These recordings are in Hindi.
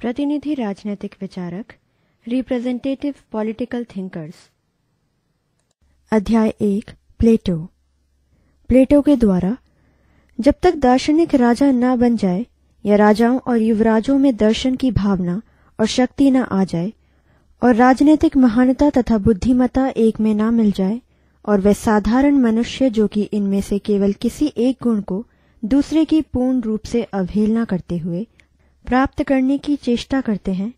प्रतिनिधि राजनीतिक विचारक रिप्रेजेंटेटिव पॉलिटिकल थिंकर्स अध्याय एक प्लेटो प्लेटो के द्वारा जब तक दार्शनिक राजा न बन जाए या राजाओं और युवराजों में दर्शन की भावना और शक्ति न आ जाए और राजनीतिक महानता तथा बुद्धिमता एक में न मिल जाए और वह साधारण मनुष्य जो कि इनमें से केवल किसी एक गुण को दूसरे की पूर्ण रूप से अवहेलना करते हुए प्राप्त करने की चेष्टा करते हैं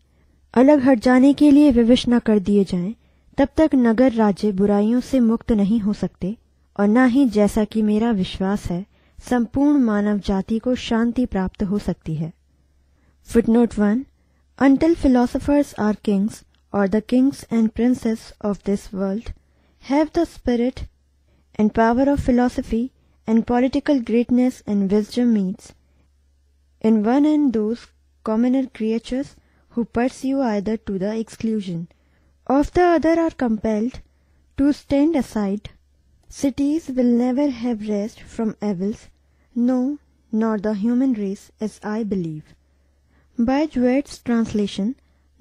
अलग हट जाने के लिए विवश न कर दिए जाएं, तब तक नगर राज्य बुराइयों से मुक्त नहीं हो सकते और न ही जैसा कि मेरा विश्वास है संपूर्ण मानव जाति को शांति प्राप्त हो सकती है footnote one until philosophers are kings और the kings and princes of this world have the spirit and power of philosophy and political greatness and wisdom meets in one and those commoner creatures who pursue either to the exclusion of the other are compelled to stand aside. Cities will never have rest from evils, no, nor the human race, as I believe. By Jouet's translation,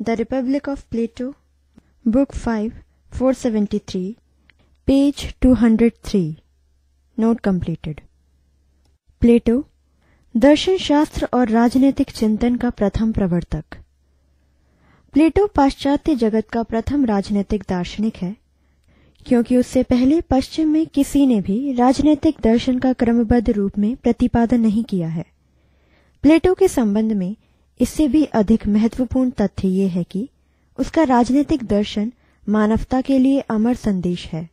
The Republic of Plato, Book 5, 473, page 203. Note completed. Plato, दर्शन शास्त्र और राजनीतिक चिंतन का प्रथम प्रवर्तक प्लेटो पाश्चात्य जगत का प्रथम राजनीतिक दार्शनिक है क्योंकि उससे पहले पश्चिम में किसी ने भी राजनीतिक दर्शन का क्रमबद्ध रूप में प्रतिपादन नहीं किया है प्लेटो के संबंध में इससे भी अधिक महत्वपूर्ण तथ्य यह है कि उसका राजनीतिक दर्शन मानवता के लिए अमर संदेश है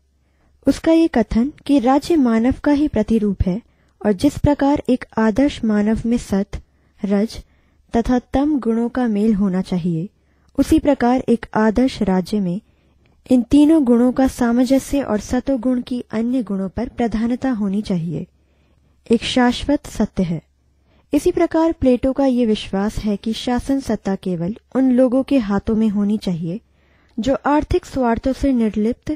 उसका ये कथन कि राज्य मानव का ही प्रतिरूप है और जिस प्रकार एक आदर्श मानव में सत रज तथा तम गुणों का मेल होना चाहिए उसी प्रकार एक आदर्श राज्य में इन तीनों गुणों का सामंजस्य और सतोगुण की अन्य गुणों पर प्रधानता होनी चाहिए एक शाश्वत सत्य है इसी प्रकार प्लेटो का ये विश्वास है कि शासन सत्ता केवल उन लोगों के हाथों में होनी चाहिए जो आर्थिक स्वार्थों से निर्लिप्त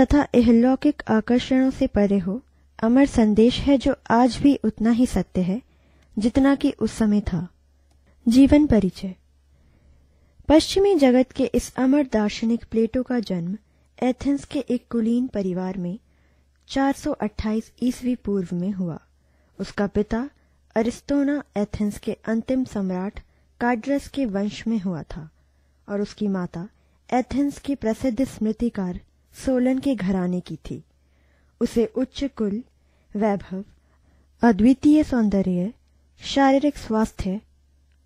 तथा अहलौकिक आकर्षणों से परे हो अमर संदेश है जो आज भी उतना ही सत्य है जितना कि उस समय था जीवन परिचय पश्चिमी जगत के इस अमर दार्शनिक प्लेटो का जन्म एथेंस के एक कुलीन परिवार में 428 ईसवी पूर्व में हुआ उसका पिता अरिस्तोना एथेंस के अंतिम सम्राट काड्रस के वंश में हुआ था और उसकी माता एथेंस की प्रसिद्ध स्मृतिकार सोलन के घराने की थी उसे उच्च कुल वैभव अद्वितीय सौंदर्य शारीरिक स्वास्थ्य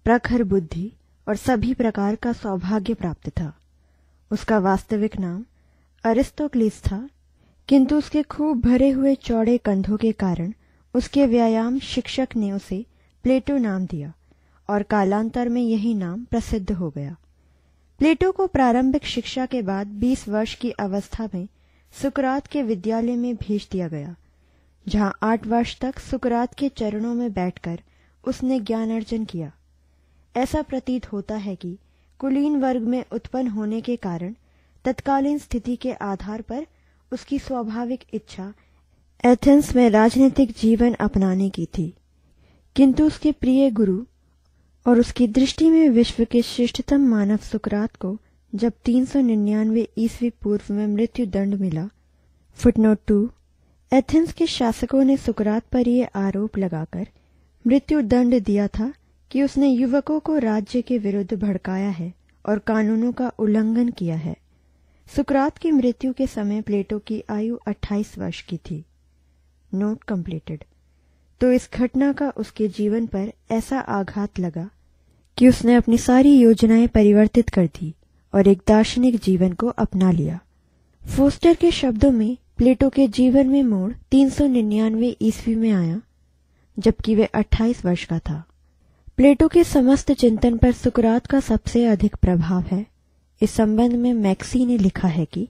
प्रखर बुद्धि और सभी प्रकार का सौभाग्य प्राप्त था उसका वास्तविक नाम अरिस्तोक्लिस था किंतु उसके खूब भरे हुए चौड़े कंधों के कारण उसके व्यायाम शिक्षक ने उसे प्लेटो नाम दिया और कालांतर में यही नाम प्रसिद्ध हो गया प्लेटो को प्रारंभिक शिक्षा के बाद 20 वर्ष की अवस्था में सुकरात के विद्यालय में भेज दिया गया जहां आठ वर्ष तक सुकरात के चरणों में बैठकर उसने ज्ञान अर्जन किया ऐसा प्रतीत होता है कि कुलीन वर्ग में उत्पन्न होने के कारण तत्कालीन स्थिति के आधार पर उसकी स्वाभाविक इच्छा एथेंस में राजनीतिक जीवन अपनाने की थी किंतु उसके प्रिय गुरु और उसकी दृष्टि में विश्व के श्रेष्ठतम मानव सुकरात को जब 399 ईस्वी पूर्व में मृत्यु दंड मिला फुटनोट टू एथेंस के शासकों ने सुकरात पर यह आरोप लगाकर मृत्यु दंड दिया था कि उसने युवकों को राज्य के विरुद्ध भड़काया है और कानूनों का उल्लंघन किया है सुकरात की मृत्यु के समय प्लेटो की आयु 28 वर्ष की थी नोट कंप्लीटेड तो इस घटना का उसके जीवन पर ऐसा आघात लगा कि उसने अपनी सारी योजनाएं परिवर्तित कर दी और एक दार्शनिक जीवन को अपना लिया फोस्टर के शब्दों में प्लेटो के जीवन में मोड़ 399 ईस्वी में आया जबकि वह 28 वर्ष का था प्लेटो के समस्त चिंतन पर सुकरात का सबसे अधिक प्रभाव है इस संबंध में मैक्सी ने लिखा है कि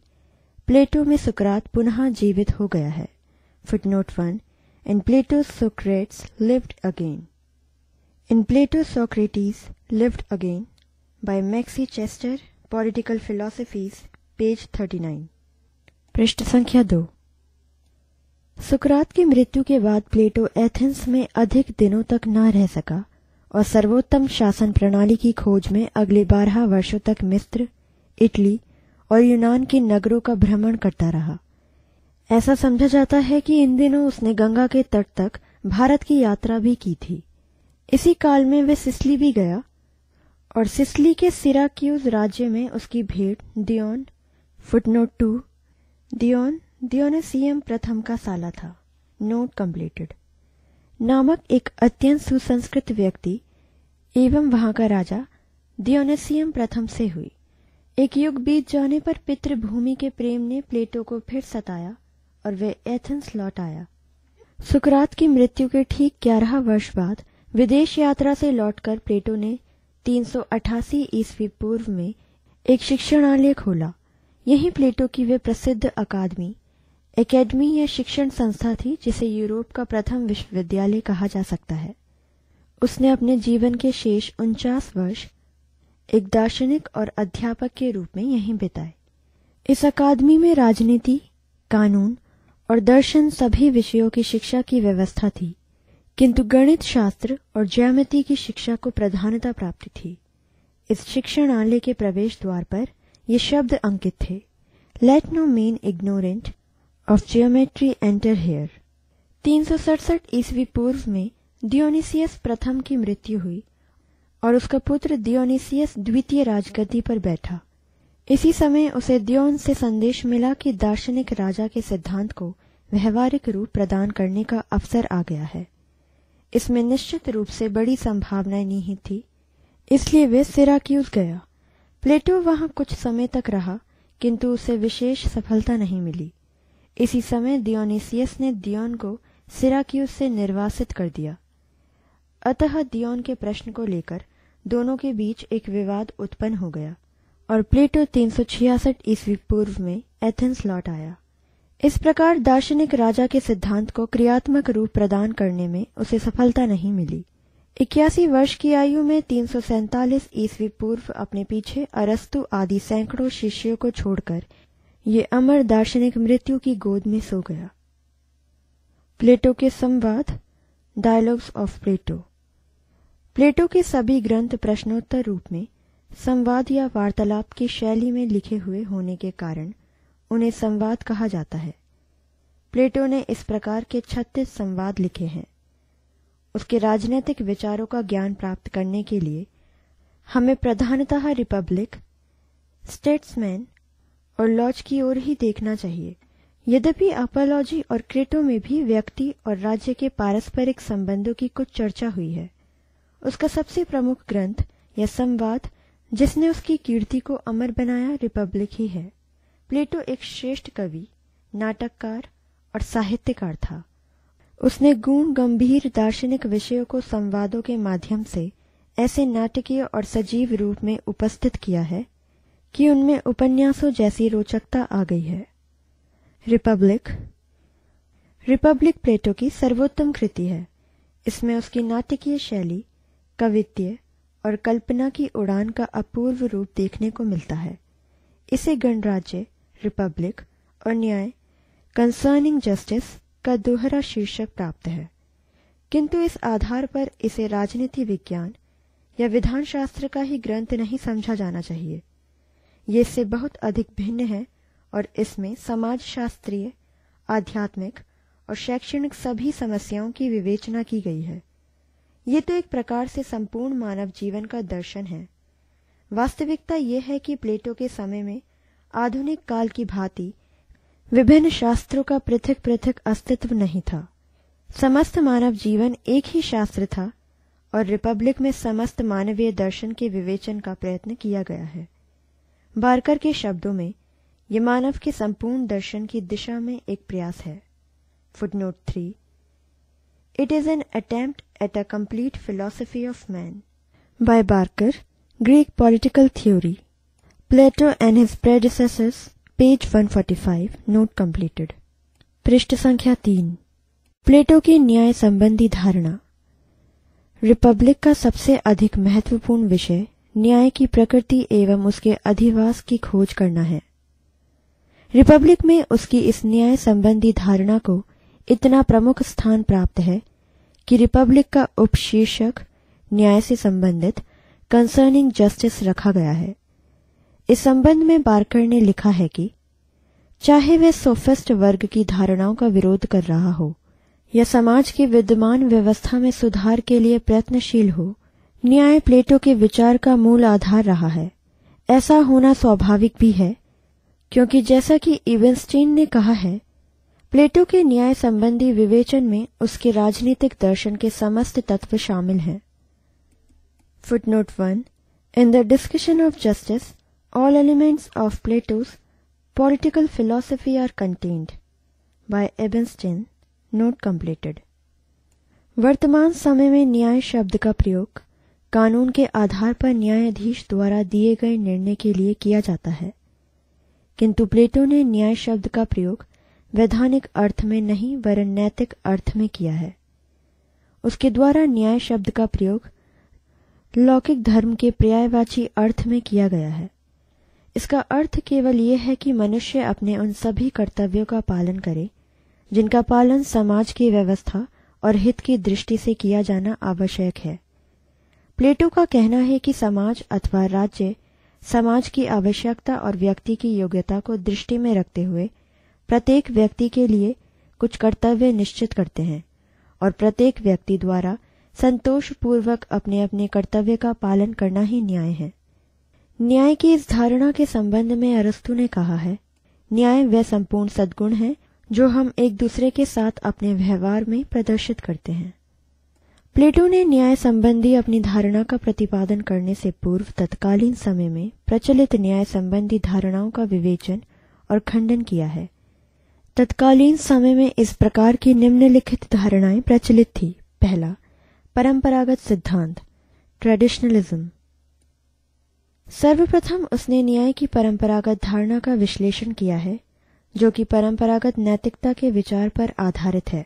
प्लेटो में सुकरात पुनः जीवित हो गया है footnote one in Plato Socrates lived again in Plato Socrates lived again by Maxey Chester political philosophies page thirty nine पृष्ठ संख्या दो सुकरात की मृत्यु के बाद प्लेटो एथेंस में अधिक दिनों तक न रह सका और सर्वोत्तम शासन प्रणाली की खोज में अगले बारह वर्षों तक मिस्र इटली और यूनान के नगरों का भ्रमण करता रहा ऐसा समझा जाता है कि इन दिनों उसने गंगा के तट तक भारत की यात्रा भी की थी इसी काल में वह सिसली भी गया और सिसली के सिराक्यूज राज्य में उसकी भेंट दियोन फुटनोट टू दियोन दियोनसियम प्रथम का साला था नोट कम्प्लीटेड नामक एक अत्यंत सुसंस्कृत व्यक्ति एवं वहां का राजा दियोनेसियम प्रथम से हुई एक युग बीत जाने पर पितृभूमि के प्रेम ने प्लेटो को फिर सताया और वे एथेंस लौट आया सुकरात की मृत्यु के ठीक ग्यारह वर्ष बाद विदेश यात्रा से लौटकर प्लेटो ने 388 ईस्वी पूर्व में एक शिक्षणालय खोला यही प्लेटो की वे प्रसिद्ध अकादमी एकेडमी या शिक्षण संस्था थी जिसे यूरोप का प्रथम विश्वविद्यालय कहा जा सकता है उसने अपने जीवन के शेष उनचास वर्ष एक दार्शनिक और अध्यापक के रूप में यहीं बिताए इस अकादमी में राजनीति कानून और दर्शन सभी विषयों की शिक्षा की व्यवस्था थी किंतु गणित शास्त्र और ज्यामिति की शिक्षा को प्रधानता प्राप्त थी इस शिक्षणालय के प्रवेश द्वार पर ये शब्द अंकित थे let no man ignorant of geometry enter here तीन सौ सड़सठ ईस्वी पूर्व में डियोनिसियस प्रथम की मृत्यु हुई और उसका पुत्र डियोनिसियस द्वितीय राजगद्दी पर बैठा इसी समय उसे दियोन से संदेश मिला कि दार्शनिक राजा के सिद्धांत को व्यवहारिक रूप प्रदान करने का अवसर आ गया है इसमें निश्चित रूप से बड़ी संभावनाएं निहित थी इसलिए वे सिरा गया प्लेटो वहां कुछ समय तक रहा किंतु उसे विशेष सफलता नहीं मिली इसी समय दियोनिसियस ने दियोन को सिराक्यूज से निर्वासित कर दिया अतः दियोन के प्रश्न को लेकर दोनों के बीच एक विवाद उत्पन्न हो गया और प्लेटो 366 ईस्वी पूर्व में एथेंस लौट आया इस प्रकार दार्शनिक राजा के सिद्धांत को क्रियात्मक रूप प्रदान करने में उसे सफलता नहीं मिली इक्यासी वर्ष की आयु में तीन सौ सैतालीस ईस्वी पूर्व अपने पीछे अरस्तु आदि सैकड़ों शिष्यों को छोड़कर ये अमर दार्शनिक मृत्यु की गोद में सो गया प्लेटो के संवाद डायलॉग्स ऑफ प्लेटो प्लेटो के सभी ग्रंथ प्रश्नोत्तर रूप में संवाद या वार्तालाप की शैली में लिखे हुए होने के कारण उन्हें संवाद कहा जाता है प्लेटो ने इस प्रकार के छत्तीस संवाद लिखे हैं उसके राजनीतिक विचारों का ज्ञान प्राप्त करने के लिए हमें प्रधानतः रिपब्लिक स्टेट्समैन और लॉज की ओर ही देखना चाहिए यद्यपि अपोलॉजी और क्रेटो में भी व्यक्ति और राज्य के पारस्परिक संबंधों की कुछ चर्चा हुई है उसका सबसे प्रमुख ग्रंथ या संवाद जिसने उसकी कीर्ति को अमर बनाया रिपब्लिक ही है प्लेटो एक श्रेष्ठ कवि नाटककार और साहित्यकार था उसने गुण गंभीर दार्शनिक विषयों को संवादों के माध्यम से ऐसे नाटकीय और सजीव रूप में उपस्थित किया है कि उनमें उपन्यासों जैसी रोचकता आ गई है रिपब्लिक रिपब्लिक प्लेटो की सर्वोत्तम कृति है इसमें उसकी नाटकीय शैली कवित्य और कल्पना की उड़ान का अपूर्व रूप देखने को मिलता है इसे गणराज्य रिपब्लिक और न्याय कंसर्निंग जस्टिस का दोहरा शीर्षक प्राप्त है किंतु इस आधार पर इसे राजनीति विज्ञान या विधान शास्त्र का ही ग्रंथ नहीं समझा जाना चाहिए ये इससे बहुत अधिक भिन्न है और इसमें समाज शास्त्रीय आध्यात्मिक और शैक्षणिक सभी समस्याओं की विवेचना की गई है ये तो एक प्रकार से संपूर्ण मानव जीवन का दर्शन है वास्तविकता यह है कि प्लेटो के समय में आधुनिक काल की भांति विभिन्न शास्त्रों का पृथक पृथक अस्तित्व नहीं था समस्त मानव जीवन एक ही शास्त्र था और रिपब्लिक में समस्त मानवीय दर्शन के विवेचन का प्रयत्न किया गया है बारकर के शब्दों में ये मानव के संपूर्ण दर्शन की दिशा में एक प्रयास है footnote three it is an attempt at a complete philosophy of man by Barker Greek political theory Plato and his predecessors page 145 note completed पृष्ठ संख्या तीन प्लेटो की न्याय संबंधी धारणा रिपब्लिक का सबसे अधिक महत्वपूर्ण विषय न्याय की प्रकृति एवं उसके अधिवास की खोज करना है रिपब्लिक में उसकी इस न्याय संबंधी धारणा को इतना प्रमुख स्थान प्राप्त है कि रिपब्लिक का उपशीर्षक न्याय से संबंधित कंसर्निंग जस्टिस रखा गया है इस संबंध में बारकर ने लिखा है कि चाहे वह सोफिस्ट वर्ग की धारणाओं का विरोध कर रहा हो या समाज की विद्यमान व्यवस्था में सुधार के लिए प्रयत्नशील हो न्याय प्लेटो के विचार का मूल आधार रहा है ऐसा होना स्वाभाविक भी है क्योंकि जैसा कि इवेंस्टीन ने कहा है प्लेटो के न्याय संबंधी विवेचन में उसके राजनीतिक दर्शन के समस्त तत्व शामिल हैं footnote one in the discussion of justice all elements of Plato's political philosophy are contained. By Ebenstein, note completed. वर्तमान समय में न्याय शब्द का प्रयोग कानून के आधार पर न्यायाधीश द्वारा दिए गए निर्णय के लिए किया जाता है किंतु प्लेटो ने न्याय शब्द का प्रयोग वैधानिक अर्थ में नहीं वरन नैतिक अर्थ में किया है उसके द्वारा न्याय शब्द का प्रयोग लौकिक धर्म के पर्यायवाची अर्थ में किया गया है इसका अर्थ केवल यह है कि मनुष्य अपने उन सभी कर्तव्यों का पालन करे जिनका पालन समाज की व्यवस्था और हित की दृष्टि से किया जाना आवश्यक है प्लेटो का कहना है कि समाज अथवा राज्य समाज की आवश्यकता और व्यक्ति की योग्यता को दृष्टि में रखते हुए प्रत्येक व्यक्ति के लिए कुछ कर्तव्य निश्चित करते हैं और प्रत्येक व्यक्ति द्वारा संतोषपूर्वक अपने अपने कर्तव्य का पालन करना ही न्याय है न्याय की इस धारणा के संबंध में अरस्तु ने कहा है न्याय वह संपूर्ण सद्गुण है जो हम एक दूसरे के साथ अपने व्यवहार में प्रदर्शित करते हैं प्लेटो ने न्याय संबंधी अपनी धारणा का प्रतिपादन करने से पूर्व तत्कालीन समय में प्रचलित न्याय संबंधी धारणाओं का विवेचन और खंडन किया है तत्कालीन समय में इस प्रकार की निम्नलिखित धारणाएं प्रचलित थी पहला परंपरागत सिद्धांत ट्रेडिशनलिज्म सर्वप्रथम उसने न्याय की परंपरागत धारणा का विश्लेषण किया है जो कि परंपरागत नैतिकता के विचार पर आधारित है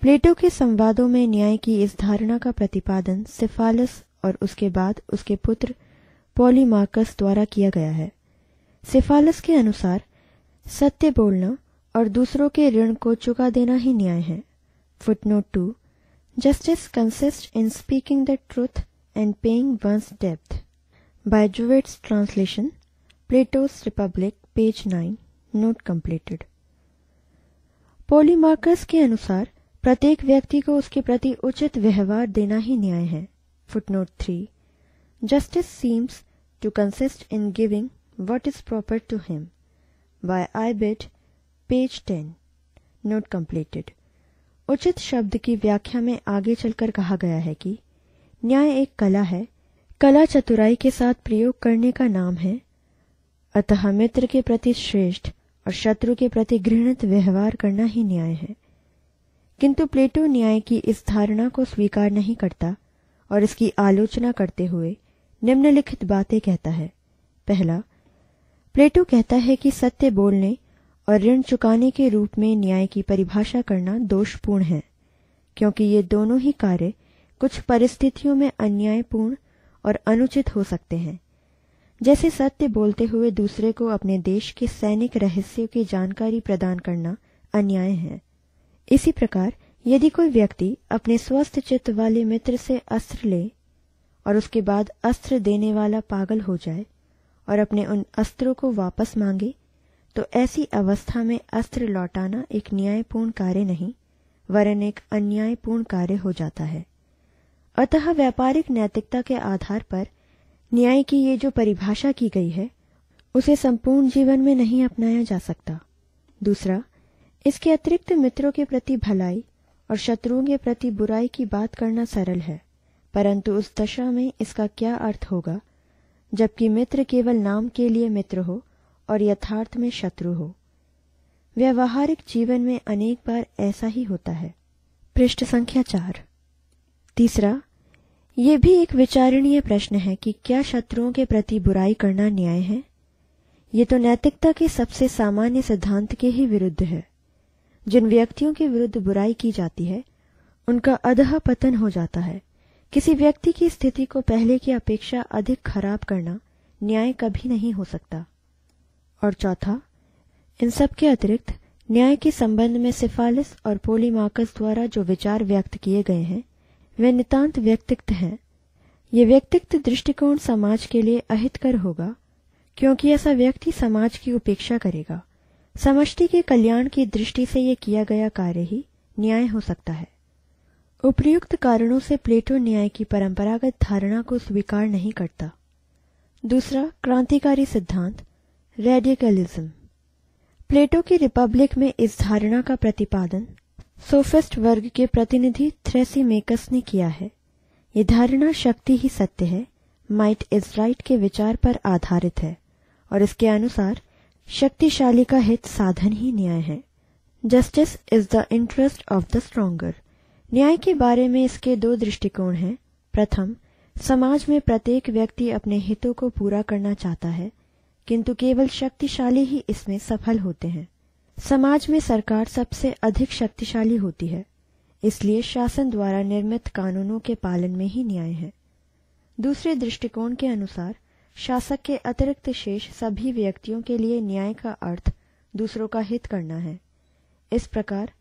प्लेटो के संवादों में न्याय की इस धारणा का प्रतिपादन सिफालस और उसके बाद उसके पुत्र पॉलीमार्कस द्वारा किया गया है सिफालस के अनुसार सत्य बोलना और दूसरों के ऋण को चुका देना ही न्याय है footnote two justice consist in speaking the truth and paying one's डेप्थ By Jowett's translation, Plato's Republic, page nine note completed Polemarchus के अनुसार प्रत्येक व्यक्ति को उसके प्रति उचित व्यवहार देना ही न्याय है footnote three justice seems to consist in giving what is proper to him by I bit page ten note completed उचित शब्द की व्याख्या में आगे चलकर कहा गया है कि न्याय एक कला है कला चतुराई के साथ प्रयोग करने का नाम है अतः मित्र के प्रति श्रेष्ठ और शत्रु के प्रति घृणित व्यवहार करना ही न्याय है किंतु प्लेटो न्याय की इस धारणा को स्वीकार नहीं करता और इसकी आलोचना करते हुए निम्नलिखित बातें कहता है पहला प्लेटो कहता है कि सत्य बोलने और ऋण चुकाने के रूप में न्याय की परिभाषा करना दोषपूर्ण है क्योंकि ये दोनों ही कार्य कुछ परिस्थितियों में अन्यायपूर्ण और अनुचित हो सकते हैं जैसे सत्य बोलते हुए दूसरे को अपने देश के सैनिक रहस्यों की जानकारी प्रदान करना अन्याय है इसी प्रकार यदि कोई व्यक्ति अपने स्वस्थ चित्त वाले मित्र से अस्त्र ले और उसके बाद अस्त्र देने वाला पागल हो जाए और अपने उन अस्त्रों को वापस मांगे तो ऐसी अवस्था में अस्त्र लौटाना एक न्यायपूर्ण कार्य नहीं वरन एक अन्यायपूर्ण कार्य हो जाता है अतः व्यापारिक नैतिकता के आधार पर न्याय की ये जो परिभाषा की गई है उसे संपूर्ण जीवन में नहीं अपनाया जा सकता दूसरा इसके अतिरिक्त मित्रों के प्रति भलाई और शत्रुओं के प्रति बुराई की बात करना सरल है परंतु उस दशा में इसका क्या अर्थ होगा जबकि मित्र केवल नाम के लिए मित्र हो और यथार्थ में शत्रु हो व्यावहारिक जीवन में अनेक बार ऐसा ही होता है पृष्ठ संख्या चार तीसरा ये भी एक विचारणीय प्रश्न है कि क्या शत्रुओं के प्रति बुराई करना न्याय है ये तो नैतिकता के सबसे सामान्य सिद्धांत के ही विरुद्ध है जिन व्यक्तियों के विरुद्ध बुराई की जाती है उनका अधह पतन हो जाता है किसी व्यक्ति की स्थिति को पहले की अपेक्षा अधिक खराब करना न्याय कभी नहीं हो सकता और चौथा इन सब के अतिरिक्त न्याय के संबंध में सिफालिस और पोलीमार्कस द्वारा जो विचार व्यक्त किए गए हैं वे नितांत व्यक्तित्व हैं ये व्यक्तित्व दृष्टिकोण समाज के लिए अहितकर होगा क्योंकि ऐसा व्यक्ति समाज की उपेक्षा करेगा समष्टि के कल्याण की दृष्टि से यह किया गया कार्य ही न्याय हो सकता है उपयुक्त कारणों से प्लेटो न्याय की परंपरागत धारणा को स्वीकार नहीं करता दूसरा क्रांतिकारी सिद्धांत रेडिकलिज्म प्लेटो की रिपब्लिक में इस धारणा का प्रतिपादन सोफिस्ट वर्ग के प्रतिनिधि थ्रेसी मेकस ने किया है ये धारणा शक्ति ही सत्य है माइट इज राइट के विचार पर आधारित है और इसके अनुसार शक्तिशाली का हित साधन ही न्याय है justice is the interest of the stronger न्याय के बारे में इसके दो दृष्टिकोण हैं प्रथम समाज में प्रत्येक व्यक्ति अपने हितों को पूरा करना चाहता है किंतु केवल शक्तिशाली ही इसमें सफल होते हैं समाज में सरकार सबसे अधिक शक्तिशाली होती है इसलिए शासन द्वारा निर्मित कानूनों के पालन में ही न्याय है दूसरे दृष्टिकोण के अनुसार शासक के अतिरिक्त शेष सभी व्यक्तियों के लिए न्याय का अर्थ दूसरों का हित करना है इस प्रकार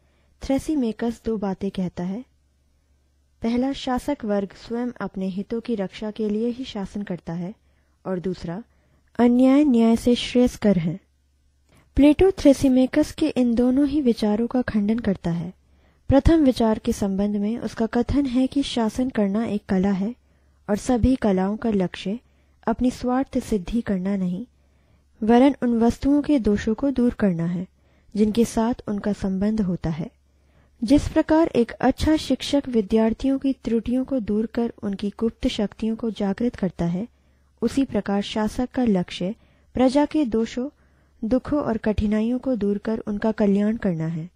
थ्रेसी मेकर्स दो बातें कहता है पहला शासक वर्ग स्वयं अपने हितों की रक्षा के लिए ही शासन करता है और दूसरा अन्याय न्याय से श्रेयस्कर है प्लेटो थ्रेसिमेकस के इन दोनों ही विचारों का खंडन करता है प्रथम विचार के संबंध में उसका कथन है कि शासन करना एक कला है और सभी कलाओं का लक्ष्य अपनी स्वार्थ सिद्धि करना नहीं वरन उन वस्तुओं के दोषों को दूर करना है जिनके साथ उनका संबंध होता है जिस प्रकार एक अच्छा शिक्षक विद्यार्थियों की त्रुटियों को दूर कर उनकी गुप्त शक्तियों को जागृत करता है उसी प्रकार शासक का लक्ष्य प्रजा के दोषों दुखों और कठिनाइयों को दूर कर उनका कल्याण करना है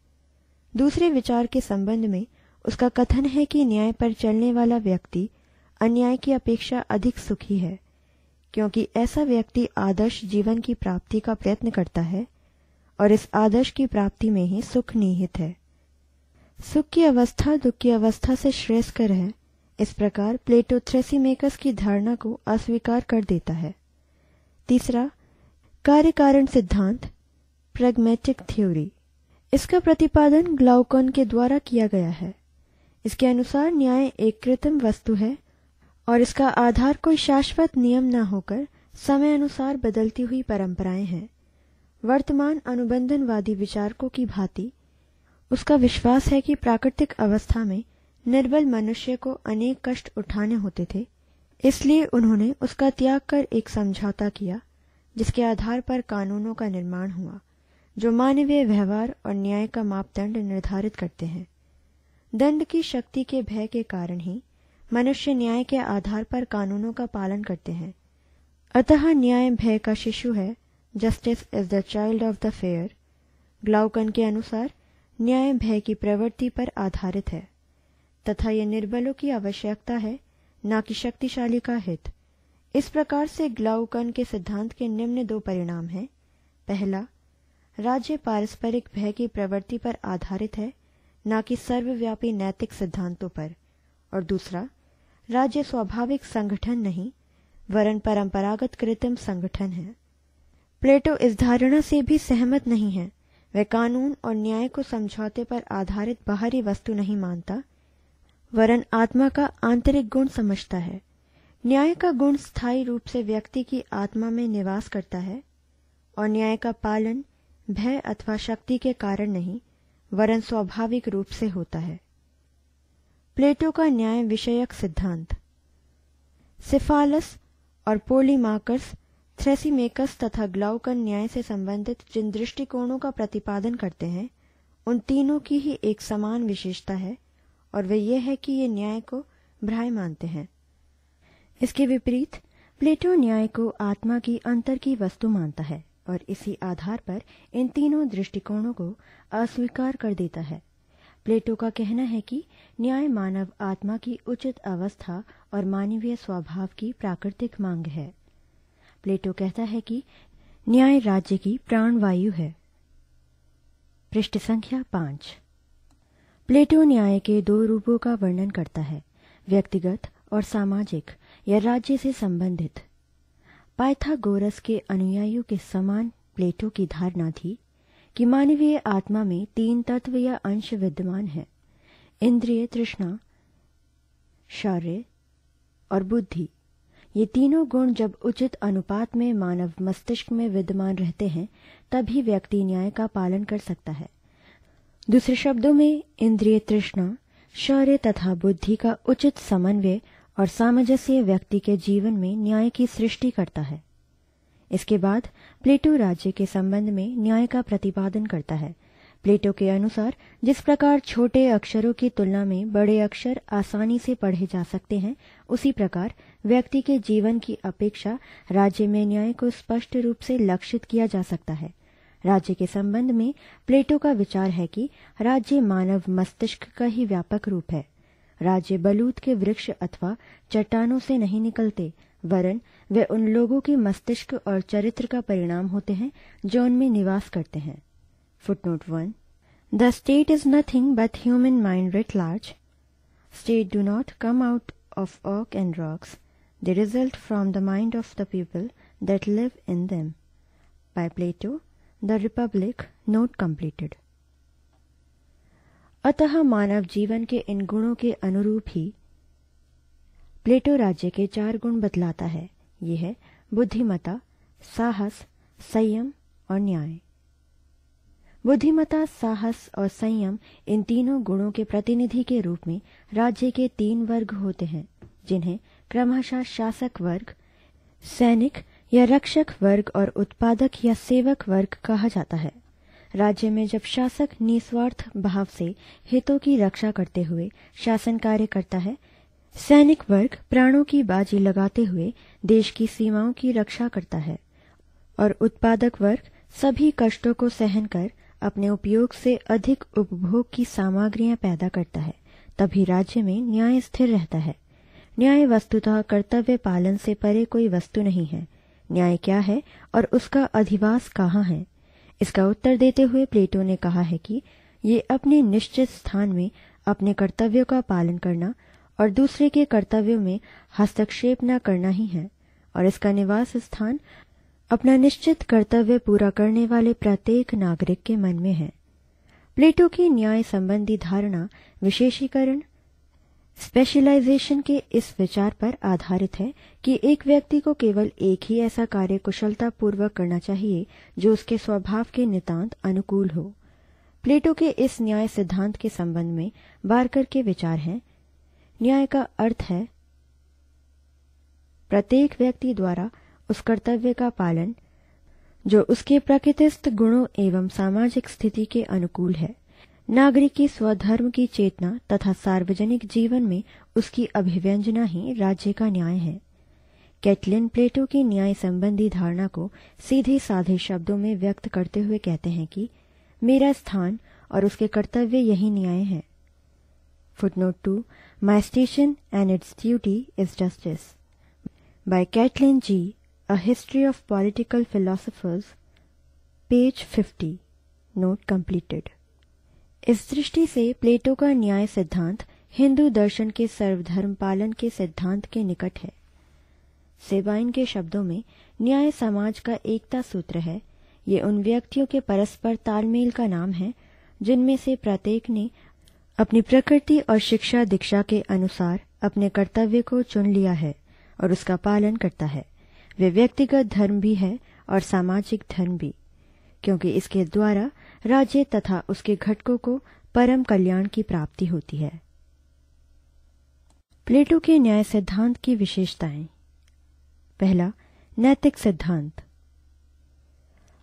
दूसरे विचार के संबंध में उसका कथन है कि न्याय पर चलने वाला व्यक्ति अन्याय की अपेक्षा अधिक सुखी है क्योंकि ऐसा व्यक्ति आदर्श जीवन की प्राप्ति का प्रयत्न करता है और इस आदर्श की प्राप्ति में ही सुख निहित है सुख की अवस्था दुख की अवस्था से श्रेष्ठ है इस प्रकार प्लेटो थ्रेसीमेकस की धारणा को अस्वीकार कर देता है तीसरा कार्य कारण सिद्धांत प्रेगमेटिक थ्योरी इसका प्रतिपादन ग्लाउकॉन के द्वारा किया गया है इसके अनुसार न्याय एक कृत्रिम वस्तु है और इसका आधार कोई शाश्वत नियम न होकर समय अनुसार बदलती हुई परंपराएं हैं वर्तमान अनुबंधनवादी विचारकों की भांति उसका विश्वास है कि प्राकृतिक अवस्था में निर्बल मनुष्य को अनेक कष्ट उठाने होते थे इसलिए उन्होंने उसका त्याग कर एक समझौता किया जिसके आधार पर कानूनों का निर्माण हुआ जो मानवीय व्यवहार और न्याय का मापदंड निर्धारित करते हैं दंड की शक्ति के भय के कारण ही मनुष्य न्याय के आधार पर कानूनों का पालन करते हैं अतः न्याय भय का शिशु है justice is the child of the fear Glaucon के अनुसार न्याय भय की प्रवृत्ति पर आधारित है तथा यह निर्बलों की आवश्यकता है न कि शक्तिशाली का हित इस प्रकार से ग्लाउकन के सिद्धांत के निम्न दो परिणाम हैं पहला राज्य पारस्परिक भय की प्रवृत्ति पर आधारित है न कि सर्वव्यापी नैतिक सिद्धांतों पर और दूसरा राज्य स्वाभाविक संगठन नहीं वरन परंपरागत कृत्रिम संगठन है प्लेटो इस धारणा से भी सहमत नहीं है वह कानून और न्याय को समझौते पर आधारित बाहरी वस्तु नहीं मानता वरन आत्मा का आंतरिक गुण समझता है न्याय का गुण स्थायी रूप से व्यक्ति की आत्मा में निवास करता है और न्याय का पालन भय अथवा शक्ति के कारण नहीं वरन स्वाभाविक रूप से होता है प्लेटो का न्याय विषयक सिद्धांत सिफालस और पोलीमार्कस थ्रेसिमेकस तथा ग्लाउकन न्याय से संबंधित जिन दृष्टिकोणों का प्रतिपादन करते हैं उन तीनों की ही एक समान विशेषता है और वे यह है कि ये न्याय को भ्राय मानते हैं इसके विपरीत प्लेटो न्याय को आत्मा की अंतर की वस्तु मानता है और इसी आधार पर इन तीनों दृष्टिकोणों को अस्वीकार कर देता है प्लेटो का कहना है कि न्याय मानव आत्मा की उचित अवस्था और मानवीय स्वभाव की प्राकृतिक मांग है प्लेटो कहता है कि न्याय राज्य की प्राणवायु है पृष्ठ संख्या पांच प्लेटो न्याय के दो रूपों का वर्णन करता है व्यक्तिगत और सामाजिक या राज्य से संबंधित पाइथागोरस के अनुयायियों के समान प्लेटो की धारणा थी कि मानवीय आत्मा में तीन तत्व या अंश विद्यमान है इंद्रिय तृष्णा शौर्य और बुद्धि ये तीनों गुण जब उचित अनुपात में मानव मस्तिष्क में विद्यमान रहते हैं तभी व्यक्ति न्याय का पालन कर सकता है दूसरे शब्दों में इंद्रिय तृष्णा शौर्य तथा बुद्धि का उचित समन्वय और सामंजस्य व्यक्ति के जीवन में न्याय की सृष्टि करता है इसके बाद प्लेटो राज्य के संबंध में न्याय का प्रतिपादन करता है प्लेटो के अनुसार जिस प्रकार छोटे अक्षरों की तुलना में बड़े अक्षर आसानी से पढ़े जा सकते हैं उसी प्रकार व्यक्ति के जीवन की अपेक्षा राज्य में न्याय को स्पष्ट रूप से लक्षित किया जा सकता है राज्य के संबंध में प्लेटो का विचार है कि राज्य मानव मस्तिष्क का ही व्यापक रूप है राज्य बलूत के वृक्ष अथवा चट्टानों से नहीं निकलते वरन वे उन लोगों के मस्तिष्क और चरित्र का परिणाम होते हैं जो उनमें निवास करते हैं footnote one the state is nothing but human mind writ large state do not come out of oak and rocks the result from the mind of the people that live in them. By Plato the Republic note completed अतः मानव जीवन के इन गुणों के अनुरूप ही प्लेटो राज्य के चार गुण बतलाता है यह है बुद्धिमता साहस संयम और न्याय बुद्धिमता साहस और संयम इन तीनों गुणों के प्रतिनिधि के रूप में राज्य के तीन वर्ग होते हैं जिन्हें क्रमशः शासक वर्ग सैनिक या रक्षक वर्ग और उत्पादक या सेवक वर्ग कहा जाता है राज्य में जब शासक निस्वार्थ भाव से हितों की रक्षा करते हुए शासन कार्य करता है सैनिक वर्ग प्राणों की बाजी लगाते हुए देश की सीमाओं की रक्षा करता है और उत्पादक वर्ग सभी कष्टों को सहन कर अपने उपयोग से अधिक उपभोग की सामग्रियां पैदा करता है तभी राज्य में न्याय स्थिर रहता है न्याय वस्तुतः कर्तव्य पालन से परे कोई वस्तु नहीं है न्याय क्या है और उसका अधिवास कहाँ है इसका उत्तर देते हुए प्लेटो ने कहा है कि ये अपने निश्चित स्थान में अपने कर्तव्यों का पालन करना और दूसरे के कर्तव्यों में हस्तक्षेप न करना ही है और इसका निवास स्थान अपना निश्चित कर्तव्य पूरा करने वाले प्रत्येक नागरिक के मन में है प्लेटो की न्याय संबंधी धारणा विशेषीकरण स्पेशलाइजेशन के इस विचार पर आधारित है कि एक व्यक्ति को केवल एक ही ऐसा कार्य कुशलतापूर्वक करना चाहिए जो उसके स्वभाव के नितांत अनुकूल हो प्लेटो के इस न्याय सिद्धांत के संबंध में बारकर के विचार हैं न्याय का अर्थ है प्रत्येक व्यक्ति द्वारा उस कर्तव्य का पालन जो उसके प्रकृतिस्थ गुणों एवं सामाजिक स्थिति के अनुकूल है नागरिक के स्वधर्म की चेतना तथा सार्वजनिक जीवन में उसकी अभिव्यंजना ही राज्य का न्याय है कैटलिन प्लेटो की न्याय संबंधी धारणा को सीधे साधे शब्दों में व्यक्त करते हुए कहते हैं कि मेरा स्थान और उसके कर्तव्य यही न्याय है footnote two my station and its duty is justice by Catlin G a history of political philosophers page fifty note completed इस दृष्टि से प्लेटो का न्याय सिद्धांत हिंदू दर्शन के सर्वधर्म पालन के सिद्धांत के निकट है सेवाइन के शब्दों में न्याय समाज का एकता सूत्र है ये उन व्यक्तियों के परस्पर तालमेल का नाम है जिनमें से प्रत्येक ने अपनी प्रकृति और शिक्षा दीक्षा के अनुसार अपने कर्तव्य को चुन लिया है और उसका पालन करता है वे व्यक्तिगत धर्म भी है और सामाजिक धर्म भी क्योंकि इसके द्वारा राज्य तथा उसके घटकों को परम कल्याण की प्राप्ति होती है प्लेटो के न्याय सिद्धांत की विशेषताएं पहला नैतिक सिद्धांत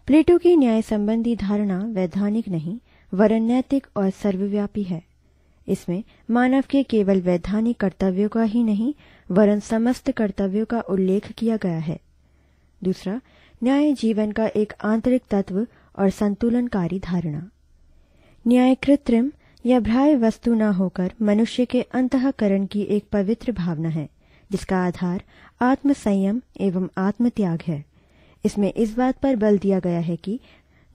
प्लेटो की न्याय संबंधी धारणा वैधानिक नहीं वरन नैतिक और सर्वव्यापी है इसमें मानव के केवल वैधानिक कर्तव्यों का ही नहीं वरन समस्त कर्तव्यों का उल्लेख किया गया है दूसरा न्याय जीवन का एक आंतरिक तत्व और संतुलनकारी धारणा न्याय कृत्रिम या भ्राय वस्तु न होकर मनुष्य के अंतकरण की एक पवित्र भावना है जिसका आधार आत्म संयम एवं आत्म त्याग है इसमें इस बात पर बल दिया गया है कि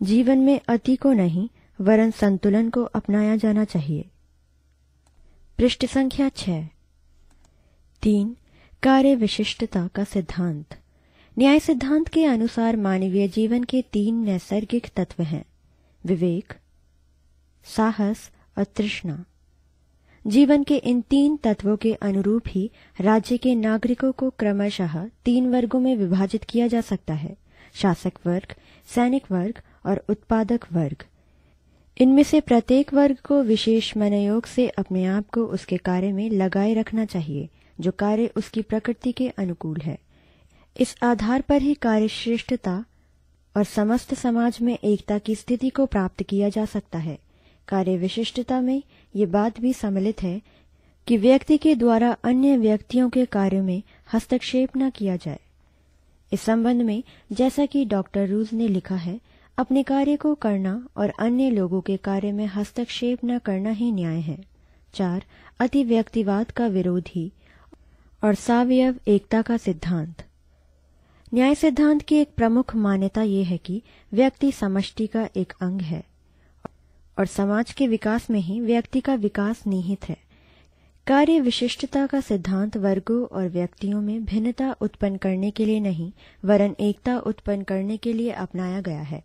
जीवन में अति को नहीं वरन संतुलन को अपनाया जाना चाहिए पृष्ठ संख्या छह तीन कार्य विशिष्टता का सिद्धांत न्याय सिद्धांत के अनुसार मानवीय जीवन के तीन नैसर्गिक तत्व हैं विवेक साहस और तृष्णा जीवन के इन तीन तत्वों के अनुरूप ही राज्य के नागरिकों को क्रमशः तीन वर्गों में विभाजित किया जा सकता है शासक वर्ग सैनिक वर्ग और उत्पादक वर्ग इनमें से प्रत्येक वर्ग को विशेष मनोयोग से अपने आप को उसके कार्य में लगाए रखना चाहिए जो कार्य उसकी प्रकृति के अनुकूल है इस आधार पर ही कार्यश्रेष्ठता और समस्त समाज में एकता की स्थिति को प्राप्त किया जा सकता है कार्य विशिष्टता में ये बात भी सम्मिलित है कि व्यक्ति के द्वारा अन्य व्यक्तियों के कार्यों में हस्तक्षेप न किया जाए इस संबंध में जैसा कि डॉक्टर रूज ने लिखा है अपने कार्य को करना और अन्य लोगों के कार्य में हस्तक्षेप न करना ही न्याय है चार अति व्यक्तिवाद का विरोधी और सावयव एकता का सिद्धांत न्याय सिद्धांत की एक प्रमुख मान्यता ये है कि व्यक्ति समष्टि का एक अंग है और समाज के विकास में ही व्यक्ति का विकास निहित है कार्य विशिष्टता का सिद्धांत वर्गों और व्यक्तियों में भिन्नता उत्पन्न करने के लिए नहीं वरन एकता उत्पन्न करने के लिए अपनाया गया है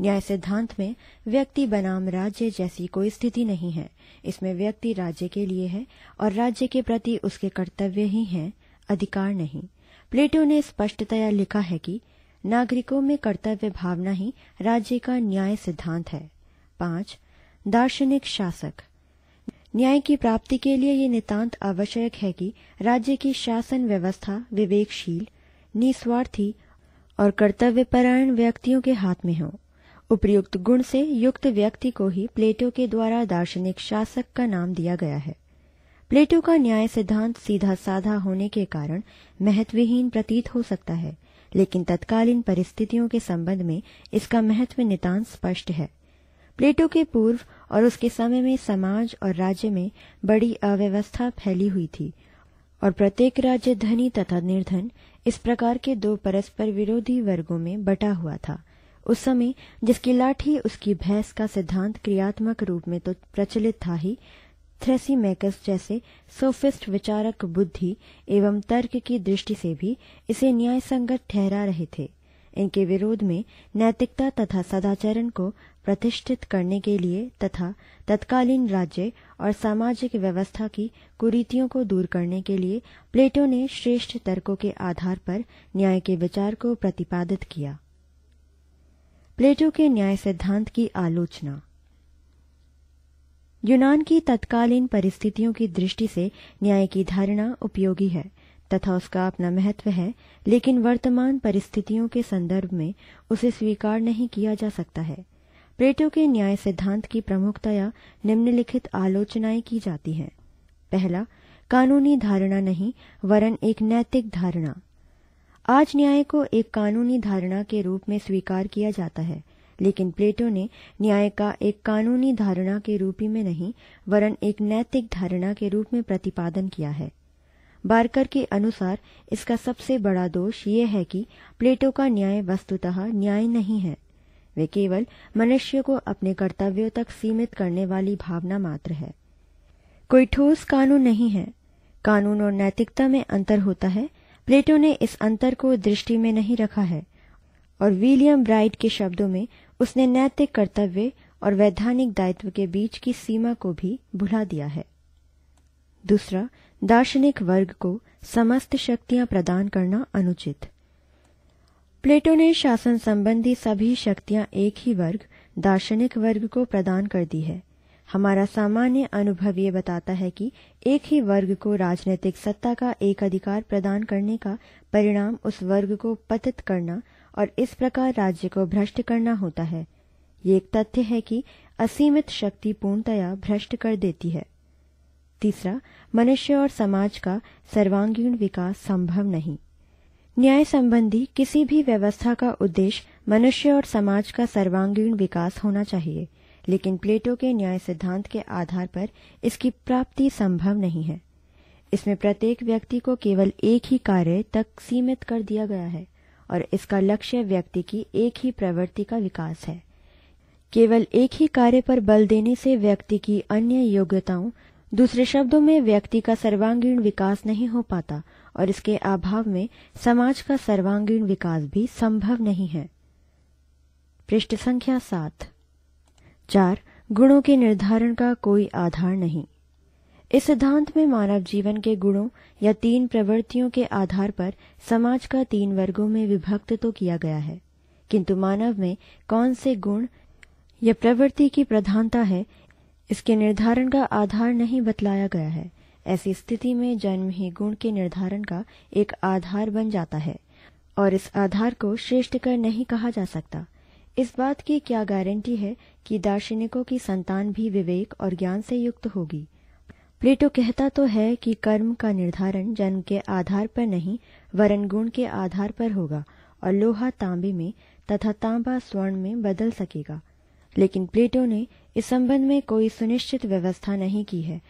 न्याय सिद्धांत में व्यक्ति बनाम राज्य जैसी कोई स्थिति नहीं है इसमें व्यक्ति राज्य के लिए है और राज्य के प्रति उसके कर्तव्य ही हैं अधिकार नहीं प्लेटो ने स्पष्टतया लिखा है कि नागरिकों में कर्तव्य भावना ही राज्य का न्याय सिद्धांत है पांच दार्शनिक शासक न्याय की प्राप्ति के लिए ये नितांत आवश्यक है कि राज्य की शासन व्यवस्था विवेकशील निस्वार्थी और कर्तव्यपरायण व्यक्तियों के हाथ में हो उपयुक्त गुण से युक्त व्यक्ति को ही प्लेटो के द्वारा दार्शनिक शासक का नाम दिया गया है प्लेटो का न्याय सिद्धांत सीधा साधा होने के कारण महत्वहीन प्रतीत हो सकता है लेकिन तत्कालीन परिस्थितियों के संबंध में इसका महत्व नितांत स्पष्ट है प्लेटो के पूर्व और उसके समय में समाज और राज्य में बड़ी अव्यवस्था फैली हुई थी और प्रत्येक राज्य धनी तथा निर्धन इस प्रकार के दो परस्पर विरोधी वर्गों में बटा हुआ था उस समय जिसकी लाठी उसकी भैंस का सिद्धांत क्रियात्मक रूप में तो प्रचलित था ही थ्रेसी मैकस जैसे सोफिस्ट विचारक बुद्धि एवं तर्क की दृष्टि से भी इसे न्यायसंगत ठहरा रहे थे इनके विरोध में नैतिकता तथा सदाचरण को प्रतिष्ठित करने के लिए तथा तत्कालीन राज्य और सामाजिक व्यवस्था की कुरीतियों को दूर करने के लिए प्लेटो ने श्रेष्ठ तर्कों के आधार पर न्याय के विचार को प्रतिपादित किया प्लेटो के न्याय सिद्धांत की आलोचना यूनान की तत्कालीन परिस्थितियों की दृष्टि से न्याय की धारणा उपयोगी है तथा उसका अपना महत्व है लेकिन वर्तमान परिस्थितियों के संदर्भ में उसे स्वीकार नहीं किया जा सकता है प्लेटो के न्याय सिद्धांत की प्रमुखतया निम्नलिखित आलोचनाएं की जाती हैं पहला कानूनी धारणा नहीं वरन एक नैतिक धारणा आज न्याय को एक कानूनी धारणा के रूप में स्वीकार किया जाता है लेकिन प्लेटो ने न्याय का एक कानूनी धारणा के रूप में नहीं वरन एक नैतिक धारणा के रूप में प्रतिपादन किया है बारकर के अनुसार इसका सबसे बड़ा दोष ये है कि प्लेटो का न्याय वस्तुतः न्याय नहीं है वे केवल मनुष्य को अपने कर्तव्यों तक सीमित करने वाली भावना मात्र है कोई ठोस कानून नहीं है कानून और नैतिकता में अंतर होता है प्लेटो ने इस अंतर को दृष्टि में नहीं रखा है और विलियम ब्राइट के शब्दों में उसने नैतिक कर्तव्य और वैधानिक दायित्व के बीच की सीमा को भी भुला दिया है दूसरा दार्शनिक वर्ग को समस्त शक्तियां प्रदान करना अनुचित प्लेटो ने शासन संबंधी सभी शक्तियां एक ही वर्ग दार्शनिक वर्ग को प्रदान कर दी है हमारा सामान्य अनुभव ये बताता है कि एक ही वर्ग को राजनीतिक सत्ता का एक अधिकार प्रदान करने का परिणाम उस वर्ग को पतित करना और इस प्रकार राज्य को भ्रष्ट करना होता है ये एक तथ्य है कि असीमित शक्ति पूर्णतया भ्रष्ट कर देती है तीसरा मनुष्य और समाज का सर्वांगीण विकास संभव नहीं न्याय संबंधी किसी भी व्यवस्था का उद्देश्य मनुष्य और समाज का सर्वांगीण विकास होना चाहिए लेकिन प्लेटो के न्याय सिद्धांत के आधार पर इसकी प्राप्ति संभव नहीं है इसमें प्रत्येक व्यक्ति को केवल एक ही कार्य तक सीमित कर दिया गया है और इसका लक्ष्य व्यक्ति की एक ही प्रवृत्ति का विकास है केवल एक ही कार्य पर बल देने से व्यक्ति की अन्य योग्यताओं दूसरे शब्दों में व्यक्ति का सर्वांगीण विकास नहीं हो पाता और इसके अभाव में समाज का सर्वांगीण विकास भी संभव नहीं है पृष्ठ संख्या सात चार गुणों के निर्धारण का कोई आधार नहीं इस सिद्धांत में मानव जीवन के गुणों या तीन प्रवृत्तियों के आधार पर समाज का तीन वर्गों में विभक्त तो किया गया है किंतु मानव में कौन से गुण या प्रवृत्ति की प्रधानता है इसके निर्धारण का आधार नहीं बतलाया गया है ऐसी स्थिति में जन्म ही गुण के निर्धारण का एक आधार बन जाता है और इस आधार को श्रेष्ठ कर नहीं कहा जा सकता इस बात की क्या गारंटी है कि दार्शनिकों की संतान भी विवेक और ज्ञान से युक्त होगी प्लेटो कहता तो है कि कर्म का निर्धारण जन्म के आधार पर नहीं वरण गुण के आधार पर होगा और लोहा तांबे में तथा तांबा स्वर्ण में बदल सकेगा लेकिन प्लेटो ने इस संबंध में कोई सुनिश्चित व्यवस्था नहीं की है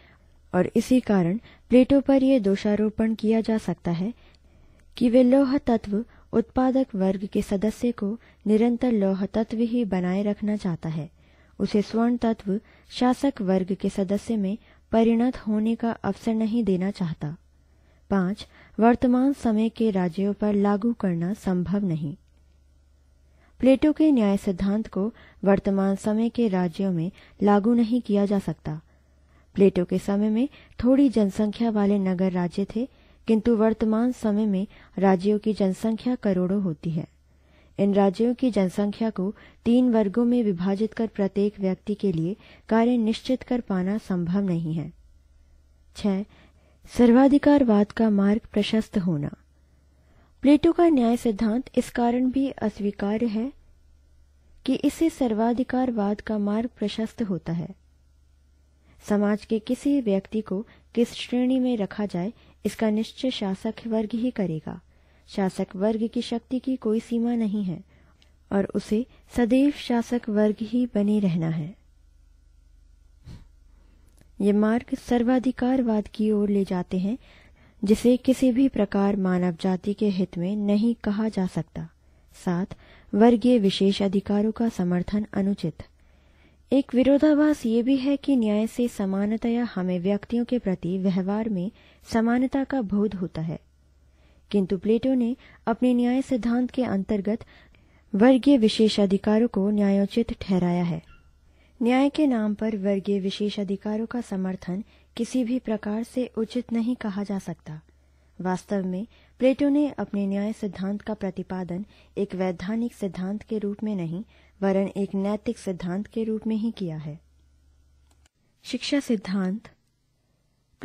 और इसी कारण प्लेटो पर यह दोषारोपण किया जा सकता है कि वे लोह तत्व उत्पादक वर्ग के सदस्य को निरंतर लोह तत्व ही बनाए रखना चाहता है उसे स्वर्ण तत्व शासक वर्ग के सदस्य में परिणत होने का अवसर नहीं देना चाहता पांच वर्तमान समय के राज्यों पर लागू करना संभव नहीं प्लेटो के न्याय सिद्धांत को वर्तमान समय के राज्यों में लागू नहीं किया जा सकता प्लेटो के समय में थोड़ी जनसंख्या वाले नगर राज्य थे किंतु वर्तमान समय में राज्यों की जनसंख्या करोड़ों होती है इन राज्यों की जनसंख्या को तीन वर्गों में विभाजित कर प्रत्येक व्यक्ति के लिए कार्य निश्चित कर पाना संभव नहीं है छह सर्वाधिकारवाद का मार्ग प्रशस्त होना प्लेटो का न्याय सिद्धांत इस कारण भी अस्वीकार्य है कि इससे सर्वाधिकारवाद का मार्ग प्रशस्त होता है समाज के किसी व्यक्ति को किस श्रेणी में रखा जाए इसका निश्चय शासक वर्ग ही करेगा शासक वर्ग की शक्ति की कोई सीमा नहीं है और उसे सदैव शासक वर्ग ही बने रहना है ये मार्ग सर्वाधिकारवाद की ओर ले जाते हैं जिसे किसी भी प्रकार मानव जाति के हित में नहीं कहा जा सकता साथ वर्गीय विशेष अधिकारों का समर्थन अनुचित एक विरोधाभास ये भी है कि न्याय से समानतया हमें व्यक्तियों के प्रति व्यवहार में समानता का बोध होता है किंतु प्लेटो ने अपने न्याय सिद्धांत के अंतर्गत वर्गीय विशेषाधिकारों को न्यायोचित ठहराया है न्याय के नाम पर वर्गीय विशेषाधिकारों का समर्थन किसी भी प्रकार से उचित नहीं कहा जा सकता वास्तव में प्लेटो ने अपने न्याय सिद्धांत का प्रतिपादन एक वैधानिक सिद्धांत के रूप में नहीं वरन एक नैतिक सिद्धांत के रूप में ही किया है शिक्षा सिद्धांत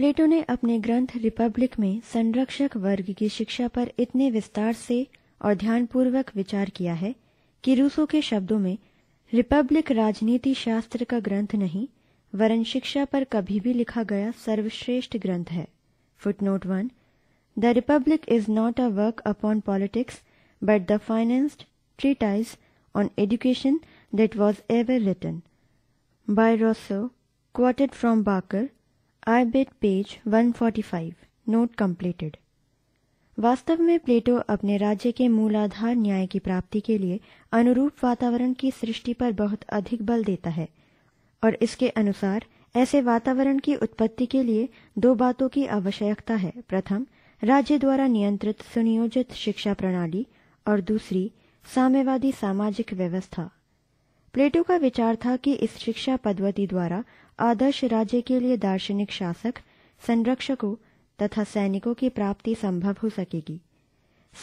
प्लेटो ने अपने ग्रंथ रिपब्लिक में संरक्षक वर्ग की शिक्षा पर इतने विस्तार से और ध्यानपूर्वक विचार किया है कि रूसो के शब्दों में रिपब्लिक राजनीति शास्त्र का ग्रंथ नहीं वरन शिक्षा पर कभी भी लिखा गया सर्वश्रेष्ठ ग्रंथ है footnote one the Republic is not a work upon politics but the finest on education that was ever ever by Rousseau quoted from Barker Barker, I bit page 145 note completed वास्तव में प्लेटो अपने राज्य के मूलाधार न्याय की प्राप्ति के लिए अनुरूप वातावरण की सृष्टि पर बहुत अधिक बल देता है और इसके अनुसार ऐसे वातावरण की उत्पत्ति के लिए दो बातों की आवश्यकता है प्रथम राज्य द्वारा नियंत्रित सुनियोजित शिक्षा प्रणाली और दूसरी साम्यवादी सामाजिक व्यवस्था प्लेटो का विचार था कि इस शिक्षा पद्धति द्वारा आदर्श राज्य के लिए दार्शनिक शासक संरक्षकों तथा सैनिकों की प्राप्ति संभव हो सकेगी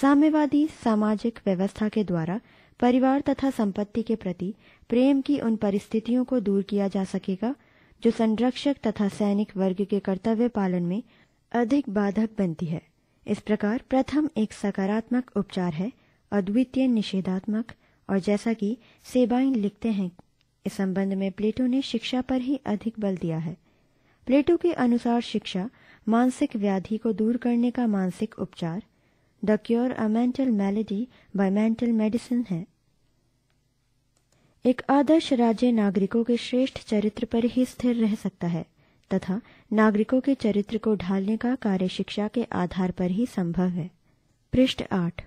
साम्यवादी सामाजिक व्यवस्था के द्वारा परिवार तथा संपत्ति के प्रति प्रेम की उन परिस्थितियों को दूर किया जा सकेगा जो संरक्षक तथा सैनिक वर्ग के कर्तव्य पालन में अधिक बाधक बनती है इस प्रकार प्रथम एक सकारात्मक उपचार है अद्वितीय निषेधात्मक और जैसा कि सेबाइन लिखते हैं इस संबंध में प्लेटो ने शिक्षा पर ही अधिक बल दिया है प्लेटो के अनुसार शिक्षा मानसिक व्याधि को दूर करने का मानसिक उपचार the cure a mental malady by mental medicine है एक आदर्श राज्य नागरिकों के श्रेष्ठ चरित्र पर ही स्थिर रह सकता है तथा नागरिकों के चरित्र को ढालने का कार्य शिक्षा के आधार पर ही संभव है पृष्ठ आठ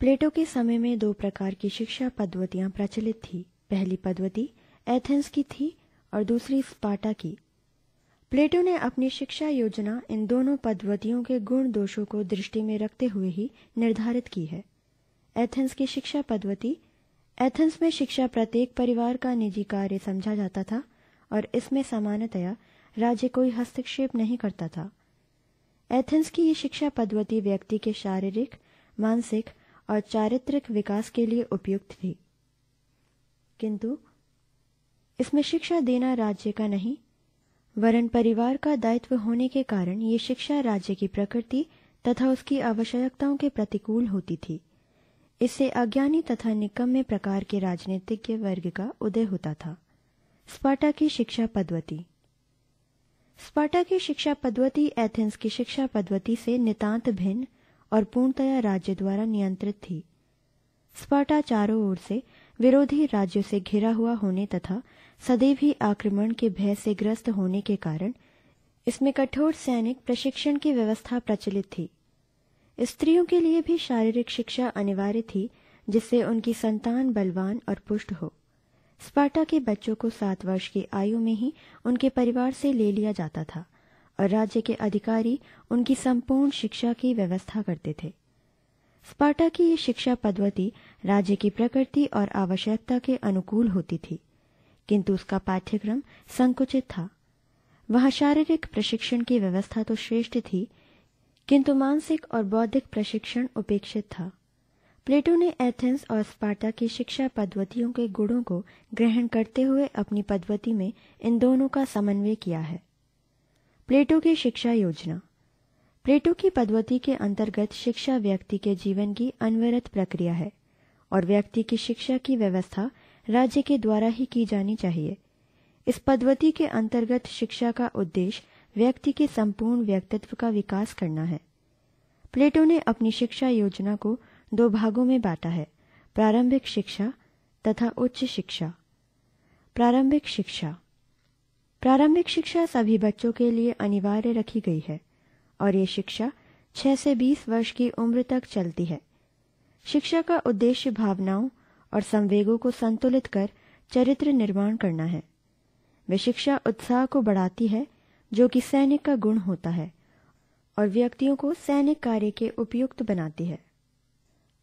प्लेटो के समय में दो प्रकार की शिक्षा पद्धतियां प्रचलित थी पहली पद्वती एथेंस की थी और दूसरी स्पार्टा की प्लेटो ने अपनी शिक्षा योजना इन दोनों पद्धतियों के गुण दोषों को दृष्टि में रखते हुए ही निर्धारित की है एथेंस की शिक्षा पद्धति एथेंस में शिक्षा प्रत्येक परिवार का निजी कार्य समझा जाता था और इसमें सामान्यतया राज्य कोई हस्तक्षेप नहीं करता था एथेंस की यह शिक्षा पद्धति व्यक्ति के शारीरिक मानसिक और चारित्रिक विकास के लिए उपयुक्त थी किंतु इसमें शिक्षा देना राज्य का नहीं वरन परिवार का दायित्व होने के कारण ये शिक्षा राज्य की प्रकृति तथा उसकी आवश्यकताओं के प्रतिकूल होती थी इससे अज्ञानी तथा निकम्मे प्रकार के राजनीतिज्ञ वर्ग का उदय होता था स्पाटा की शिक्षा पद्धति स्पाटा की शिक्षा पद्धति एथेंस की शिक्षा पद्धति से नितांत भिन्न और पूर्णतया राज्य द्वारा नियंत्रित थी स्पाटा चारों ओर से विरोधी राज्यों से घिरा हुआ होने तथा सदैव ही आक्रमण के भय से ग्रस्त होने के कारण इसमें कठोर सैनिक प्रशिक्षण की व्यवस्था प्रचलित थी स्त्रियों के लिए भी शारीरिक शिक्षा अनिवार्य थी जिससे उनकी संतान बलवान और पुष्ट हो स्पार्टा के बच्चों को सात वर्ष की आयु में ही उनके परिवार से ले लिया जाता था और राज्य के अधिकारी उनकी संपूर्ण शिक्षा की व्यवस्था करते थे स्पार्टा की ये शिक्षा पद्धति राज्य की प्रकृति और आवश्यकता के अनुकूल होती थी किंतु उसका पाठ्यक्रम संकुचित था वहां शारीरिक प्रशिक्षण की व्यवस्था तो श्रेष्ठ थी किंतु मानसिक और बौद्धिक प्रशिक्षण उपेक्षित था प्लेटो ने एथेंस और स्पार्टा की शिक्षा पद्धतियों के गुणों को ग्रहण करते हुए अपनी पद्धति में इन दोनों का समन्वय किया है प्लेटो की शिक्षा योजना प्लेटो की पद्धति के अंतर्गत शिक्षा व्यक्ति के जीवन की अनवरत प्रक्रिया है और व्यक्ति की शिक्षा की व्यवस्था राज्य के द्वारा ही की जानी चाहिए इस पद्धति के अंतर्गत शिक्षा का उद्देश्य व्यक्ति के संपूर्ण व्यक्तित्व का विकास करना है प्लेटो ने अपनी शिक्षा योजना को दो भागों में बांटा है प्रारंभिक शिक्षा तथा उच्च शिक्षा प्रारंभिक शिक्षा प्रारंभिक शिक्षा सभी बच्चों के लिए अनिवार्य रखी गई है और ये शिक्षा छह से बीस वर्ष की उम्र तक चलती है शिक्षा का उद्देश्य भावनाओं और संवेगों को संतुलित कर चरित्र निर्माण करना है वे शिक्षा उत्साह को बढ़ाती है जो कि सैनिक का गुण होता है और व्यक्तियों को सैनिक कार्य के उपयुक्त बनाती है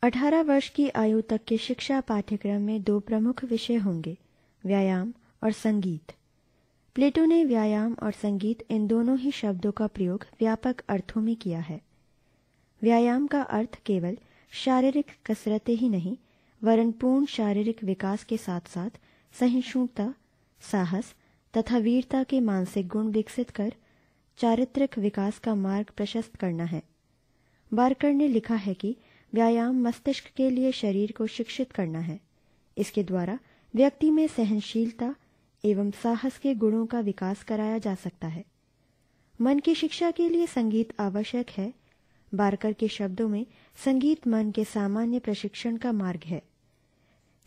18 वर्ष की आयु तक के शिक्षा पाठ्यक्रम में दो प्रमुख विषय होंगे व्यायाम और संगीत प्लेटो ने व्यायाम और संगीत इन दोनों ही शब्दों का प्रयोग व्यापक अर्थों में किया है व्यायाम का अर्थ केवल शारीरिक कसरतें ही नहीं वरन पूर्ण शारीरिक विकास के साथ साथ सहिष्णुता साहस तथा वीरता के मानसिक गुण विकसित कर चारित्रिक विकास का मार्ग प्रशस्त करना है बारकर ने लिखा है कि व्यायाम मस्तिष्क के लिए शरीर को शिक्षित करना है इसके द्वारा व्यक्ति में सहनशीलता एवं साहस के गुणों का विकास कराया जा सकता है मन की शिक्षा के लिए संगीत आवश्यक है बारकर के शब्दों में संगीत मन के सामान्य प्रशिक्षण का मार्ग है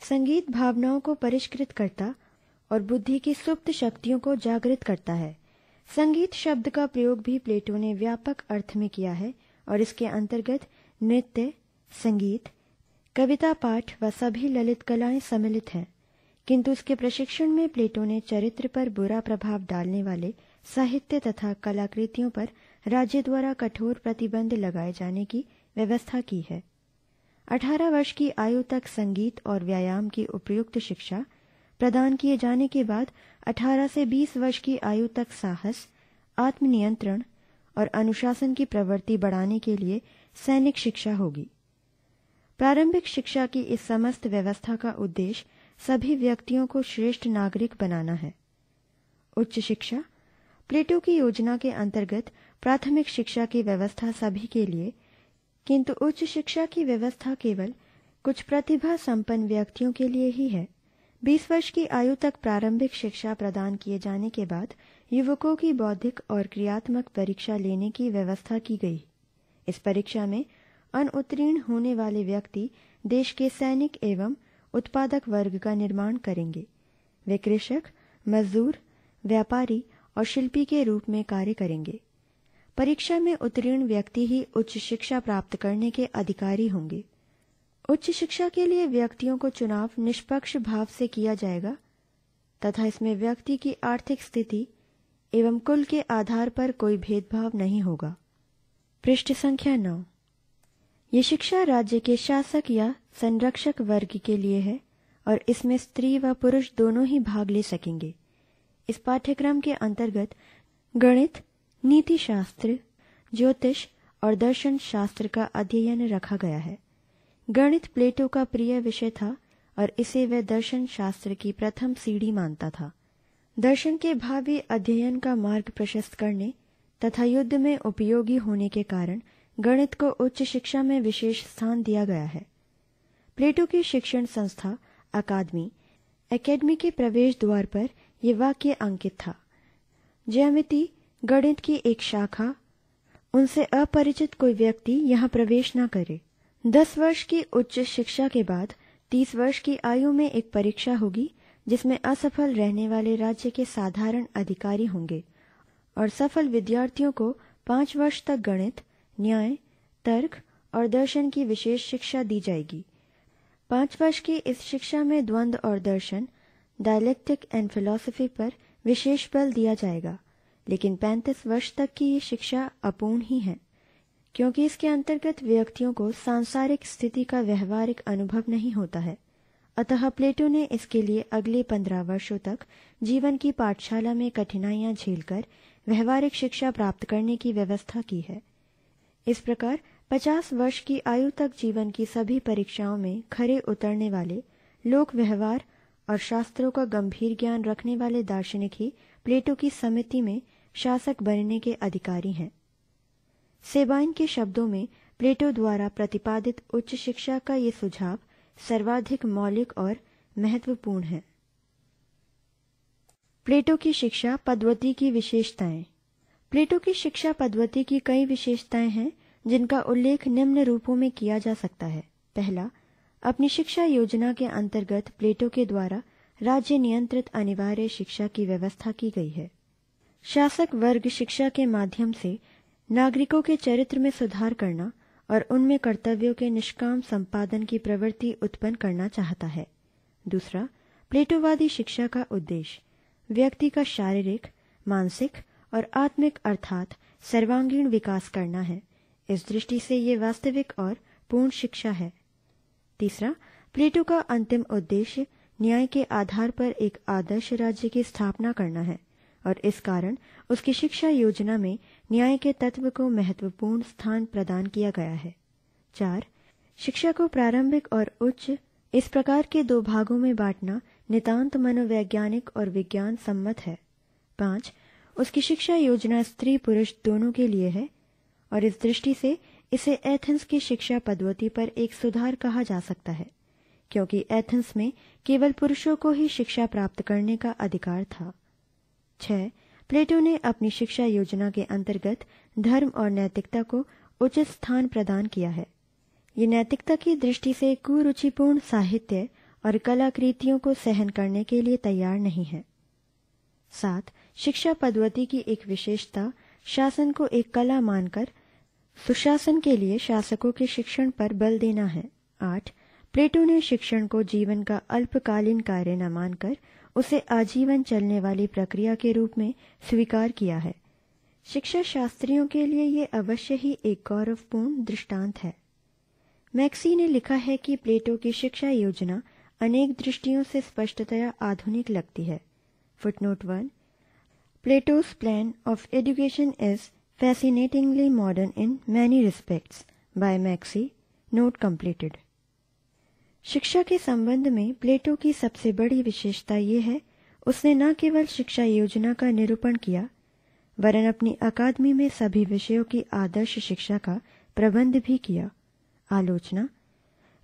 संगीत भावनाओं को परिष्कृत करता और बुद्धि की सुप्त शक्तियों को जागृत करता है संगीत शब्द का प्रयोग भी प्लेटो ने व्यापक अर्थ में किया है और इसके अंतर्गत नृत्य संगीत कविता पाठ व सभी ललित कलाएं सम्मिलित हैं किंतु उसके प्रशिक्षण में प्लेटो ने चरित्र पर बुरा प्रभाव डालने वाले साहित्य तथा कलाकृतियों पर राज्य द्वारा कठोर प्रतिबंध लगाए जाने की व्यवस्था की है 18 वर्ष की आयु तक संगीत और व्यायाम की उपयुक्त शिक्षा प्रदान किए जाने के बाद 18 से 20 वर्ष की आयु तक साहस आत्मनियंत्रण और अनुशासन की प्रवृत्ति बढ़ाने के लिए सैनिक शिक्षा होगी प्रारंभिक शिक्षा की इस समस्त व्यवस्था का उद्देश्य सभी व्यक्तियों को श्रेष्ठ नागरिक बनाना है उच्च शिक्षा प्लेटो की योजना के अंतर्गत प्राथमिक शिक्षा की व्यवस्था सभी के लिए किंतु उच्च शिक्षा की व्यवस्था केवल कुछ प्रतिभा संपन्न व्यक्तियों के लिए ही है बीस वर्ष की आयु तक प्रारंभिक शिक्षा प्रदान किए जाने के बाद युवकों की बौद्धिक और क्रियात्मक परीक्षा लेने की व्यवस्था की गई इस परीक्षा में अनुत्तीर्ण होने वाले व्यक्ति देश के सैनिक एवं उत्पादक वर्ग का निर्माण करेंगे वे कृषक मजदूर व्यापारी और शिल्पी के रूप में कार्य करेंगे परीक्षा में उत्तीर्ण व्यक्ति ही उच्च शिक्षा प्राप्त करने के अधिकारी होंगे उच्च शिक्षा के लिए व्यक्तियों को चुनाव निष्पक्ष भाव से किया जाएगा तथा इसमें व्यक्ति की आर्थिक स्थिति एवं कुल के आधार पर कोई भेदभाव नहीं होगा पृष्ठ संख्या नौ ये शिक्षा राज्य के शासक या संरक्षक वर्ग के लिए है और इसमें स्त्री व पुरुष दोनों ही भाग ले सकेंगे इस पाठ्यक्रम के अंतर्गत गणित नीति शास्त्र ज्योतिष और दर्शन शास्त्र का अध्ययन रखा गया है गणित प्लेटो का प्रिय विषय था और इसे वह दर्शन शास्त्र की प्रथम सीढ़ी मानता था दर्शन के भावी अध्ययन का मार्ग प्रशस्त करने तथा युद्ध में उपयोगी होने के कारण गणित को उच्च शिक्षा में विशेष स्थान दिया गया है प्लेटो की शिक्षण संस्था अकादमी एकेडमी के प्रवेश द्वार पर यह वाक्य अंकित था ज्यामिति गणित की एक शाखा उनसे अपरिचित कोई व्यक्ति यहाँ प्रवेश न करे दस वर्ष की उच्च शिक्षा के बाद तीस वर्ष की आयु में एक परीक्षा होगी जिसमें असफल रहने वाले राज्य के साधारण अधिकारी होंगे और सफल विद्यार्थियों को पांच वर्ष तक गणित न्याय तर्क और दर्शन की विशेष शिक्षा दी जाएगी पांच वर्ष की इस शिक्षा में द्वंद्व और दर्शन डायलेक्टिक एंड फिलोसफी पर विशेष बल दिया जाएगा लेकिन पैंतीस वर्ष तक की ये शिक्षा अपूर्ण ही है क्योंकि इसके अंतर्गत व्यक्तियों को सांसारिक स्थिति का व्यवहारिक अनुभव नहीं होता है अतः प्लेटो ने इसके लिए अगले पंद्रह वर्षों तक जीवन की पाठशाला में कठिनाइयां झेलकर व्यवहारिक शिक्षा प्राप्त करने की व्यवस्था की है इस प्रकार पचास वर्ष की आयु तक जीवन की सभी परीक्षाओं में खरे उतरने वाले लोक व्यवहार और शास्त्रों का गंभीर ज्ञान रखने वाले दार्शनिक ही प्लेटो की समिति में शासक बनने के अधिकारी हैं सेबाइन के शब्दों में प्लेटो द्वारा प्रतिपादित उच्च शिक्षा का ये सुझाव सर्वाधिक मौलिक और महत्वपूर्ण है प्लेटो की शिक्षा पद्वती की विशेषताएं प्लेटो की शिक्षा पद्धति की कई विशेषताएं हैं जिनका उल्लेख निम्न रूपों में किया जा सकता है पहला अपनी शिक्षा योजना के अंतर्गत प्लेटो के द्वारा राज्य नियंत्रित अनिवार्य शिक्षा की व्यवस्था की गई है शासक वर्ग शिक्षा के माध्यम से नागरिकों के चरित्र में सुधार करना और उनमें कर्तव्यों के निष्काम संपादन की प्रवृत्ति उत्पन्न करना चाहता है दूसरा प्लेटोवादी शिक्षा का उद्देश्य व्यक्ति का शारीरिक मानसिक और आत्मिक अर्थात सर्वांगीण विकास करना है इस दृष्टि से ये वास्तविक और पूर्ण शिक्षा है तीसरा प्लेटो का अंतिम उद्देश्य न्याय के आधार पर एक आदर्श राज्य की स्थापना करना है और इस कारण उसकी शिक्षा योजना में न्याय के तत्व को महत्वपूर्ण स्थान प्रदान किया गया है चार शिक्षा को प्रारंभिक और उच्च इस प्रकार के दो भागों में बांटना नितांत मनोवैज्ञानिक और विज्ञान सम्मत है पांच उसकी शिक्षा योजना स्त्री पुरुष दोनों के लिए है और इस दृष्टि से इसे एथेंस की शिक्षा पद्धति पर एक सुधार कहा जा सकता है क्योंकि एथेंस में केवल पुरुषों को ही शिक्षा प्राप्त करने का अधिकार था छह प्लेटो ने अपनी शिक्षा योजना के अंतर्गत धर्म और नैतिकता को उचित स्थान प्रदान किया है ये नैतिकता की दृष्टि से कुरुचिपूर्ण साहित्य और कलाकृतियों को सहन करने के लिए तैयार नहीं है साथ शिक्षा पद्धति की एक विशेषता शासन को एक कला मानकर सुशासन के लिए शासकों के शिक्षण पर बल देना है आठ प्लेटो ने शिक्षण को जीवन का अल्पकालीन कार्य न मानकर उसे आजीवन चलने वाली प्रक्रिया के रूप में स्वीकार किया है शिक्षा शास्त्रियों के लिए ये अवश्य ही एक गौरवपूर्ण दृष्टांत है मैक्सी ने लिखा है कि प्लेटो की शिक्षा योजना अनेक दृष्टियों से स्पष्टतया आधुनिक लगती है footnote one Plato's plan of education is fascinatingly modern in many respects by Maxi. Note completed. शिक्षा के संबंध में प्लेटो की सबसे बड़ी विशेषता ये है उसने न केवल शिक्षा योजना का निरूपण किया वरन अपनी अकादमी में सभी विषयों की आदर्श शिक्षा का प्रबंध भी किया आलोचना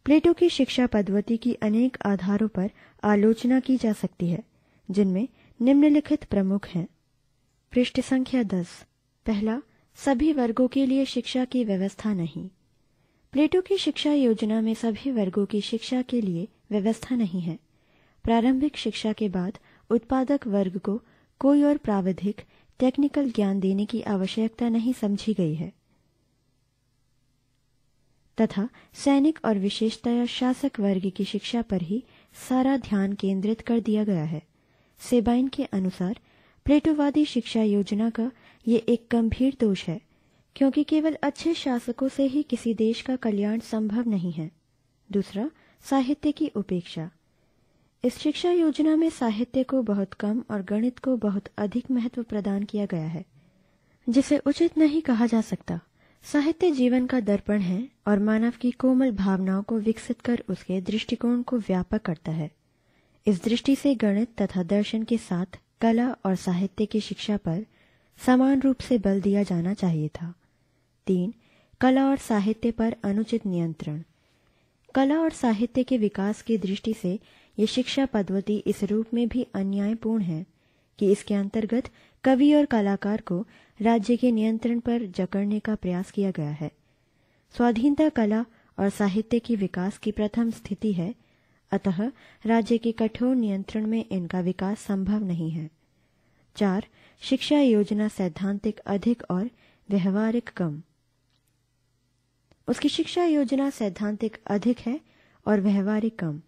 प्लेटो की शिक्षा पद्धति की अनेक आधारों पर आलोचना की जा सकती है जिनमें निम्नलिखित प्रमुख हैं पृष्ठ संख्या दस पहला सभी वर्गों के लिए शिक्षा की व्यवस्था नहीं प्लेटो की शिक्षा योजना में सभी वर्गों की शिक्षा के लिए व्यवस्था नहीं है प्रारंभिक शिक्षा के बाद उत्पादक वर्ग को कोई और प्रावधिक टेक्निकल ज्ञान देने की आवश्यकता नहीं समझी गई है तथा सैनिक और विशेषतया शासक वर्ग की शिक्षा पर ही सारा ध्यान केंद्रित कर दिया गया है सेबाइन के अनुसार प्लेटोवादी शिक्षा योजना का ये एक गंभीर दोष है क्योंकि केवल अच्छे शासकों से ही किसी देश का कल्याण संभव नहीं है दूसरा साहित्य की उपेक्षा इस शिक्षा योजना में साहित्य को बहुत कम और गणित को बहुत अधिक महत्व प्रदान किया गया है जिसे उचित नहीं कहा जा सकता साहित्य जीवन का दर्पण है और मानव की कोमल भावनाओं को विकसित कर उसके दृष्टिकोण को व्यापक करता है इस दृष्टि से गणित तथा दर्शन के साथ कला और साहित्य की शिक्षा पर समान रूप से बल दिया जाना चाहिए था तीन कला और साहित्य पर अनुचित नियंत्रण कला और साहित्य के विकास की दृष्टि से ये शिक्षा पद्धति इस रूप में भी अन्यायपूर्ण है कि इसके अंतर्गत कवि और कलाकार को राज्य के नियंत्रण पर जकड़ने का प्रयास किया गया है स्वाधीनता कला और साहित्य की विकास की प्रथम स्थिति है अतः राज्य के कठोर नियंत्रण में इनका विकास संभव नहीं है चार शिक्षा योजना सैद्धांतिक अधिक और व्यवहारिक कम उसकी शिक्षा योजना सैद्धांतिक अधिक है और व्यवहारिक कम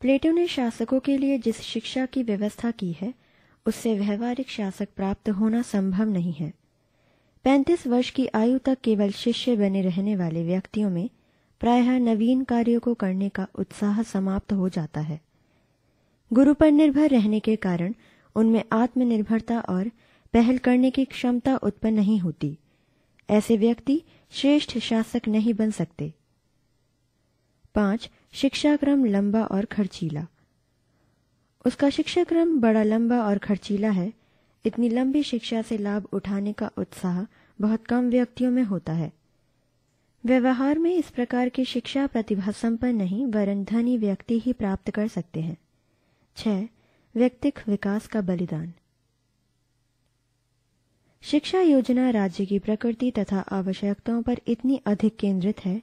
प्लेटो ने शासकों के लिए जिस शिक्षा की व्यवस्था की है उससे व्यवहारिक शासक प्राप्त होना संभव नहीं है पैंतीस वर्ष की आयु तक केवल शिष्य बने रहने वाले व्यक्तियों में प्रायः नवीन कार्यों को करने का उत्साह समाप्त हो जाता है गुरु पर निर्भर रहने के कारण उनमें आत्मनिर्भरता और पहल करने की क्षमता उत्पन्न नहीं होती ऐसे व्यक्ति श्रेष्ठ शासक नहीं बन सकते पांच शिक्षाक्रम लंबा और खर्चीला उसका शिक्षाक्रम बड़ा लंबा और खर्चीला है इतनी लंबी शिक्षा से लाभ उठाने का उत्साह बहुत कम व्यक्तियों में होता है व्यवहार में इस प्रकार की शिक्षा प्रतिभा संपन्न नहीं वरन धनी व्यक्ति ही प्राप्त कर सकते हैं छह व्यक्तिक विकास का बलिदान शिक्षा योजना राज्य की प्रकृति तथा आवश्यकताओं पर इतनी अधिक केंद्रित है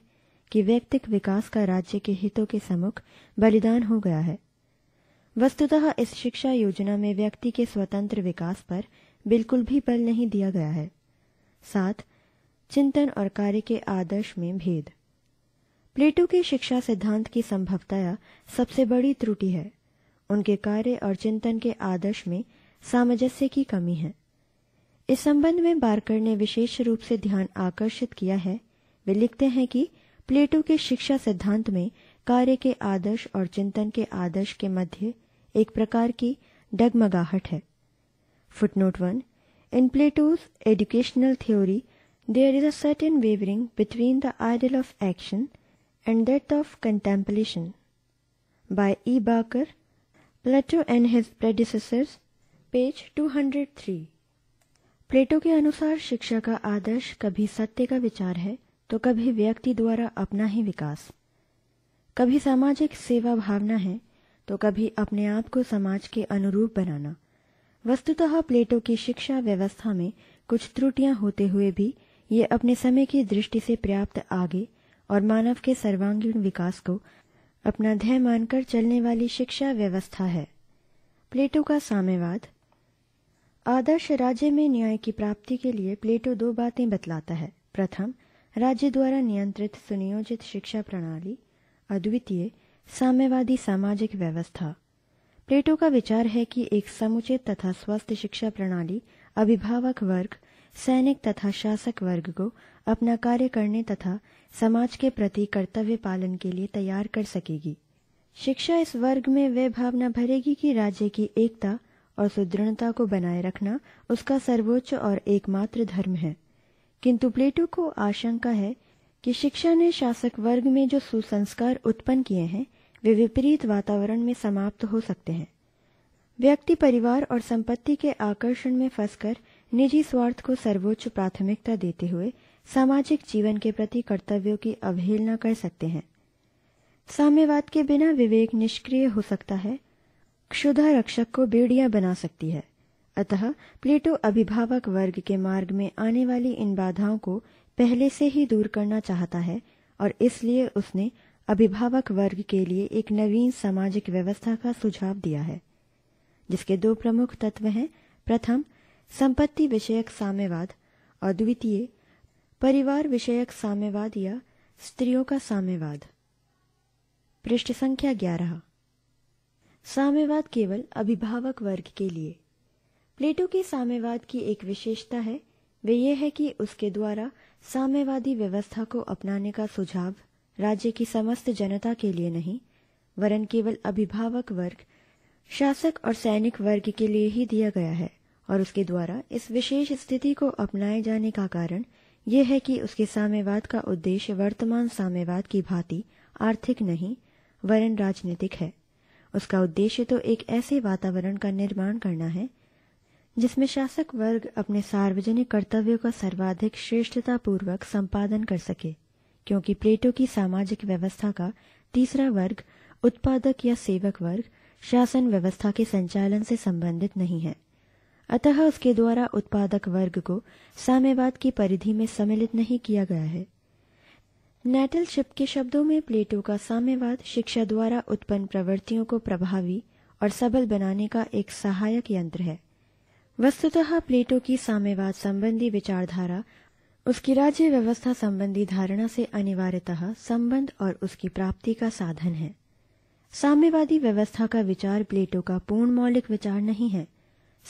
कि व्यक्तिक विकास का राज्य के हितों के समुख बलिदान हो गया है वस्तुतः इस शिक्षा योजना में व्यक्ति के स्वतंत्र विकास पर बिल्कुल भी बल नहीं दिया गया है साथ चिंतन और कार्य के आदर्श में भेद प्लेटो के शिक्षा सिद्धांत की संभवतया सबसे बड़ी त्रुटि है उनके कार्य और चिंतन के आदर्श में सामंजस्य की कमी है इस संबंध में बारकर ने विशेष रूप से ध्यान आकर्षित किया है वे लिखते हैं कि प्लेटो के शिक्षा सिद्धांत में कार्य के आदर्श और चिंतन के आदर्श के मध्य एक प्रकार की डगमगाहट है footnote one in Plato's educational theory there is a certain wavering between the ideal of action and that of contemplation. By E. Barker, Plato and his predecessors page 203 Plato के अनुसार शिक्षा का आदर्श कभी सत्य का विचार है तो कभी व्यक्ति द्वारा अपना ही विकास कभी सामाजिक सेवा भावना है तो कभी अपने आप को समाज के अनुरूप बनाना वस्तुतः प्लेटो की शिक्षा व्यवस्था में कुछ त्रुटियां होते हुए भी ये अपने समय की दृष्टि से पर्याप्त आगे और मानव के सर्वांगीण विकास को अपना ध्यय मानकर चलने वाली शिक्षा व्यवस्था है प्लेटो का साम्यवाद आदर्श राज्य में न्याय की प्राप्ति के लिए प्लेटो दो बातें बतलाता है प्रथम राज्य द्वारा नियंत्रित सुनियोजित शिक्षा प्रणाली अद्वितीय साम्यवादी सामाजिक व्यवस्था प्लेटो का विचार है कि एक समुचित तथा स्वस्थ शिक्षा प्रणाली अभिभावक वर्ग सैनिक तथा शासक वर्ग को अपना कार्य करने तथा समाज के प्रति कर्तव्य पालन के लिए तैयार कर सकेगी शिक्षा इस वर्ग में वह भावना भरेगी कि राज्य की एकता और सुदृढ़ता को बनाए रखना उसका सर्वोच्च और एकमात्र धर्म है किंतु प्लेटो को आशंका है कि शिक्षा ने शासक वर्ग में जो सुसंस्कार उत्पन्न किए हैं वे विपरीत वातावरण में समाप्त हो सकते हैं व्यक्ति परिवार और संपत्ति के आकर्षण में फंसकर निजी स्वार्थ को सर्वोच्च प्राथमिकता देते हुए सामाजिक जीवन के प्रति कर्तव्यों की अवहेलना कर सकते हैं साम्यवाद के बिना विवेक निष्क्रिय हो सकता है क्षुधा रक्षक को बेड़ियां बना सकती है अतः प्लेटो अभिभावक वर्ग के मार्ग में आने वाली इन बाधाओं को पहले से ही दूर करना चाहता है और इसलिए उसने अभिभावक वर्ग के लिए एक नवीन सामाजिक व्यवस्था का सुझाव दिया है जिसके दो प्रमुख तत्व हैं प्रथम संपत्ति विषयक साम्यवाद और द्वितीय परिवार विषयक साम्यवाद या स्त्रियों का साम्यवाद पृष्ठ संख्या ग्यारह साम्यवाद केवल अभिभावक वर्ग के लिए प्लेटो के साम्यवाद की एक विशेषता है वे ये है कि उसके द्वारा साम्यवादी व्यवस्था को अपनाने का सुझाव राज्य की समस्त जनता के लिए नहीं वरन केवल अभिभावक वर्ग शासक और सैनिक वर्ग के लिए ही दिया गया है और उसके द्वारा इस विशेष स्थिति को अपनाए जाने का कारण यह है कि उसके साम्यवाद का उद्देश्य वर्तमान साम्यवाद की भांति आर्थिक नहीं वरन राजनीतिक है उसका उद्देश्य तो एक ऐसे वातावरण का निर्माण करना है जिसमें शासक वर्ग अपने सार्वजनिक कर्तव्यों का सर्वाधिक श्रेष्ठतापूर्वक संपादन कर सके क्योंकि प्लेटो की सामाजिक व्यवस्था का तीसरा वर्ग उत्पादक या सेवक वर्ग शासन व्यवस्था के संचालन से संबंधित नहीं है अतः उसके द्वारा उत्पादक वर्ग को साम्यवाद की परिधि में सम्मिलित नहीं किया गया है नेटल शिप के शब्दों में प्लेटो का साम्यवाद शिक्षा द्वारा उत्पन्न प्रवृत्तियों को प्रभावी और सबल बनाने का एक सहायक यंत्र है वस्तुतः प्लेटो की साम्यवाद संबंधी विचारधारा उसकी राज्य व्यवस्था संबंधी धारणा से अनिवार्यतः संबंध और उसकी प्राप्ति का साधन है साम्यवादी व्यवस्था का विचार प्लेटो का पूर्ण मौलिक विचार नहीं है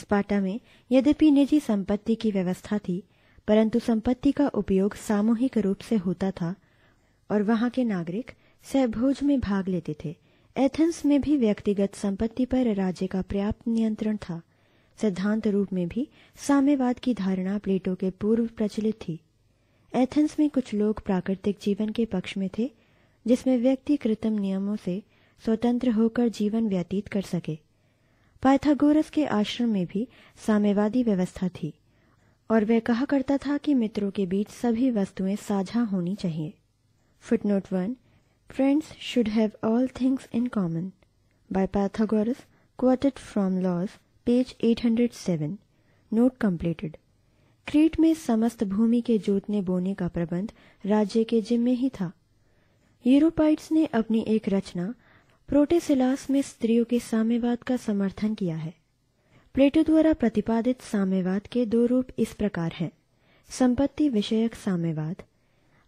स्पाटा में यद्यपि निजी संपत्ति की व्यवस्था थी परंतु संपत्ति का उपयोग सामूहिक रूप से होता था और वहां के नागरिक सहभोज में भाग लेते थे एथेंस में भी व्यक्तिगत संपत्ति पर राज्य का पर्याप्त नियंत्रण था सिद्धांत रूप में भी साम्यवाद की धारणा प्लेटो के पूर्व प्रचलित थी एथेंस में कुछ लोग प्राकृतिक जीवन के पक्ष में थे जिसमें व्यक्ति कृतम नियमों से स्वतंत्र होकर जीवन व्यतीत कर सके पाइथागोरस के आश्रम में भी साम्यवादी व्यवस्था थी और वह कहा करता था कि मित्रों के बीच सभी वस्तुएं साझा होनी चाहिए footnote one friends should have all things in common by Pythagoras quoted from Laws page 807 note completed Crete में समस्त भूमि के जोतने बोने का प्रबंध राज्य के जिम्मे ही था यूरोपाइट्स ने अपनी एक रचना प्रोटेसिलास में स्त्रियों के साम्यवाद का समर्थन किया है प्लेटो द्वारा प्रतिपादित साम्यवाद के दो रूप इस प्रकार हैं संपत्ति विषयक साम्यवाद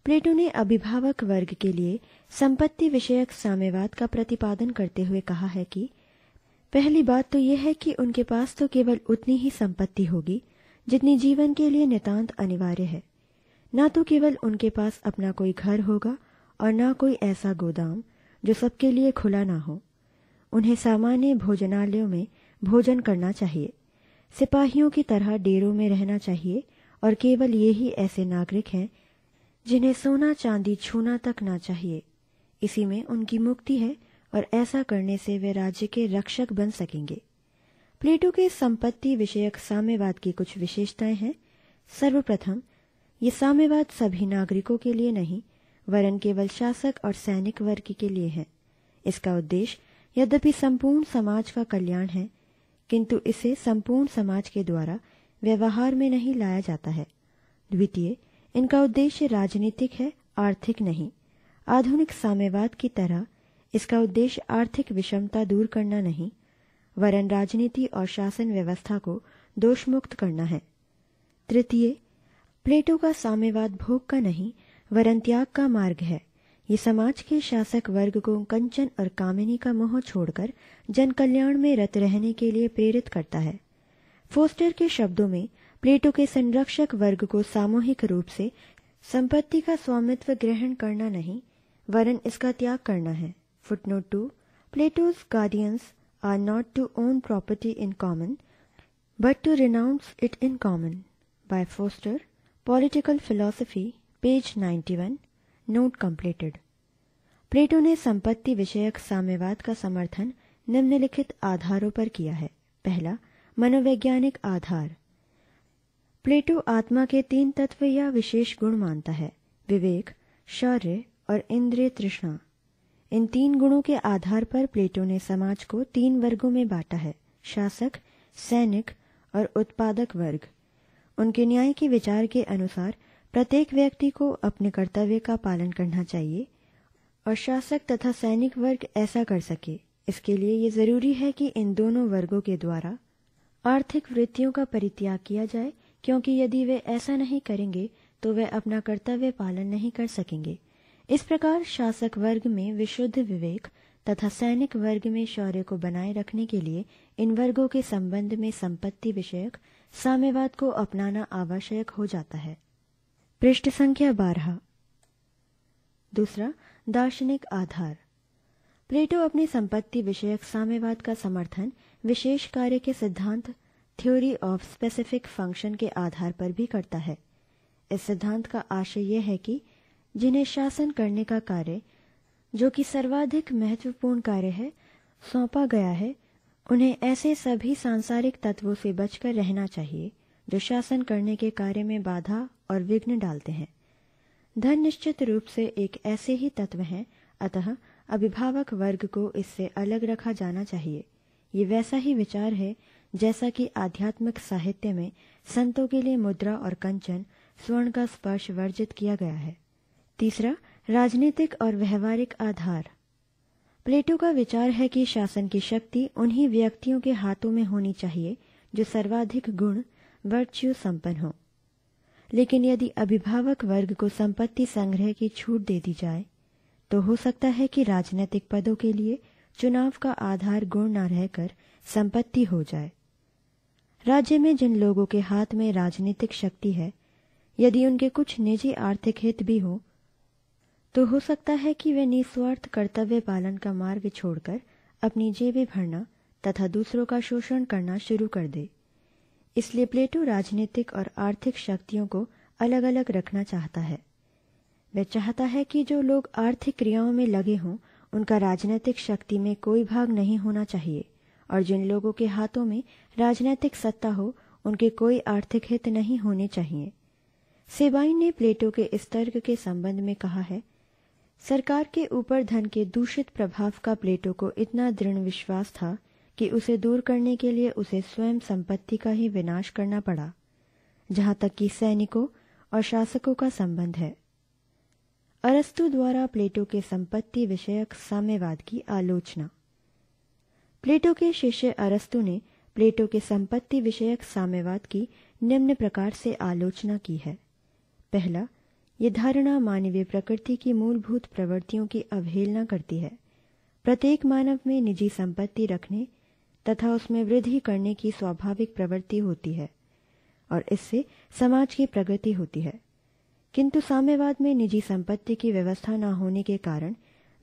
प्लेटो ने अभिभावक वर्ग के लिए संपत्ति विषयक साम्यवाद का प्रतिपादन करते हुए कहा है कि पहली बात तो यह है कि उनके पास तो केवल उतनी ही संपत्ति होगी जितनी जीवन के लिए नितांत अनिवार्य है न तो केवल उनके पास अपना कोई घर होगा और न कोई ऐसा गोदाम जो सबके लिए खुला ना हो उन्हें सामान्य भोजनालयों में भोजन करना चाहिए सिपाहियों की तरह डेरों में रहना चाहिए और केवल ये ही ऐसे नागरिक हैं जिन्हें सोना चांदी छूना तक ना चाहिए इसी में उनकी मुक्ति है और ऐसा करने से वे राज्य के रक्षक बन सकेंगे प्लेटो के संपत्ति विषयक साम्यवाद की कुछ विशेषताएं हैं सर्वप्रथम ये साम्यवाद सभी नागरिकों के लिए नहीं वरन केवल शासक और सैनिक वर्ग के लिए है इसका उद्देश्य यद्यपि संपूर्ण समाज का कल्याण है किंतु इसे संपूर्ण समाज के द्वारा व्यवहार में नहीं लाया जाता है द्वितीय इनका उद्देश्य राजनीतिक है आर्थिक नहीं आधुनिक साम्यवाद की तरह इसका उद्देश्य आर्थिक विषमता दूर करना नहीं वरन राजनीति और शासन व्यवस्था को दोषमुक्त करना है तृतीय प्लेटो का साम्यवाद भोग का नहीं वरन त्याग का मार्ग है ये समाज के शासक वर्ग को कंचन और कामिनी का मोह छोड़कर जन कल्याण में रत रहने के लिए प्रेरित करता है फोस्टर के शब्दों में प्लेटो के संरक्षक वर्ग को सामूहिक रूप से संपत्ति का स्वामित्व ग्रहण करना नहीं वरन इसका त्याग करना है footnote two Plato's guardians are not to own property in common but to renounce it in common by Foster political philosophy page 91 note completed Plato ने संपत्ति विषयक साम्यवाद का समर्थन निम्नलिखित आधारों पर किया है पहला मनोवैज्ञानिक आधार प्लेटो आत्मा के तीन तत्व या विशेष गुण मानता है विवेक शौर्य और इंद्रिय तृष्णा इन तीन गुणों के आधार पर प्लेटो ने समाज को तीन वर्गों में बांटा है शासक सैनिक और उत्पादक वर्ग उनके न्याय के विचार के अनुसार प्रत्येक व्यक्ति को अपने कर्तव्य का पालन करना चाहिए और शासक तथा सैनिक वर्ग ऐसा कर सके इसके लिए ये जरूरी है कि इन दोनों वर्गों के द्वारा आर्थिक वृत्तियों का परित्याग किया जाए क्योंकि यदि वे ऐसा नहीं करेंगे तो वे अपना कर्तव्य पालन नहीं कर सकेंगे इस प्रकार शासक वर्ग में विशुद्ध विवेक तथा सैनिक वर्ग में शौर्य को बनाए रखने के लिए इन वर्गों के संबंध में संपत्ति विषयक साम्यवाद को अपनाना आवश्यक हो जाता है पृष्ठ संख्या बारह दूसरा दार्शनिक आधार प्लेटो अपनी संपत्ति विषयक साम्यवाद का समर्थन विशेष कार्य के सिद्धांत थ्योरी ऑफ स्पेसिफिक फंक्शन के आधार पर भी करता है इस सिद्धांत का आशय यह है कि जिन्हें शासन करने का कार्य जो कि सर्वाधिक महत्वपूर्ण कार्य है सौंपा गया है उन्हें ऐसे सभी सांसारिक तत्वों से बचकर रहना चाहिए दुशासन करने के कार्य में बाधा और विघ्न डालते हैं धन निश्चित रूप से एक ऐसे ही तत्व हैं अतः अभिभावक वर्ग को इससे अलग रखा जाना चाहिए ये वैसा ही विचार है जैसा कि आध्यात्मिक साहित्य में संतों के लिए मुद्रा और कंचन स्वर्ण का स्पर्श वर्जित किया गया है तीसरा राजनीतिक और व्यवहारिक आधार प्लेटो का विचार है कि शासन की शक्ति उन्हीं व्यक्तियों के हाथों में होनी चाहिए जो सर्वाधिक गुण वर्च्यू संपन्न हो लेकिन यदि अभिभावक वर्ग को संपत्ति संग्रह की छूट दे दी जाए तो हो सकता है कि राजनीतिक पदों के लिए चुनाव का आधार गुण न रहकर संपत्ति हो जाए राज्य में जिन लोगों के हाथ में राजनीतिक शक्ति है यदि उनके कुछ निजी आर्थिक हित भी हो तो हो सकता है कि वे निस्वार्थ कर्तव्य पालन का मार्ग छोड़कर अपनी जेबें भरना तथा दूसरों का शोषण करना शुरू कर दे इसलिए प्लेटो राजनीतिक और आर्थिक शक्तियों को अलग अलग रखना चाहता है वह चाहता है कि जो लोग आर्थिक क्रियाओं में लगे हों उनका राजनीतिक शक्ति में कोई भाग नहीं होना चाहिए और जिन लोगों के हाथों में राजनीतिक सत्ता हो उनके कोई आर्थिक हित नहीं होने चाहिए सेबाइन ने प्लेटो के इस तर्क के संबंध में कहा है सरकार के ऊपर धन के दूषित प्रभाव का प्लेटो को इतना दृढ़ विश्वास था कि उसे दूर करने के लिए उसे स्वयं संपत्ति का ही विनाश करना पड़ा जहां तक कि सैनिकों और शासकों का संबंध है अरस्तु द्वारा प्लेटो के संपत्ति विषयक साम्यवाद की आलोचना प्लेटो के शिष्य अरस्तु ने प्लेटो के संपत्ति विषयक साम्यवाद की निम्न प्रकार से आलोचना की है पहला ये धारणा मानवीय प्रकृति की मूलभूत प्रवृत्तियों की अवहेलना करती है प्रत्येक मानव में निजी संपत्ति रखने तथा उसमें वृद्धि करने की स्वाभाविक प्रवृत्ति होती है और इससे समाज की प्रगति होती है किंतु साम्यवाद में निजी संपत्ति की व्यवस्था न होने के कारण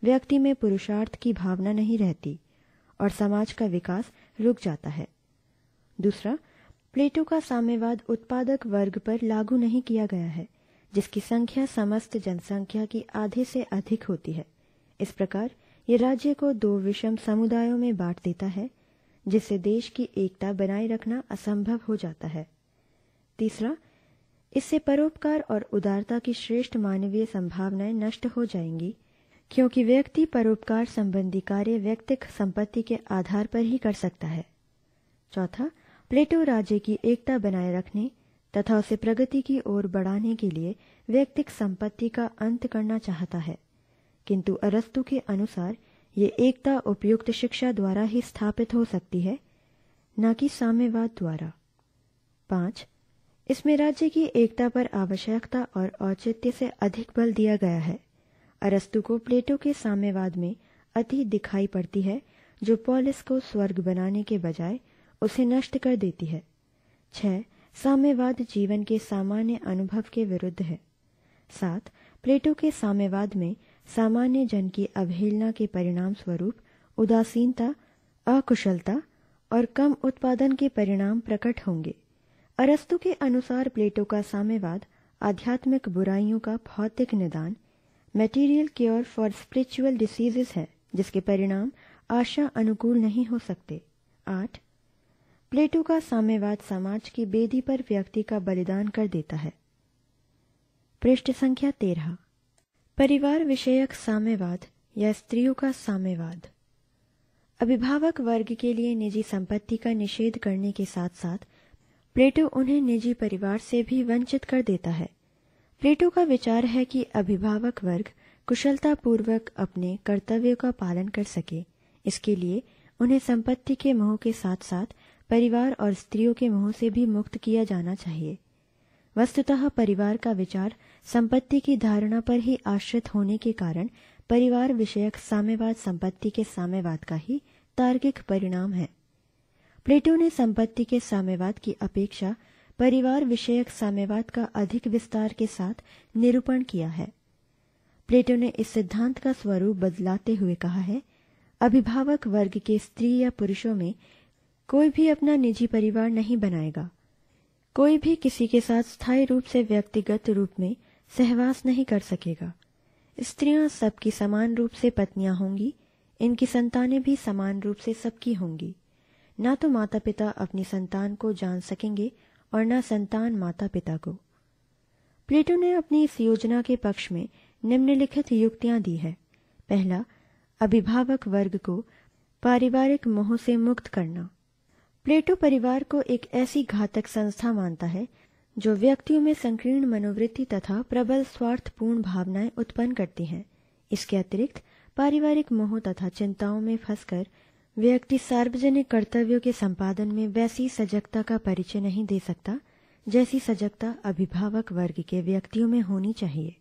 व्यक्ति में पुरुषार्थ की भावना नहीं रहती और समाज का विकास रुक जाता है दूसरा प्लेटो का साम्यवाद उत्पादक वर्ग पर लागू नहीं किया गया है जिसकी संख्या समस्त जनसंख्या की आधे से अधिक होती है इस प्रकार ये राज्य को दो विषम समुदायों में बांट देता है जिससे देश की एकता बनाए रखना असंभव हो जाता है तीसरा इससे परोपकार और उदारता की श्रेष्ठ मानवीय संभावनाएं नष्ट हो जाएंगी क्योंकि व्यक्ति परोपकार संबंधी कार्य व्यक्तिक संपत्ति के आधार पर ही कर सकता है चौथा प्लेटो राज्य की एकता बनाए रखने तथा उसे प्रगति की ओर बढ़ाने के लिए व्यक्तिक संपत्ति का अंत करना चाहता है किंतु अरस्तु के अनुसार ये एकता उपयुक्त शिक्षा द्वारा ही स्थापित हो सकती है न कि साम्यवाद द्वारा पांच इसमें राज्य की एकता पर आवश्यकता और औचित्य से अधिक बल दिया गया है अरस्तु को प्लेटो के साम्यवाद में अति दिखाई पड़ती है जो पॉलिस को स्वर्ग बनाने के बजाय उसे नष्ट कर देती है छह साम्यवाद जीवन के सामान्य अनुभव के विरुद्ध है सात प्लेटो के साम्यवाद में सामान्य जन की अवहेलना के परिणाम स्वरूप उदासीनता अकुशलता और कम उत्पादन के परिणाम प्रकट होंगे अरस्तु के अनुसार प्लेटो का साम्यवाद आध्यात्मिक बुराइयों का भौतिक निदान material cure for spiritual diseases है जिसके परिणाम आशा अनुकूल नहीं हो सकते आठ प्लेटो का साम्यवाद समाज की बेदी पर व्यक्ति का बलिदान कर देता है पृष्ठ संख्या तेरह परिवार विषयक साम्यवाद या स्त्रियों का साम्यवाद अभिभावक वर्ग के लिए निजी संपत्ति का निषेध करने के साथ साथ प्लेटो उन्हें निजी परिवार से भी वंचित कर देता है प्लेटो का विचार है कि अभिभावक वर्ग कुशलतापूर्वक अपने कर्तव्यों का पालन कर सके इसके लिए उन्हें संपत्ति के मोह के साथ साथ परिवार और स्त्रियों के मोह से भी मुक्त किया जाना चाहिए वस्तुतः परिवार का विचार संपत्ति की धारणा पर ही आश्रित होने के कारण परिवार विषयक साम्यवाद संपत्ति के साम्यवाद का ही तार्किक परिणाम है प्लेटो ने संपत्ति के साम्यवाद की अपेक्षा परिवार विषयक साम्यवाद का अधिक विस्तार के साथ निरूपण किया है प्लेटो ने इस सिद्धांत का स्वरूप बदलाते हुए कहा है अभिभावक वर्ग के स्त्री या पुरुषों में कोई भी अपना निजी परिवार नहीं बनाएगा कोई भी किसी के साथ स्थायी रूप से व्यक्तिगत रूप में सहवास नहीं कर सकेगा स्त्रियां सबकी समान रूप से पत्नियां होंगी इनकी संतानें भी समान रूप से सबकी होंगी ना तो माता पिता अपनी संतान को जान सकेंगे और ना संतान माता पिता को प्लेटो ने अपनी इस योजना के पक्ष में निम्नलिखित युक्तियां दी है पहला अभिभावक वर्ग को पारिवारिक मोह से मुक्त करना प्लेटो परिवार को एक ऐसी घातक संस्था मानता है जो व्यक्तियों में संकीर्ण मनोवृत्ति तथा प्रबल स्वार्थपूर्ण भावनाएं उत्पन्न करती हैं इसके अतिरिक्त पारिवारिक मोह तथा चिंताओं में फंसकर व्यक्ति सार्वजनिक कर्तव्यों के संपादन में वैसी सजगता का परिचय नहीं दे सकता जैसी सजगता अभिभावक वर्ग के व्यक्तियों में होनी चाहिए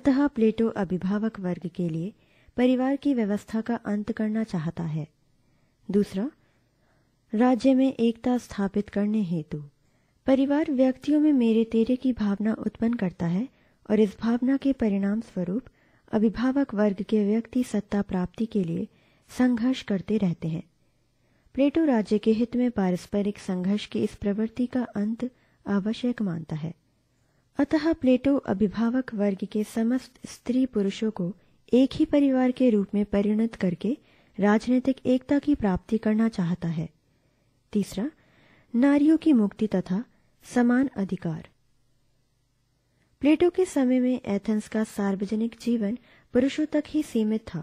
अतः प्लेटो अभिभावक वर्ग के लिए परिवार की व्यवस्था का अंत करना चाहता है दूसरा राज्य में एकता स्थापित करने हेतु परिवार व्यक्तियों में मेरे तेरे की भावना उत्पन्न करता है और इस भावना के परिणाम स्वरूप अभिभावक वर्ग के व्यक्ति सत्ता प्राप्ति के लिए संघर्ष करते रहते हैं प्लेटो राज्य के हित में पारस्परिक संघर्ष की इस प्रवृत्ति का अंत आवश्यक मानता है अतः प्लेटो अभिभावक वर्ग के समस्त स्त्री पुरुषों को एक ही परिवार के रूप में परिणत करके राजनीतिक एकता की प्राप्ति करना चाहता है तीसरा नारियों की मुक्ति तथा समान अधिकार प्लेटो के समय में एथेंस का सार्वजनिक जीवन पुरुषों तक ही सीमित था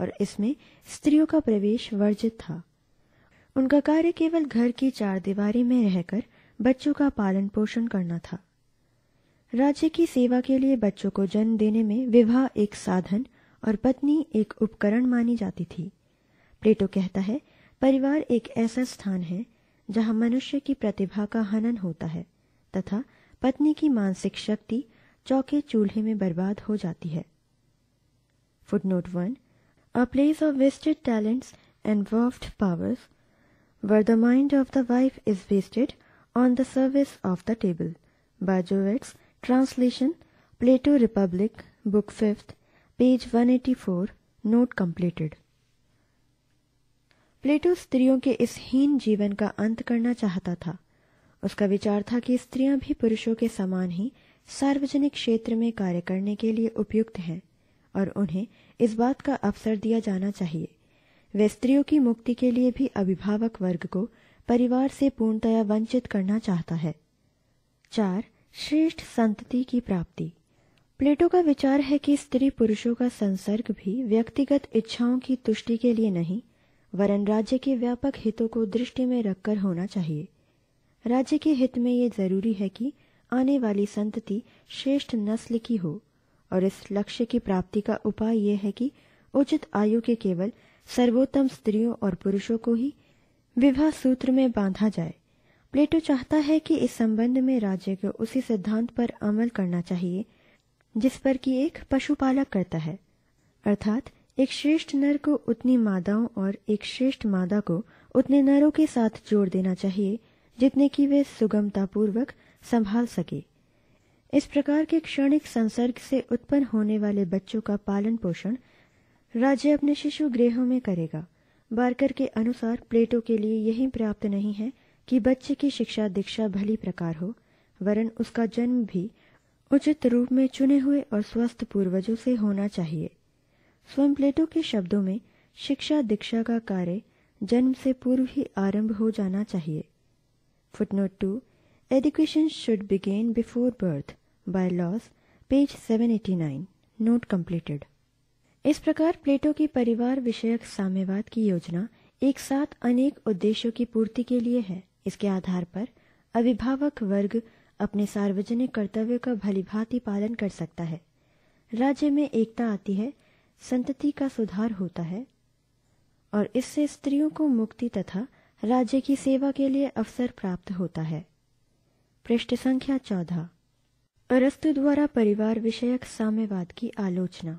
और इसमें स्त्रियों का प्रवेश वर्जित था उनका कार्य केवल घर की चार दीवारी में रहकर बच्चों का पालन पोषण करना था राज्य की सेवा के लिए बच्चों को जन्म देने में विवाह एक साधन और पत्नी एक उपकरण मानी जाती थी प्लेटो कहता है परिवार एक ऐसा स्थान है जहां मनुष्य की प्रतिभा का हनन होता है तथा पत्नी की मानसिक शक्ति चौके चूल्हे में बर्बाद हो जाती है footnote one a place of wasted talents and dwarfed powers where the mind of the wife is wasted on the service of the table Bosanquet's translation Plato Republic book fifth page 184 note completed Plato स्त्रियों के इस हीन जीवन का अंत करना चाहता था उसका विचार था कि स्त्रियां भी पुरुषों के समान ही सार्वजनिक क्षेत्र में कार्य करने के लिए उपयुक्त हैं और उन्हें इस बात का अवसर दिया जाना चाहिए वे स्त्रियों की मुक्ति के लिए भी अभिभावक वर्ग को परिवार से पूर्णतया वंचित करना चाहता है चार श्रेष्ठ संतति की प्राप्ति प्लेटो का विचार है कि स्त्री पुरुषों का संसर्ग भी व्यक्तिगत इच्छाओं की तुष्टि के लिए नहीं वरन राज्य के व्यापक हितों को दृष्टि में रखकर होना चाहिए राज्य के हित में ये जरूरी है कि आने वाली संतति श्रेष्ठ नस्ल की हो और इस लक्ष्य की प्राप्ति का उपाय यह है कि उचित आयु के केवल सर्वोत्तम स्त्रियों और पुरुषों को ही विवाह सूत्र में बांधा जाए प्लेटो चाहता है कि इस संबंध में राज्य को उसी सिद्धांत पर अमल करना चाहिए जिस पर कि एक पशुपालक करता है अर्थात एक श्रेष्ठ नर को उतनी मादाओं और एक श्रेष्ठ मादा को उतने नरों के साथ जोड़ देना चाहिए जितने की वे सुगमतापूर्वक संभाल सके इस प्रकार के क्षणिक संसर्ग से उत्पन्न होने वाले बच्चों का पालन पोषण राज्य अपने शिशु गृहों में करेगा बारकर के अनुसार प्लेटो के लिए यही पर्याप्त नहीं है कि बच्चे की शिक्षा दीक्षा भली प्रकार हो वरन उसका जन्म भी उचित रूप में चुने हुए और स्वस्थ पूर्वजों से होना चाहिए स्वयं प्लेटो के शब्दों में शिक्षा दीक्षा का कार्य जन्म से पूर्व ही आरंभ हो जाना चाहिए footnote two education should begin before birth by Laws page 789 note completed इस प्रकार प्लेटो की परिवार विषयक साम्यवाद की योजना एक साथ अनेक उद्देश्यों की पूर्ति के लिए है इसके आधार पर अभिभावक वर्ग अपने सार्वजनिक कर्तव्य का भलीभांति पालन कर सकता है राज्य में एकता आती है संतति का सुधार होता है और इससे स्त्रियों को मुक्ति तथा राज्य की सेवा के लिए अवसर प्राप्त होता है पृष्ठ संख्या चौदह अरस्तु द्वारा परिवार विषयक साम्यवाद की आलोचना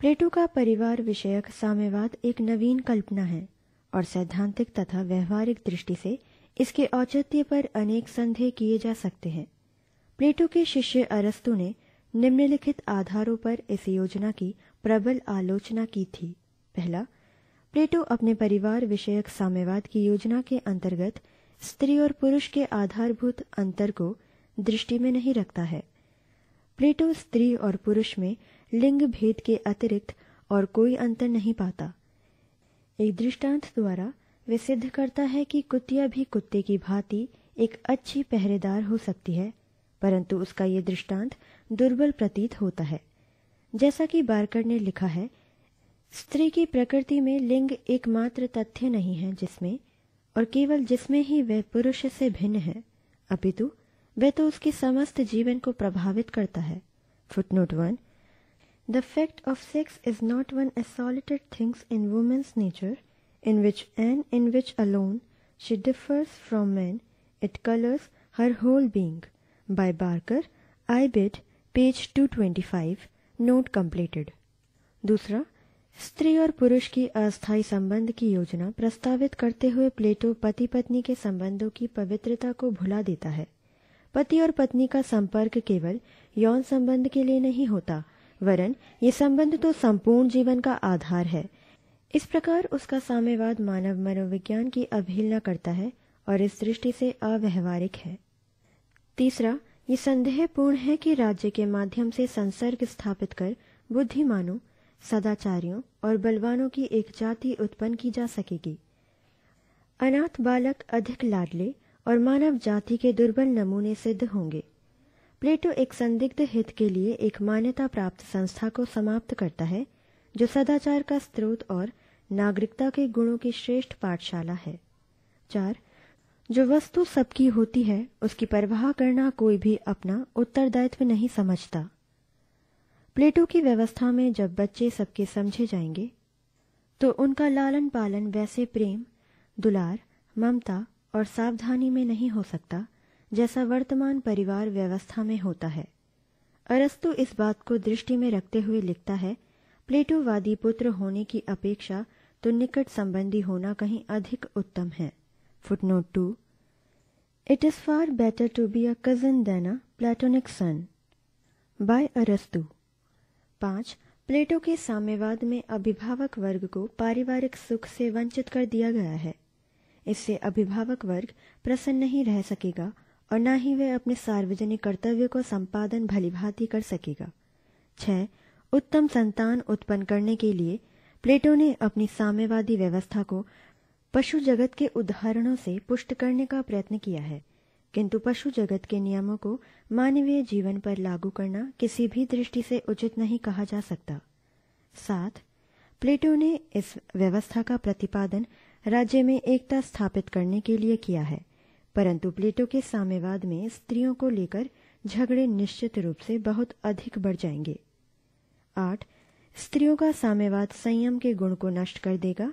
प्लेटो का परिवार विषयक साम्यवाद एक नवीन कल्पना है और सैद्धांतिक तथा व्यवहारिक दृष्टि से इसके औचित्य पर अनेक संदेह किए जा सकते हैं प्लेटो के शिष्य अरस्तु ने निम्नलिखित आधारों पर इस योजना की प्रबल आलोचना की थी पहला प्लेटो अपने परिवार विषयक साम्यवाद की योजना के अंतर्गत स्त्री और पुरुष के आधारभूत अंतर को दृष्टि में नहीं रखता है प्लेटो स्त्री और पुरुष में लिंग भेद के अतिरिक्त और कोई अंतर नहीं पाता एक दृष्टांत द्वारा वे सिद्ध करता है कि कुतिया भी कुत्ते की भांति एक अच्छी पहरेदार हो सकती है परंतु उसका ये दृष्टांत दुर्बल प्रतीत होता है जैसा कि बारकर ने लिखा है स्त्री की प्रकृति में लिंग एकमात्र तथ्य नहीं है जिसमें और केवल जिसमें ही वह पुरुष से भिन्न है अपितु वह तो उसके समस्त जीवन को प्रभावित करता है footnote one the fact of sex is not one isolated things in women's nature which and in which alone she differs from man it colours her whole being by Barker I I bid page 225 note completed दूसरा स्त्री और पुरुष की अस्थायी संबंध की योजना प्रस्तावित करते हुए प्लेटो पति पत्नी के संबंधों की पवित्रता को भुला देता है पति और पत्नी का संपर्क केवल यौन संबंध के लिए नहीं होता वरन ये संबंध तो संपूर्ण जीवन का आधार है इस प्रकार उसका साम्यवाद मानव मनोविज्ञान की अवहेलना करता है और इस दृष्टि से अव्यवहारिक है तीसरा ये संदेह पूर्ण है कि राज्य के माध्यम से संसर्ग स्थापित कर बुद्धिमानों सदाचारियों और बलवानों की एक जाति उत्पन्न की जा सकेगी अनाथ बालक अधिक लाडले और मानव जाति के दुर्बल नमूने सिद्ध होंगे प्लेटो एक संदिग्ध हित के लिए एक मान्यता प्राप्त संस्था को समाप्त करता है जो सदाचार का स्रोत और नागरिकता के गुणों की श्रेष्ठ पाठशाला है चार जो वस्तु सबकी होती है उसकी परवाह करना कोई भी अपना उत्तरदायित्व नहीं समझता प्लेटो की व्यवस्था में जब बच्चे सबके समझे जाएंगे तो उनका लालन पालन वैसे प्रेम दुलार ममता और सावधानी में नहीं हो सकता जैसा वर्तमान परिवार व्यवस्था में होता है अरस्तु इस बात को दृष्टि में रखते हुए लिखता है प्लेटोवादी पुत्र होने की अपेक्षा तो निकट संबंधी होना कहीं अधिक उत्तम है Footnote 2 It is far better to be a cousin than a platonic son. By अरस्तु पाँच प्लेटो के साम्यवाद में अभिभावक वर्ग को पारिवारिक सुख से वंचित कर दिया गया है इससे अभिभावक वर्ग प्रसन्न नहीं रह सकेगा और न ही वह अपने सार्वजनिक कर्तव्य को संपादन भलीभांति कर सकेगा छः उत्तम संतान उत्पन्न करने के लिए प्लेटो ने अपनी साम्यवादी व्यवस्था को पशु जगत के उदाहरणों से पुष्ट करने का प्रयत्न किया है किंतु पशु जगत के नियमों को मानवीय जीवन पर लागू करना किसी भी दृष्टि से उचित नहीं कहा जा सकता साथ प्लेटो ने इस व्यवस्था का प्रतिपादन राज्य में एकता स्थापित करने के लिए किया है परंतु प्लेटो के साम्यवाद में स्त्रियों को लेकर झगड़े निश्चित रूप से बहुत अधिक बढ़ जाएंगे आठ स्त्रियों का साम्यवाद संयम के गुण को नष्ट कर देगा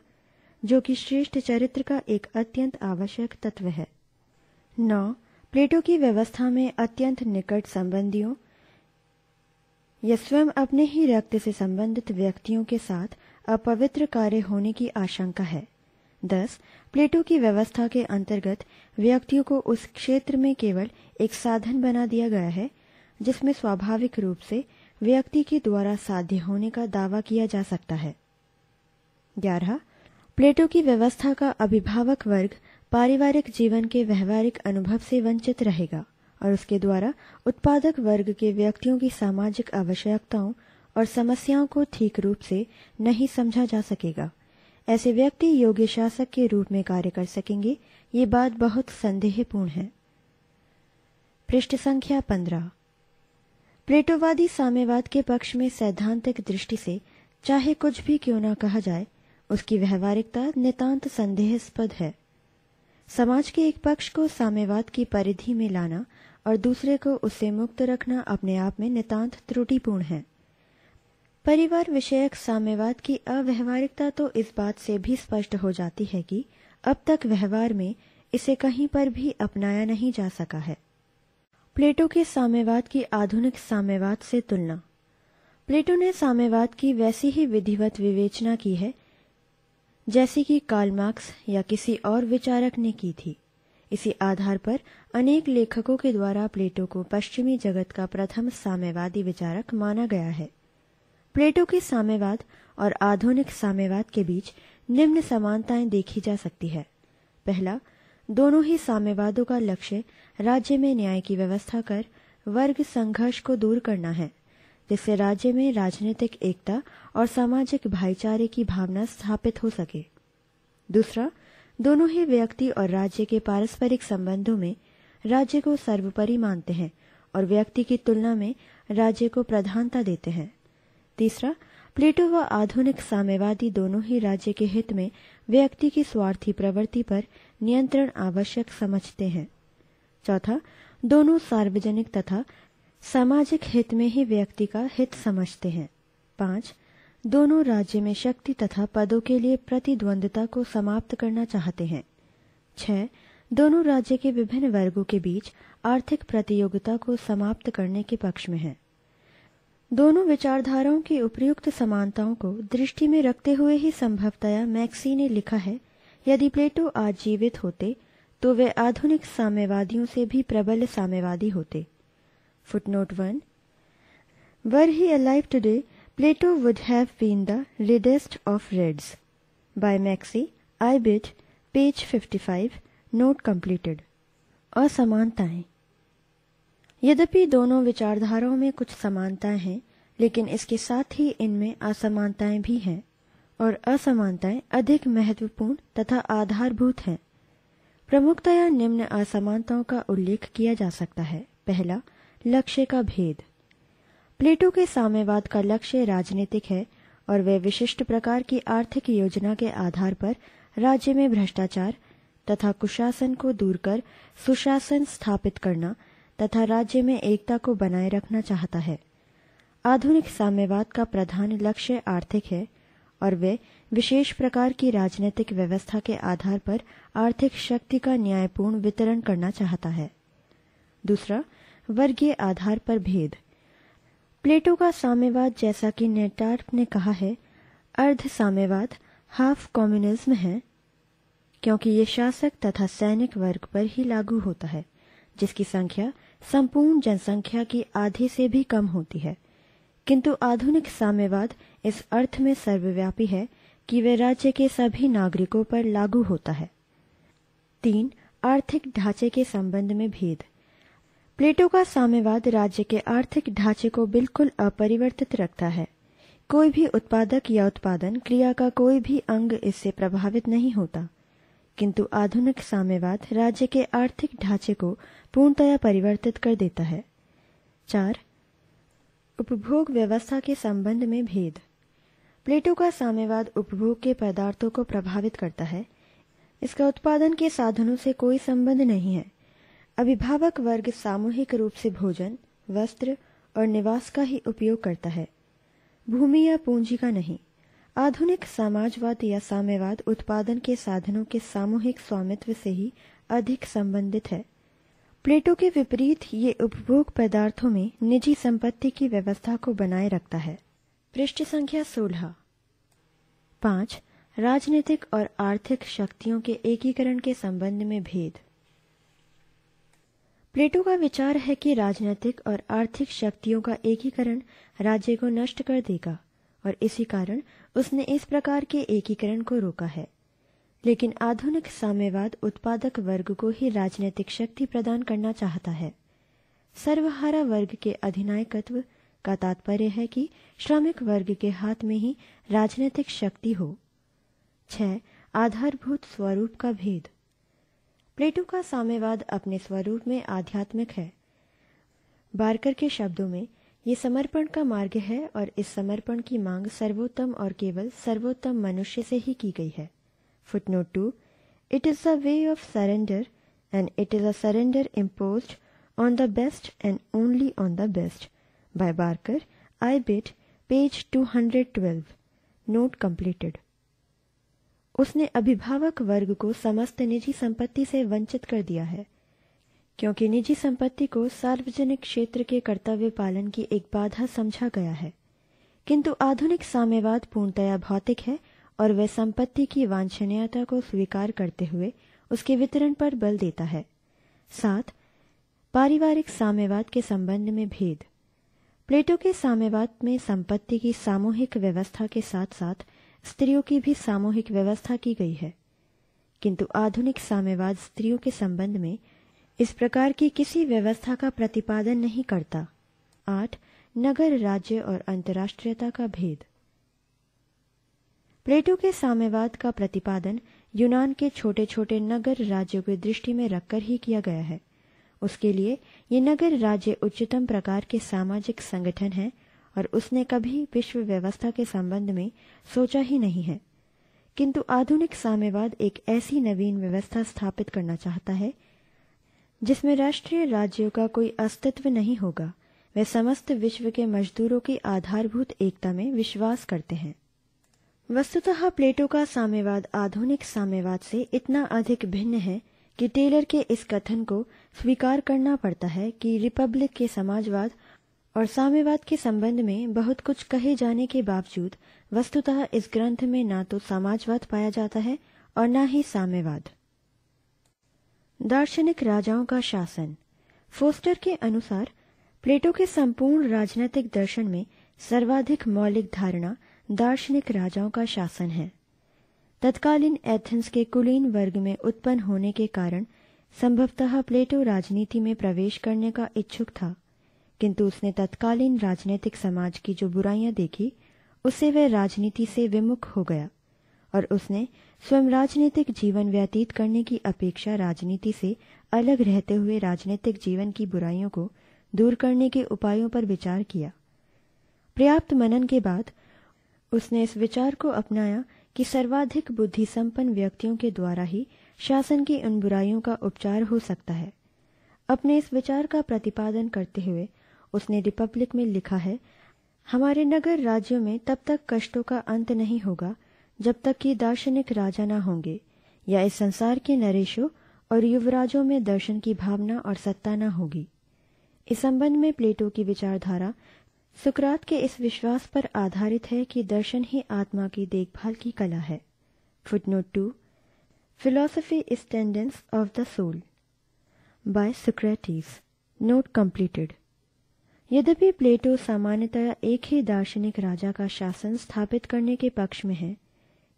जो कि श्रेष्ठ चरित्र का एक अत्यंत आवश्यक तत्व है नौ प्लेटो की व्यवस्था में अत्यंत निकट संबंधियों या स्वयं अपने ही रक्त से संबंधित व्यक्तियों के साथ अपवित्र कार्य होने की आशंका है दस प्लेटो की व्यवस्था के अंतर्गत व्यक्तियों को उस क्षेत्र में केवल एक साधन बना दिया गया है जिसमें स्वाभाविक रूप से व्यक्ति के द्वारा साध्य होने का दावा किया जा सकता है ग्यारह प्लेटो की व्यवस्था का अभिभावक वर्ग पारिवारिक जीवन के व्यवहारिक अनुभव से वंचित रहेगा और उसके द्वारा उत्पादक वर्ग के व्यक्तियों की सामाजिक आवश्यकताओं और समस्याओं को ठीक रूप से नहीं समझा जा सकेगा ऐसे व्यक्ति योग्य शासक के रूप में कार्य कर सकेंगे ये बात बहुत संदेहपूर्ण है पृष्ठ संख्या पंद्रह प्लेटोवादी साम्यवाद के पक्ष में सैद्धांतिक दृष्टि से चाहे कुछ भी क्यों न कहा जाए उसकी व्यवहारिकता नितांत संदेहस्पद है समाज के एक पक्ष को साम्यवाद की परिधि में लाना और दूसरे को उससे मुक्त रखना अपने आप में नितांत त्रुटिपूर्ण है परिवार विषयक साम्यवाद की अव्यवहारिकता तो इस बात से भी स्पष्ट हो जाती है कि अब तक व्यवहार में इसे कहीं पर भी अपनाया नहीं जा सका है प्लेटो के साम्यवाद की आधुनिक साम्यवाद से तुलना प्लेटो ने साम्यवाद की वैसी ही विधिवत विवेचना की है जैसी कि कार्ल मार्क्स या किसी और विचारक ने की थी इसी आधार पर अनेक लेखकों के द्वारा प्लेटो को पश्चिमी जगत का प्रथम साम्यवादी विचारक माना गया है प्लेटो के साम्यवाद और आधुनिक साम्यवाद के बीच निम्न समानताएं देखी जा सकती है पहला दोनों ही साम्यवादों का लक्ष्य राज्य में न्याय की व्यवस्था कर वर्ग संघर्ष को दूर करना है जिससे राज्य में राजनीतिक एकता और सामाजिक भाईचारे की भावना स्थापित हो सके दूसरा दोनों ही व्यक्ति और राज्य के पारस्परिक संबंधों में राज्य को सर्वोपरि मानते हैं और व्यक्ति की तुलना में राज्य को प्रधानता देते हैं तीसरा प्लेटो व आधुनिक साम्यवादी दोनों ही राज्य के हित में व्यक्ति की स्वार्थी प्रवृत्ति पर नियंत्रण आवश्यक समझते हैं चौथा दोनों सार्वजनिक तथा सामाजिक हित में ही व्यक्ति का हित समझते हैं पांच दोनों राज्य में शक्ति तथा पदों के लिए प्रतिद्वंदता को समाप्त करना चाहते हैं छह दोनों राज्य के विभिन्न वर्गों के बीच आर्थिक प्रतियोगिता को समाप्त करने के पक्ष में है दोनों विचारधाराओं की उपयुक्त समानताओं को दृष्टि में रखते हुए ही संभवतया मैक्सी ने लिखा है यदि प्लेटो आज जीवित होते तो वे आधुनिक साम्यवादियों से भी प्रबल साम्यवादी होते Footnote 1 Were he alive today, Plato would have been the reddest of reds. By Maxi, I bit, page 55, note completed. असमानताएं यद्यपि दोनों विचारधाराओं में कुछ समानताएं हैं लेकिन इसके साथ ही इनमें असमानताएं भी हैं और असमानताएं अधिक महत्वपूर्ण तथा आधारभूत हैं प्रमुखतया निम्न असमानताओं का उल्लेख किया जा सकता है पहला लक्ष्य का भेद प्लेटो के साम्यवाद का लक्ष्य राजनीतिक है और वे विशिष्ट प्रकार की आर्थिक योजना के आधार पर राज्य में भ्रष्टाचार तथा कुशासन को दूर कर सुशासन स्थापित करना तथा राज्य में एकता को बनाए रखना चाहता है आधुनिक साम्यवाद का प्रधान लक्ष्य आर्थिक है और वे विशेष प्रकार की राजनीतिक व्यवस्था के आधार पर आर्थिक शक्ति का न्यायपूर्ण वितरण करना चाहता है दूसरा वर्गीय आधार पर भेद प्लेटो का साम्यवाद जैसा कि नेटार्प ने कहा है अर्ध साम्यवाद हाफ कम्युनिज्म है क्योंकि ये शासक तथा सैनिक वर्ग पर ही लागू होता है जिसकी संख्या संपूर्ण जनसंख्या की आधी से भी कम होती है किंतु आधुनिक साम्यवाद इस अर्थ में सर्वव्यापी है कि वे राज्य के सभी नागरिकों पर लागू होता है तीन आर्थिक ढांचे के संबंध में भेद प्लेटो का साम्यवाद राज्य के आर्थिक ढांचे को बिल्कुल अपरिवर्तित रखता है कोई भी उत्पादक या उत्पादन क्रिया का कोई भी अंग इससे प्रभावित नहीं होता किंतु आधुनिक साम्यवाद राज्य के आर्थिक ढांचे को पूर्णतया परिवर्तित कर देता है चार उपभोग व्यवस्था के संबंध में भेद प्लेटो का साम्यवाद उपभोग के पदार्थों को प्रभावित करता है इसका उत्पादन के साधनों से कोई संबंध नहीं है अभिभावक वर्ग सामूहिक रूप से भोजन वस्त्र और निवास का ही उपयोग करता है भूमि या पूंजी का नहीं आधुनिक समाजवाद या साम्यवाद उत्पादन के साधनों के सामूहिक स्वामित्व से ही अधिक संबंधित है प्लेटो के विपरीत ये उपभोग पदार्थों में निजी संपत्ति की व्यवस्था को बनाए रखता है पृष्ठ संख्या सोलह पांच राजनीतिक और आर्थिक शक्तियों के एकीकरण के संबंध में भेद प्लेटो का विचार है कि राजनीतिक और आर्थिक शक्तियों का एकीकरण राज्य को नष्ट कर देगा और इसी कारण उसने इस प्रकार के एकीकरण को रोका है लेकिन आधुनिक साम्यवाद उत्पादक वर्ग को ही राजनीतिक शक्ति प्रदान करना चाहता है सर्वहारा वर्ग के अधिनायकत्व का तात्पर्य है कि श्रमिक वर्ग के हाथ में ही राजनीतिक शक्ति हो छह आधारभूत स्वरूप का भेद प्लेटो का साम्यवाद अपने स्वरूप में आध्यात्मिक है बारकर के शब्दों में ये समर्पण का मार्ग है और इस समर्पण की मांग सर्वोत्तम और केवल सर्वोत्तम मनुष्य से ही की गई है footnote two it is a way of surrender and it is a surrender impose on the best and only on the best by Barker I bit page 212 note completed उसने अभिभावक वर्ग को समस्त निजी संपत्ति से वंचित कर दिया है क्योंकि निजी संपत्ति को सार्वजनिक क्षेत्र के कर्तव्य पालन की एक बाधा समझा गया है किंतु आधुनिक साम्यवाद पूर्णतया भौतिक है और वह संपत्ति की वांछनीयता को स्वीकार करते हुए उसके वितरण पर बल देता है साथ पारिवारिक साम्यवाद के संबंध में भेद प्लेटो के साम्यवाद में संपत्ति की सामूहिक व्यवस्था के साथ साथ स्त्रियों की भी सामूहिक व्यवस्था की गई है किंतु आधुनिक साम्यवाद स्त्रियों के संबंध में इस प्रकार की किसी व्यवस्था का प्रतिपादन नहीं करता आठ नगर राज्य और अंतर्राष्ट्रीयता का भेद प्लेटो के साम्यवाद का प्रतिपादन यूनान के छोटे छोटे नगर राज्यों की दृष्टि में रखकर ही किया गया है उसके लिए ये नगर राज्य उच्चतम प्रकार के सामाजिक संगठन हैं और उसने कभी विश्व व्यवस्था के संबंध में सोचा ही नहीं है किंतु आधुनिक साम्यवाद एक ऐसी नवीन व्यवस्था स्थापित करना चाहता है जिसमें राष्ट्रीय राज्यों का कोई अस्तित्व नहीं होगा वे समस्त विश्व के मजदूरों की आधारभूत एकता में विश्वास करते हैं वस्तुतः प्लेटो का साम्यवाद आधुनिक साम्यवाद से इतना अधिक भिन्न है कि टेलर के इस कथन को स्वीकार करना पड़ता है कि रिपब्लिक के समाजवाद और साम्यवाद के संबंध में बहुत कुछ कहे जाने के बावजूद वस्तुतः इस ग्रंथ में ना तो समाजवाद पाया जाता है और ना ही साम्यवाद दार्शनिक राजाओं का शासन फोस्टर के अनुसार प्लेटो के संपूर्ण राजनीतिक दर्शन में सर्वाधिक मौलिक धारणा दार्शनिक राजाओं का शासन है तत्कालीन एथेंस के कुलीन वर्ग में उत्पन्न होने के कारण संभवतः प्लेटो राजनीति में प्रवेश करने का इच्छुक था किंतु उसने तत्कालीन राजनीतिक समाज की जो बुराइयां देखी उससे वह राजनीति से विमुख हो गया और उसने स्वयं राजनीतिक जीवन व्यतीत करने की अपेक्षा राजनीति से अलग रहते हुए राजनीतिक जीवन की बुराइयों को दूर करने के उपायों पर विचार किया पर्याप्त मनन के बाद उसने इस विचार को अपनाया कि सर्वाधिक बुद्धि संपन्न व्यक्तियों के द्वारा ही शासन की उन बुराइयों का उपचार हो सकता है अपने इस विचार का प्रतिपादन करते हुए उसने रिपब्लिक में लिखा है हमारे नगर राज्यों में तब तक कष्टों का अंत नहीं होगा जब तक कि दार्शनिक राजा न होंगे या इस संसार के नरेशों और युवराजों में दर्शन की भावना और सत्ता न होगी इस संबंध में प्लेटो की विचारधारा सुकरात के इस विश्वास पर आधारित है कि दर्शन ही आत्मा की देखभाल की कला है footnote two philosophy is tendance of the soul by Socrates note completed यद्यपि प्लेटो सामान्यतः एक ही दार्शनिक राजा का शासन स्थापित करने के पक्ष में है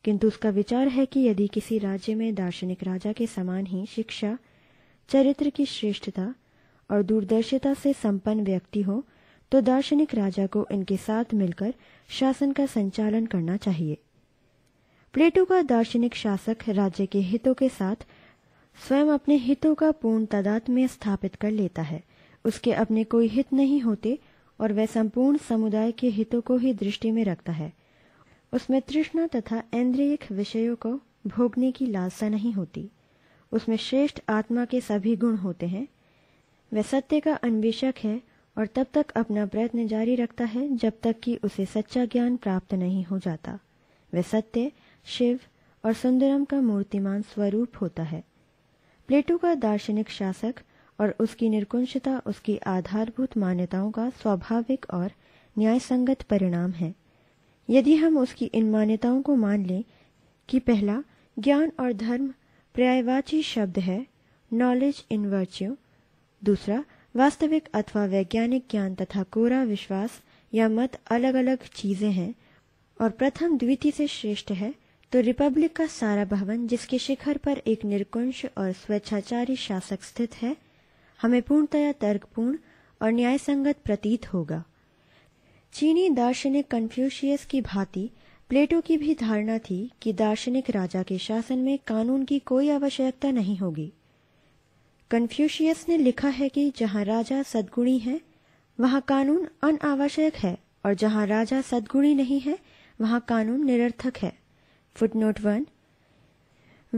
किंतु उसका विचार है कि यदि किसी राज्य में दार्शनिक राजा के समान ही शिक्षा चरित्र की श्रेष्ठता और दूरदर्शिता से संपन्न व्यक्ति हो तो दार्शनिक राजा को इनके साथ मिलकर शासन का संचालन करना चाहिए प्लेटो का दार्शनिक शासक राज्य के हितों के साथ स्वयं अपने हितों का पूर्ण तादाद में स्थापित कर लेता है उसके अपने कोई हित नहीं होते और वह संपूर्ण समुदाय के हितों को ही दृष्टि में रखता है उसमें तृष्णा तथा ऐन्द्रियक विषयों को भोगने की लालसा नहीं होती उसमें श्रेष्ठ आत्मा के सभी गुण होते हैं वह सत्य का अन्वेषक है और तब तक अपना प्रयत्न जारी रखता है जब तक कि उसे सच्चा ज्ञान प्राप्त नहीं हो जाता वह सत्य शिव और सुंदरम का मूर्तिमान स्वरूप होता है प्लेटो का दार्शनिक शासक और उसकी निर्कुंशता उसकी आधारभूत मान्यताओं का स्वाभाविक और न्यायसंगत परिणाम है यदि हम उसकी इन मान्यताओं को मान लें कि पहला ज्ञान और धर्म पर्यायवाची शब्द है नॉलेज इन वर्च्यू दूसरा वास्तविक अथवा वैज्ञानिक ज्ञान तथा कोरा विश्वास या मत अलग अलग चीजें हैं और प्रथम द्वितीय से श्रेष्ठ है तो रिपब्लिक का सारा भवन जिसके शिखर पर एक निरकुंश और स्वेच्छाचारी शासक स्थित है हमें पूर्णतया तर्कपूर्ण और न्यायसंगत प्रतीत होगा चीनी दार्शनिक कन्फ्यूशियस की भांति प्लेटो की भी धारणा थी कि दार्शनिक राजा के शासन में कानून की कोई आवश्यकता नहीं होगी कन्फ्यूशियस ने लिखा है कि जहाँ राजा सदगुणी है वहां कानून अनावश्यक है और जहां राजा सदगुणी नहीं है वहां कानून निरर्थक है footnote one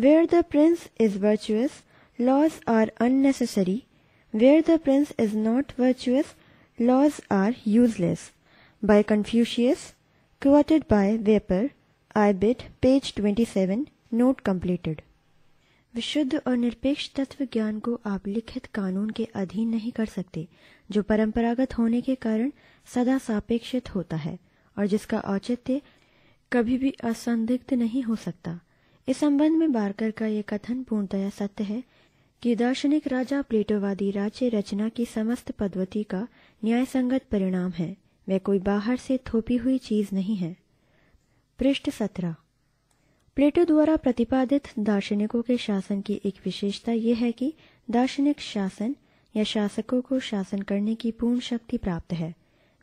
where the prince is virtuous laws are unnecessary Where the prince is not virtuous, laws are useless. By Confucius, quoted by Weber, I bid, page 27, note completed. विशुद्ध और निरपेक्ष तत्व ज्ञान को आप लिखित कानून के अधीन नहीं कर सकते जो परंपरागत होने के कारण सदा सापेक्षित होता है और जिसका औचित्य कभी भी असंदिग्ध नहीं हो सकता इस संबंध में बारकर का यह कथन पूर्णतया सत्य है कि दार्शनिक राजा प्लेटोवादी राज्य रचना की समस्त पद्धति का न्यायसंगत परिणाम है वह कोई बाहर से थोपी हुई चीज नहीं है पृष्ठ सत्रह प्लेटो द्वारा प्रतिपादित दार्शनिकों के शासन की एक विशेषता यह है कि दार्शनिक शासन या शासकों को शासन करने की पूर्ण शक्ति प्राप्त है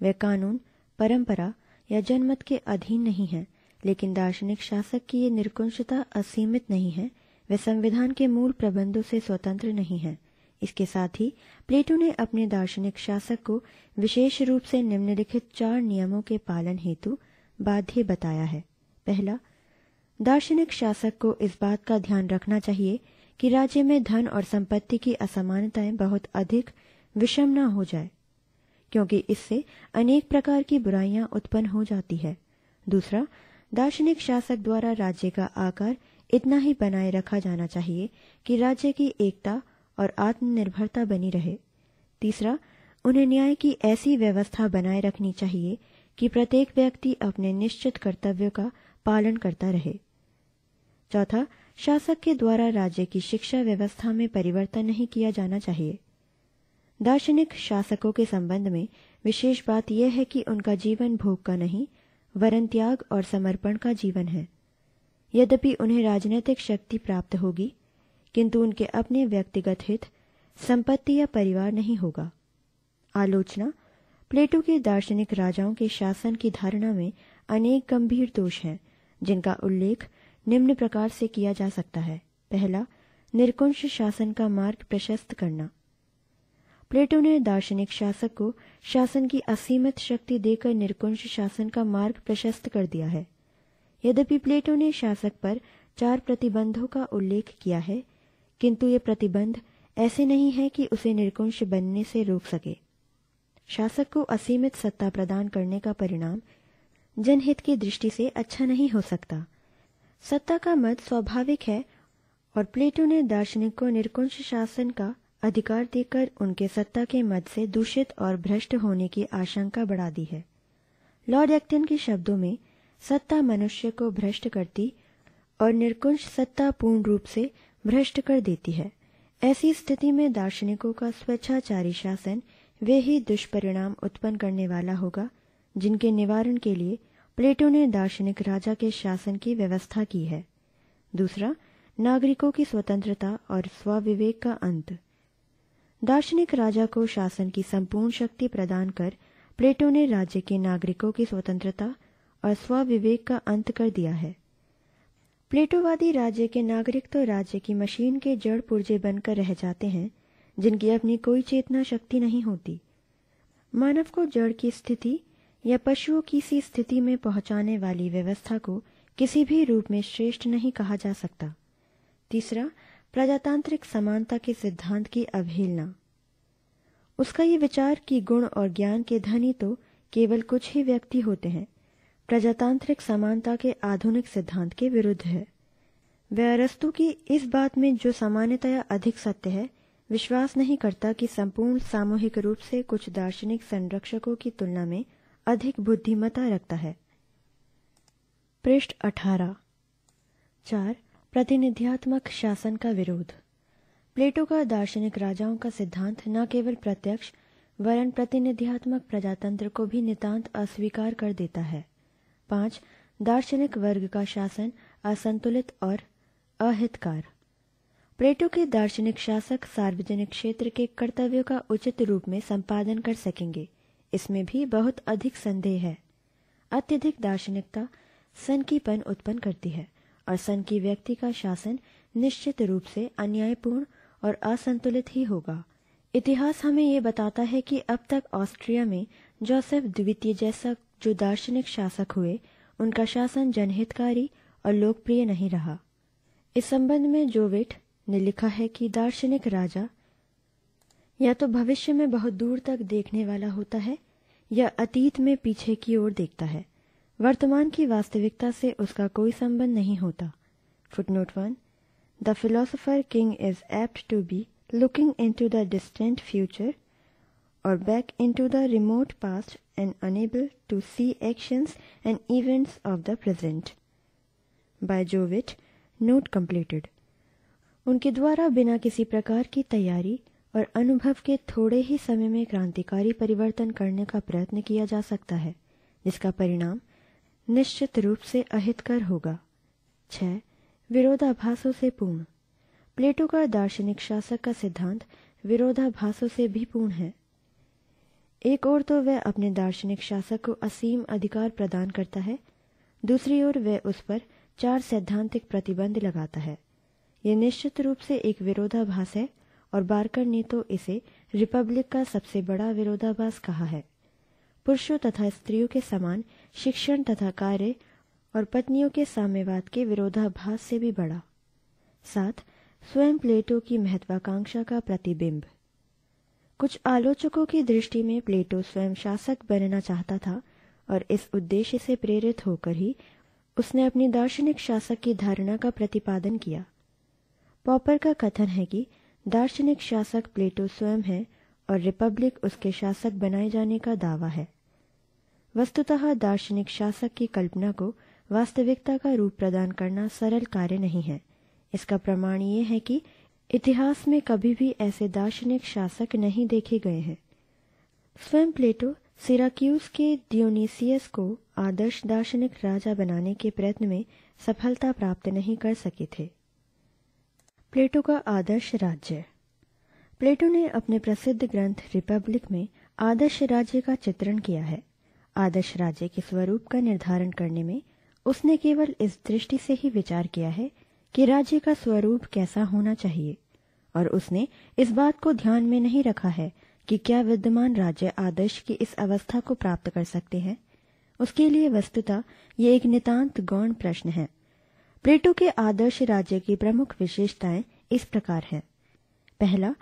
वे कानून परंपरा या जनमत के अधीन नहीं है लेकिन दार्शनिक शासक की ये निरकुंशता असीमित नहीं है वे संविधान के मूल प्रबंधों से स्वतंत्र नहीं है इसके साथ ही प्लेटो ने अपने दार्शनिक शासक को विशेष रूप से निम्नलिखित चार नियमों के पालन हेतु बाध्य बताया है पहला दार्शनिक शासक को इस बात का ध्यान रखना चाहिए कि राज्य में धन और संपत्ति की असमानताएं बहुत अधिक विषम न हो जाए क्योंकि इससे अनेक प्रकार की बुराइयां उत्पन्न हो जाती है दूसरा दार्शनिक शासक द्वारा राज्य का आकार इतना ही बनाए रखा जाना चाहिए कि राज्य की एकता और आत्मनिर्भरता बनी रहे तीसरा उन्हें न्याय की ऐसी व्यवस्था बनाए रखनी चाहिए कि प्रत्येक व्यक्ति अपने निश्चित कर्तव्यों का पालन करता रहे चौथा शासक के द्वारा राज्य की शिक्षा व्यवस्था में परिवर्तन नहीं किया जाना चाहिए दार्शनिक शासकों के संबंध में विशेष बात यह है कि उनका जीवन भोग का नहीं वरन त्याग और समर्पण का जीवन है यद्यपि उन्हें राजनैतिक शक्ति प्राप्त होगी किंतु उनके अपने व्यक्तिगत हित संपत्ति या परिवार नहीं होगा आलोचना प्लेटो के दार्शनिक राजाओं के शासन की धारणा में अनेक गंभीर दोष हैं जिनका उल्लेख निम्न प्रकार से किया जा सकता है पहला निरकुंश शासन का मार्ग प्रशस्त करना प्लेटो ने दार्शनिक शासक को शासन की असीमित शक्ति देकर निरकुंश शासन का मार्ग प्रशस्त कर दिया है यद्यपि प्लेटो ने शासक पर चार प्रतिबंधों का उल्लेख किया है किंतु ये प्रतिबंध ऐसे नहीं है कि उसे निरकुंश बनने से रोक सके शासक को असीमित सत्ता प्रदान करने का परिणाम जनहित की दृष्टि से अच्छा नहीं हो सकता सत्ता का मत स्वाभाविक है और प्लेटो ने दार्शनिक को निरकुंश शासन का अधिकार देकर उनके सत्ता के मत से दूषित और भ्रष्ट होने की आशंका बढ़ा दी है लॉर्ड एक्टन के शब्दों में सत्ता मनुष्य को भ्रष्ट करती और निरकुंश सत्ता पूर्ण रूप से भ्रष्ट कर देती है ऐसी स्थिति में दार्शनिकों का स्वेच्छाचारी शासन वे ही दुष्परिणाम उत्पन्न करने वाला होगा जिनके निवारण के लिए प्लेटो ने दार्शनिक राजा के शासन की व्यवस्था की है दूसरा नागरिकों की स्वतंत्रता और स्वविवेक का अंत दार्शनिक राजा को शासन की संपूर्ण शक्ति प्रदान कर प्लेटो ने राज्य के नागरिकों की स्वतंत्रता और स्वविवेक का अंत कर दिया है प्लेटोवादी राज्य के नागरिक तो राज्य की मशीन के जड़ पुर्जे बनकर रह जाते हैं जिनकी अपनी कोई चेतना शक्ति नहीं होती मानव को जड़ की स्थिति या पशुओं की सी स्थिति में पहुंचाने वाली व्यवस्था को किसी भी रूप में श्रेष्ठ नहीं कहा जा सकता तीसरा प्रजातांत्रिक समानता के सिद्धांत की अवहेलना उसका ये विचार कि गुण और ज्ञान के धनी तो केवल कुछ ही व्यक्ति होते हैं प्रजातांत्रिक समानता के आधुनिक सिद्धांत के विरुद्ध है वह अरस्तु की इस बात में जो सामान्यतया अधिक सत्य है विश्वास नहीं करता कि संपूर्ण सामूहिक रूप से कुछ दार्शनिक संरक्षकों की तुलना में अधिक बुद्धिमता रखता है पृष्ठ अठारह चार प्रतिनिध्यात्मक शासन का विरोध प्लेटो का दार्शनिक राजाओं का सिद्धांत न केवल प्रत्यक्ष वरन प्रतिनिध्यात्मक प्रजातंत्र को भी नितांत अस्वीकार कर देता है पाँच दार्शनिक वर्ग का शासन असंतुलित और अहितकार प्लेटो के दार्शनिक शासक सार्वजनिक क्षेत्र के कर्तव्यों का उचित रूप में संपादन कर सकेंगे इसमें भी बहुत अधिक संदेह है अत्यधिक दार्शनिकता पन उत्पन्न करती है और सन की व्यक्ति का शासन निश्चित रूप से अन्यायपूर्ण और असंतुलित ही होगा इतिहास हमें ये बताता है कि अब तक ऑस्ट्रिया में जोसेफ द्वितीय जैसा जो दार्शनिक शासक हुए उनका शासन जनहितकारी और लोकप्रिय नहीं रहा इस संबंध में जोविट ने लिखा है कि दार्शनिक राजा या तो भविष्य में बहुत दूर तक देखने वाला होता है या अतीत में पीछे की ओर देखता है वर्तमान की वास्तविकता से उसका कोई संबंध नहीं होता footnote one the philosopher king is apt to be looking into the distant future or back into the remote past and unable to see actions and events of the present. By Jovit, note completed. उनके द्वारा बिना किसी प्रकार की तैयारी और अनुभव के थोड़े ही समय में क्रांतिकारी परिवर्तन करने का प्रयत्न किया जा सकता है जिसका परिणाम निश्चित रूप से अहितकर होगा छह विरोधाभासों से पूर्ण प्लेटो का दार्शनिक शासक का सिद्धांत विरोधाभासों से भी पूर्ण है एक ओर तो वह अपने दार्शनिक शासक को असीम अधिकार प्रदान करता है दूसरी ओर वह उस पर चार सैद्धांतिक प्रतिबंध लगाता है ये निश्चित रूप से एक विरोधाभास है और बारकर ने तो इसे रिपब्लिक का सबसे बड़ा विरोधाभास कहा है पुरुषों तथा स्त्रियों के समान शिक्षण तथा कार्य और पत्नियों के साम्यवाद के विरोधाभास से भी बड़ा साथ स्वयं प्लेटो की महत्वाकांक्षा का प्रतिबिंब कुछ आलोचकों की दृष्टि में प्लेटो स्वयं शासक बनना चाहता था और इस उद्देश्य से प्रेरित होकर ही उसने अपनी दार्शनिक शासक की धारणा का प्रतिपादन किया पॉपर का कथन है कि दार्शनिक शासक प्लेटो स्वयं है और रिपब्लिक उसके शासक बनाए जाने का दावा है वस्तुतः दार्शनिक शासक की कल्पना को वास्तविकता का रूप प्रदान करना सरल कार्य नहीं है इसका प्रमाण ये है कि इतिहास में कभी भी ऐसे दार्शनिक शासक नहीं देखे गए हैं स्वयं प्लेटो सिराक्यूज के डियोनीसियस को आदर्श दार्शनिक राजा बनाने के प्रयत्न में सफलता प्राप्त नहीं कर सके थे प्लेटो का आदर्श राज्य प्लेटो ने अपने प्रसिद्ध ग्रंथ रिपब्लिक में आदर्श राज्य का चित्रण किया है आदर्श राज्य के स्वरूप का निर्धारण करने में उसने केवल इस दृष्टि से ही विचार किया है कि राज्य का स्वरूप कैसा होना चाहिए और उसने इस बात को ध्यान में नहीं रखा है कि क्या विद्यमान राज्य आदर्श की इस अवस्था को प्राप्त कर सकते हैं उसके लिए वस्तुतः ये एक नितांत गौण प्रश्न है प्लेटो के आदर्श राज्य की प्रमुख विशेषताएं इस प्रकार है पहला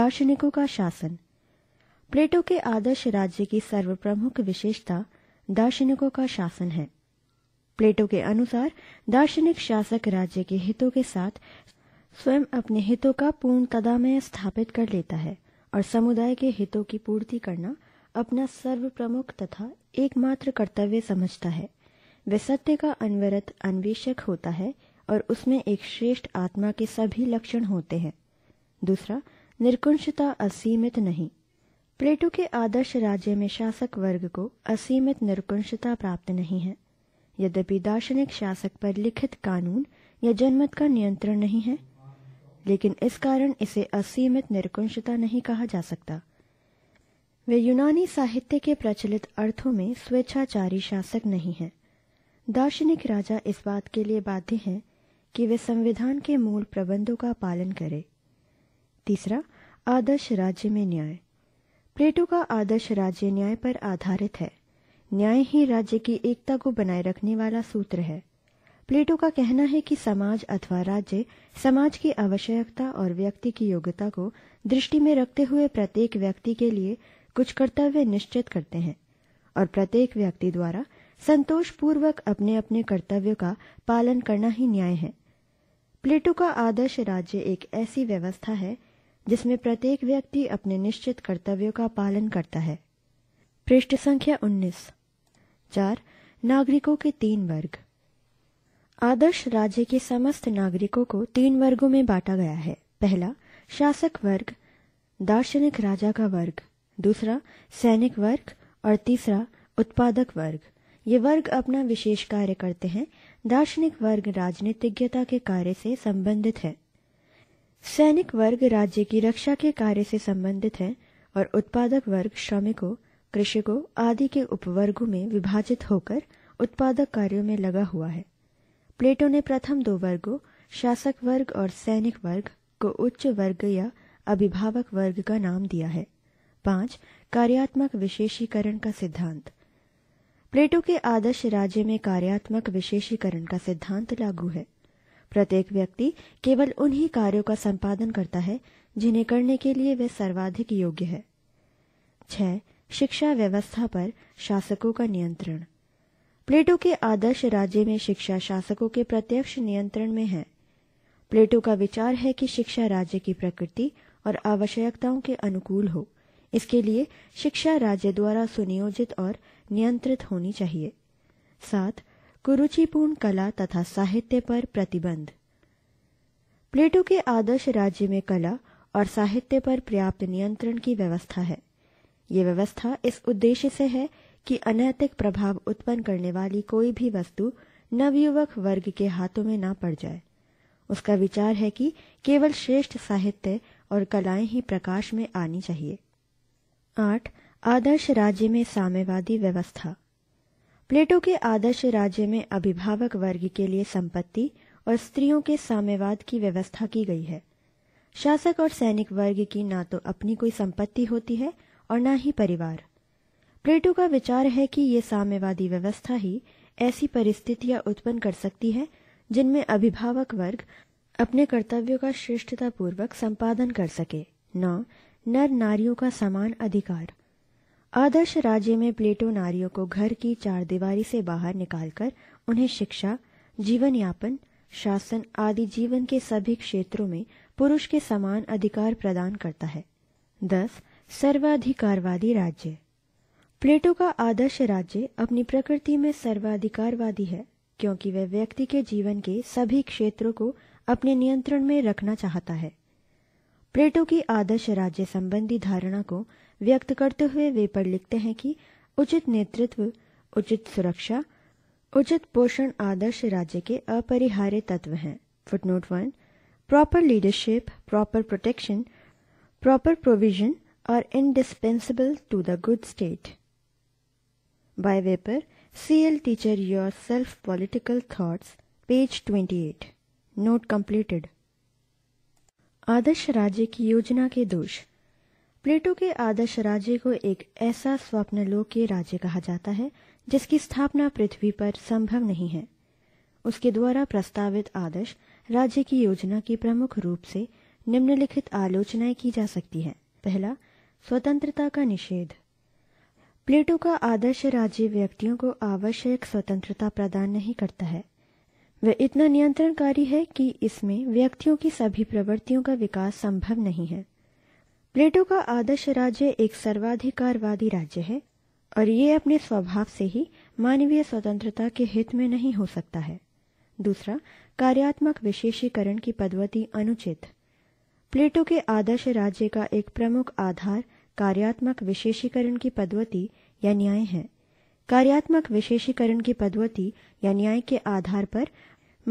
दार्शनिकों का शासन प्लेटो के आदर्श राज्य की सर्वप्रमुख विशेषता दार्शनिकों का शासन है प्लेटो के अनुसार दार्शनिक शासक राज्य के हितों के साथ स्वयं अपने हितों का पूर्ण तदामय स्थापित कर लेता है और समुदाय के हितों की पूर्ति करना अपना सर्व प्रमुख तथा एकमात्र कर्तव्य समझता है वह सत्य का अनवरत अन्वेषक होता है और उसमें एक श्रेष्ठ आत्मा के सभी लक्षण होते हैं दूसरा निर्कुंशता असीमित नहीं प्लेटो के आदर्श राज्य में शासक वर्ग को असीमित निरकुंशता प्राप्त नहीं है यद्यपि दार्शनिक शासक पर लिखित कानून या जनमत का नियंत्रण नहीं है लेकिन इस कारण इसे असीमित निरकुंशता नहीं कहा जा सकता वे यूनानी साहित्य के प्रचलित अर्थों में स्वेच्छाचारी शासक नहीं है दार्शनिक राजा इस बात के लिए बाध्य हैं कि वे संविधान के मूल प्रबंधों का पालन करें तीसरा आदर्श राज्य में न्याय प्लेटो का आदर्श राज्य न्याय पर आधारित है न्याय ही राज्य की एकता को बनाए रखने वाला सूत्र है प्लेटो का कहना है कि समाज अथवा राज्य समाज की आवश्यकता और व्यक्ति की योग्यता को दृष्टि में रखते हुए प्रत्येक व्यक्ति के लिए कुछ कर्तव्य निश्चित करते हैं और प्रत्येक व्यक्ति द्वारा संतोषपूर्वक अपने अपने कर्तव्यों का पालन करना ही न्याय है प्लेटो का आदर्श राज्य एक ऐसी व्यवस्था है जिसमें प्रत्येक व्यक्ति अपने निश्चित कर्तव्यों का पालन करता है पृष्ठ संख्या 19 चार नागरिकों के तीन वर्ग आदर्श राज्य के समस्त नागरिकों को तीन वर्गों में बांटा गया है पहला शासक वर्ग दार्शनिक राजा का वर्ग दूसरा सैनिक वर्ग और तीसरा उत्पादक वर्ग ये वर्ग अपना विशेष कार्य करते हैं दार्शनिक वर्ग राजनीतिज्ञता के कार्य से संबंधित है सैनिक वर्ग राज्य की रक्षा के कार्य से संबंधित है और उत्पादक वर्ग श्रमिकों कृषकों आदि के उपवर्गों में विभाजित होकर उत्पादक कार्यों में लगा हुआ है प्लेटो ने प्रथम दो वर्गों शासक वर्ग और सैनिक वर्ग को उच्च वर्ग या अभिभावक वर्ग का नाम दिया है पांच कार्यात्मक विशेषीकरण का सिद्धांत प्लेटो के आदर्श राज्य में कार्यात्मक विशेषीकरण का सिद्धांत लागू है प्रत्येक व्यक्ति केवल उन्हीं कार्यों का संपादन करता है जिन्हें करने के लिए वह सर्वाधिक योग्य है छह शिक्षा व्यवस्था पर शासकों का नियंत्रण प्लेटो के आदर्श राज्य में शिक्षा शासकों के प्रत्यक्ष नियंत्रण में है प्लेटो का विचार है कि शिक्षा राज्य की प्रकृति और आवश्यकताओं के अनुकूल हो इसके लिए शिक्षा राज्य द्वारा सुनियोजित और नियंत्रित होनी चाहिए साथ कुरुचिपूर्ण कला तथा साहित्य पर प्रतिबंध प्लेटो के आदर्श राज्य में कला और साहित्य पर पर्याप्त नियंत्रण की व्यवस्था है ये व्यवस्था इस उद्देश्य से है कि अनैतिक प्रभाव उत्पन्न करने वाली कोई भी वस्तु नवयुवक वर्ग के हाथों में ना पड़ जाए उसका विचार है कि केवल श्रेष्ठ साहित्य और कलाएं ही प्रकाश में आनी चाहिए आठ आदर्श राज्य में साम्यवादी व्यवस्था प्लेटो के आदर्श राज्य में अभिभावक वर्ग के लिए संपत्ति और स्त्रियों के साम्यवाद की व्यवस्था की गई है शासक और सैनिक वर्ग की ना तो अपनी कोई संपत्ति होती है और ना ही परिवार प्लेटो का विचार है कि ये साम्यवादी व्यवस्था ही ऐसी परिस्थितियां उत्पन्न कर सकती है जिनमें अभिभावक वर्ग अपने कर्तव्यों का श्रेष्ठता पूर्वक संपादन कर सके नौ नर नारियों का समान अधिकार आदर्श राज्य में प्लेटो नारियों को घर की चार दीवारी से बाहर निकालकर उन्हें शिक्षा जीवन यापन शासन आदि जीवन के सभी क्षेत्रों में पुरुष के समान अधिकार प्रदान करता है दस सर्वाधिकारवादी राज्य प्लेटो का आदर्श राज्य अपनी प्रकृति में सर्वाधिकारवादी है क्योंकि वह व्यक्ति के जीवन के सभी क्षेत्रों को अपने नियंत्रण में रखना चाहता है प्लेटो की आदर्श राज्य संबंधी धारणा को व्यक्त करते हुए वे पर लिखते हैं कि उचित नेतृत्व उचित सुरक्षा उचित पोषण आदर्श राज्य के अपरिहार्य तत्व हैं footnote one proper leadership proper protection proper provision are indispensable to the good state. By Weber, CL Teacher Your Self Political Thoughts, page 28. Note completed. आदर्श राज्य की योजना के दोष प्लेटो के आदर्श राज्य को एक ऐसा के राज्य कहा जाता है जिसकी स्थापना पृथ्वी पर संभव नहीं है उसके द्वारा प्रस्तावित आदर्श राज्य की योजना की प्रमुख रूप से निम्नलिखित आलोचनाएं की जा सकती है पहला स्वतंत्रता का निषेध प्लेटो का आदर्श राज्य व्यक्तियों को आवश्यक स्वतंत्रता प्रदान नहीं करता है वह इतना नियंत्रणकारी है कि इसमें व्यक्तियों की सभी प्रवृत्तियों का विकास संभव नहीं है प्लेटो का आदर्श राज्य एक सर्वाधिकारवादी राज्य है और ये अपने स्वभाव से ही मानवीय स्वतंत्रता के हित में नहीं हो सकता है दूसरा कार्यात्मक विशेषीकरण की पद्धति अनुचित प्लेटो के आदर्श राज्य का एक प्रमुख आधार कार्यात्मक विशेषीकरण की पद्धति या न्याय है कार्यात्मक विशेषीकरण की पद्धति या न्याय के आधार पर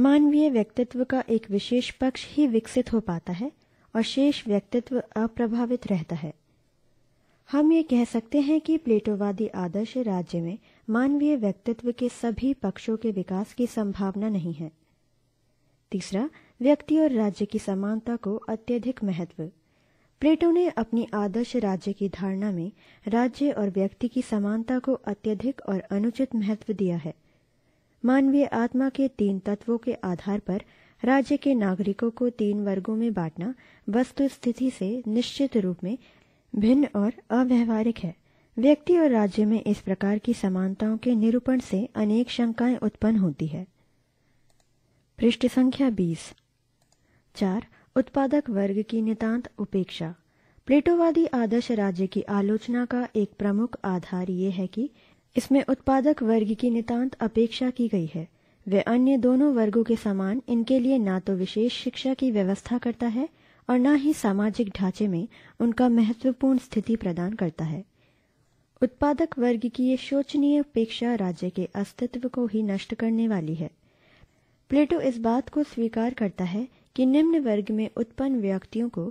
मानवीय व्यक्तित्व का एक विशेष पक्ष ही विकसित हो पाता है और शेष व्यक्तित्व अप्रभावित रहता है हम ये कह सकते हैं कि प्लेटोवादी आदर्श राज्य में मानवीय व्यक्तित्व के सभी पक्षों के विकास की संभावना नहीं है तीसरा व्यक्ति और राज्य की समानता को अत्यधिक महत्व प्लेटो ने अपनी आदर्श राज्य की धारणा में राज्य और व्यक्ति की समानता को अत्यधिक और अनुचित महत्व दिया है मानवीय आत्मा के तीन तत्वों के आधार पर राज्य के नागरिकों को तीन वर्गों में बांटना वस्तु स्थिति से निश्चित रूप में भिन्न और अव्यवहारिक है व्यक्ति और राज्य में इस प्रकार की समानताओं के निरूपण से अनेक शंकाएं उत्पन्न होती है पृष्ठ संख्या बीस चार उत्पादक वर्ग की नितांत उपेक्षा प्लेटोवादी आदर्श राज्य की आलोचना का एक प्रमुख आधार ये है कि इसमें उत्पादक वर्ग की नितांत अपेक्षा की गई है वे अन्य दोनों वर्गों के समान इनके लिए ना तो विशेष शिक्षा की व्यवस्था करता है और न ही सामाजिक ढांचे में उनका महत्वपूर्ण स्थिति प्रदान करता है उत्पादक वर्ग की ये शोचनीय अपेक्षा राज्य के अस्तित्व को ही नष्ट करने वाली है प्लेटो इस बात को स्वीकार करता है कि निम्न वर्ग में उत्पन्न व्यक्तियों को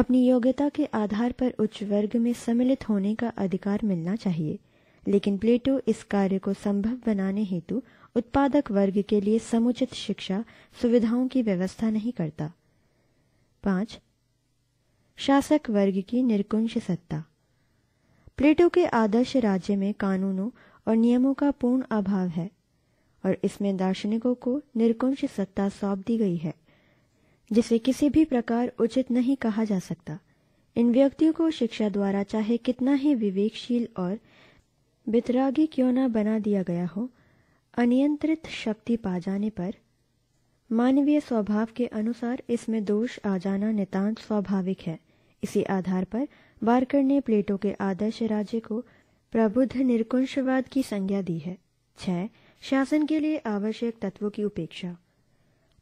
अपनी योग्यता के आधार पर उच्च वर्ग में सम्मिलित होने का अधिकार मिलना चाहिए लेकिन प्लेटो इस कार्य को संभव बनाने हेतु उत्पादक वर्ग के लिए समुचित शिक्षा सुविधाओं की व्यवस्था नहीं करता पांच शासक वर्ग की निरकुंश सत्ता प्लेटो के आदर्श राज्य में कानूनों और नियमों का पूर्ण अभाव है और इसमें दार्शनिकों को निरकुंश सत्ता सौंप दी गई है जिसे किसी भी प्रकार उचित नहीं कहा जा सकता इन व्यक्तियों को शिक्षा द्वारा चाहे कितना ही विवेकशील और वितरागी क्यों न बना दिया गया हो अनियंत्रित शक्ति पा जाने पर मानवीय स्वभाव के अनुसार इसमें दोष आ जाना नितांत स्वाभाविक है इसी आधार पर वारकर ने प्लेटो के आदर्श राज्य को प्रबुद्ध निरकुंशवाद की संज्ञा दी है छह शासन के लिए आवश्यक तत्वों की उपेक्षा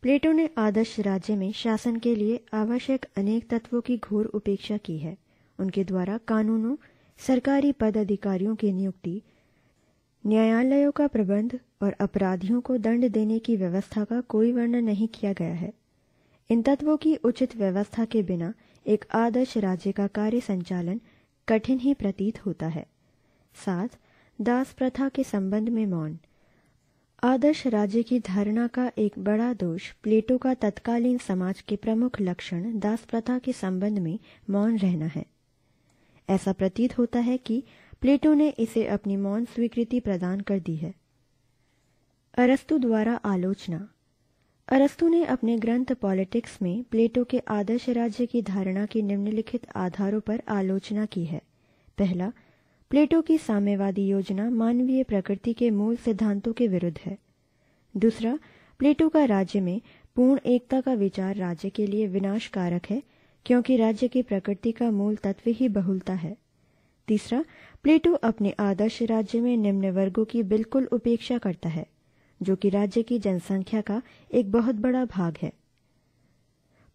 प्लेटो ने आदर्श राज्य में शासन के लिए आवश्यक अनेक तत्वों की घोर उपेक्षा की है उनके द्वारा कानूनों सरकारी पदाधिकारियों की नियुक्ति न्यायालयों का प्रबंध और अपराधियों को दंड देने की व्यवस्था का कोई वर्णन नहीं किया गया है इन तत्वों की उचित व्यवस्था के बिना एक आदर्श राज्य का कार्य संचालन कठिन ही प्रतीत होता है साथ दास प्रथा के संबंध में मौन आदर्श राज्य की धारणा का एक बड़ा दोष प्लेटो का तत्कालीन समाज के प्रमुख लक्षण दास प्रथा के संबंध में मौन रहना है ऐसा प्रतीत होता है कि प्लेटो ने इसे अपनी मौन स्वीकृति प्रदान कर दी है अरस्तु द्वारा आलोचना अरस्तु ने अपने ग्रंथ पॉलिटिक्स में प्लेटो के आदर्श राज्य की धारणा की निम्नलिखित आधारों पर आलोचना की है पहला प्लेटो की साम्यवादी योजना मानवीय प्रकृति के मूल सिद्धांतों के विरुद्ध है दूसरा प्लेटो का राज्य में पूर्ण एकता का विचार राज्य के लिए विनाशकारक है क्योंकि राज्य की प्रकृति का मूल तत्व ही बहुलता है तीसरा प्लेटो अपने आदर्श राज्य में निम्न वर्गों की बिल्कुल उपेक्षा करता है जो कि राज्य की जनसंख्या का एक बहुत बड़ा भाग है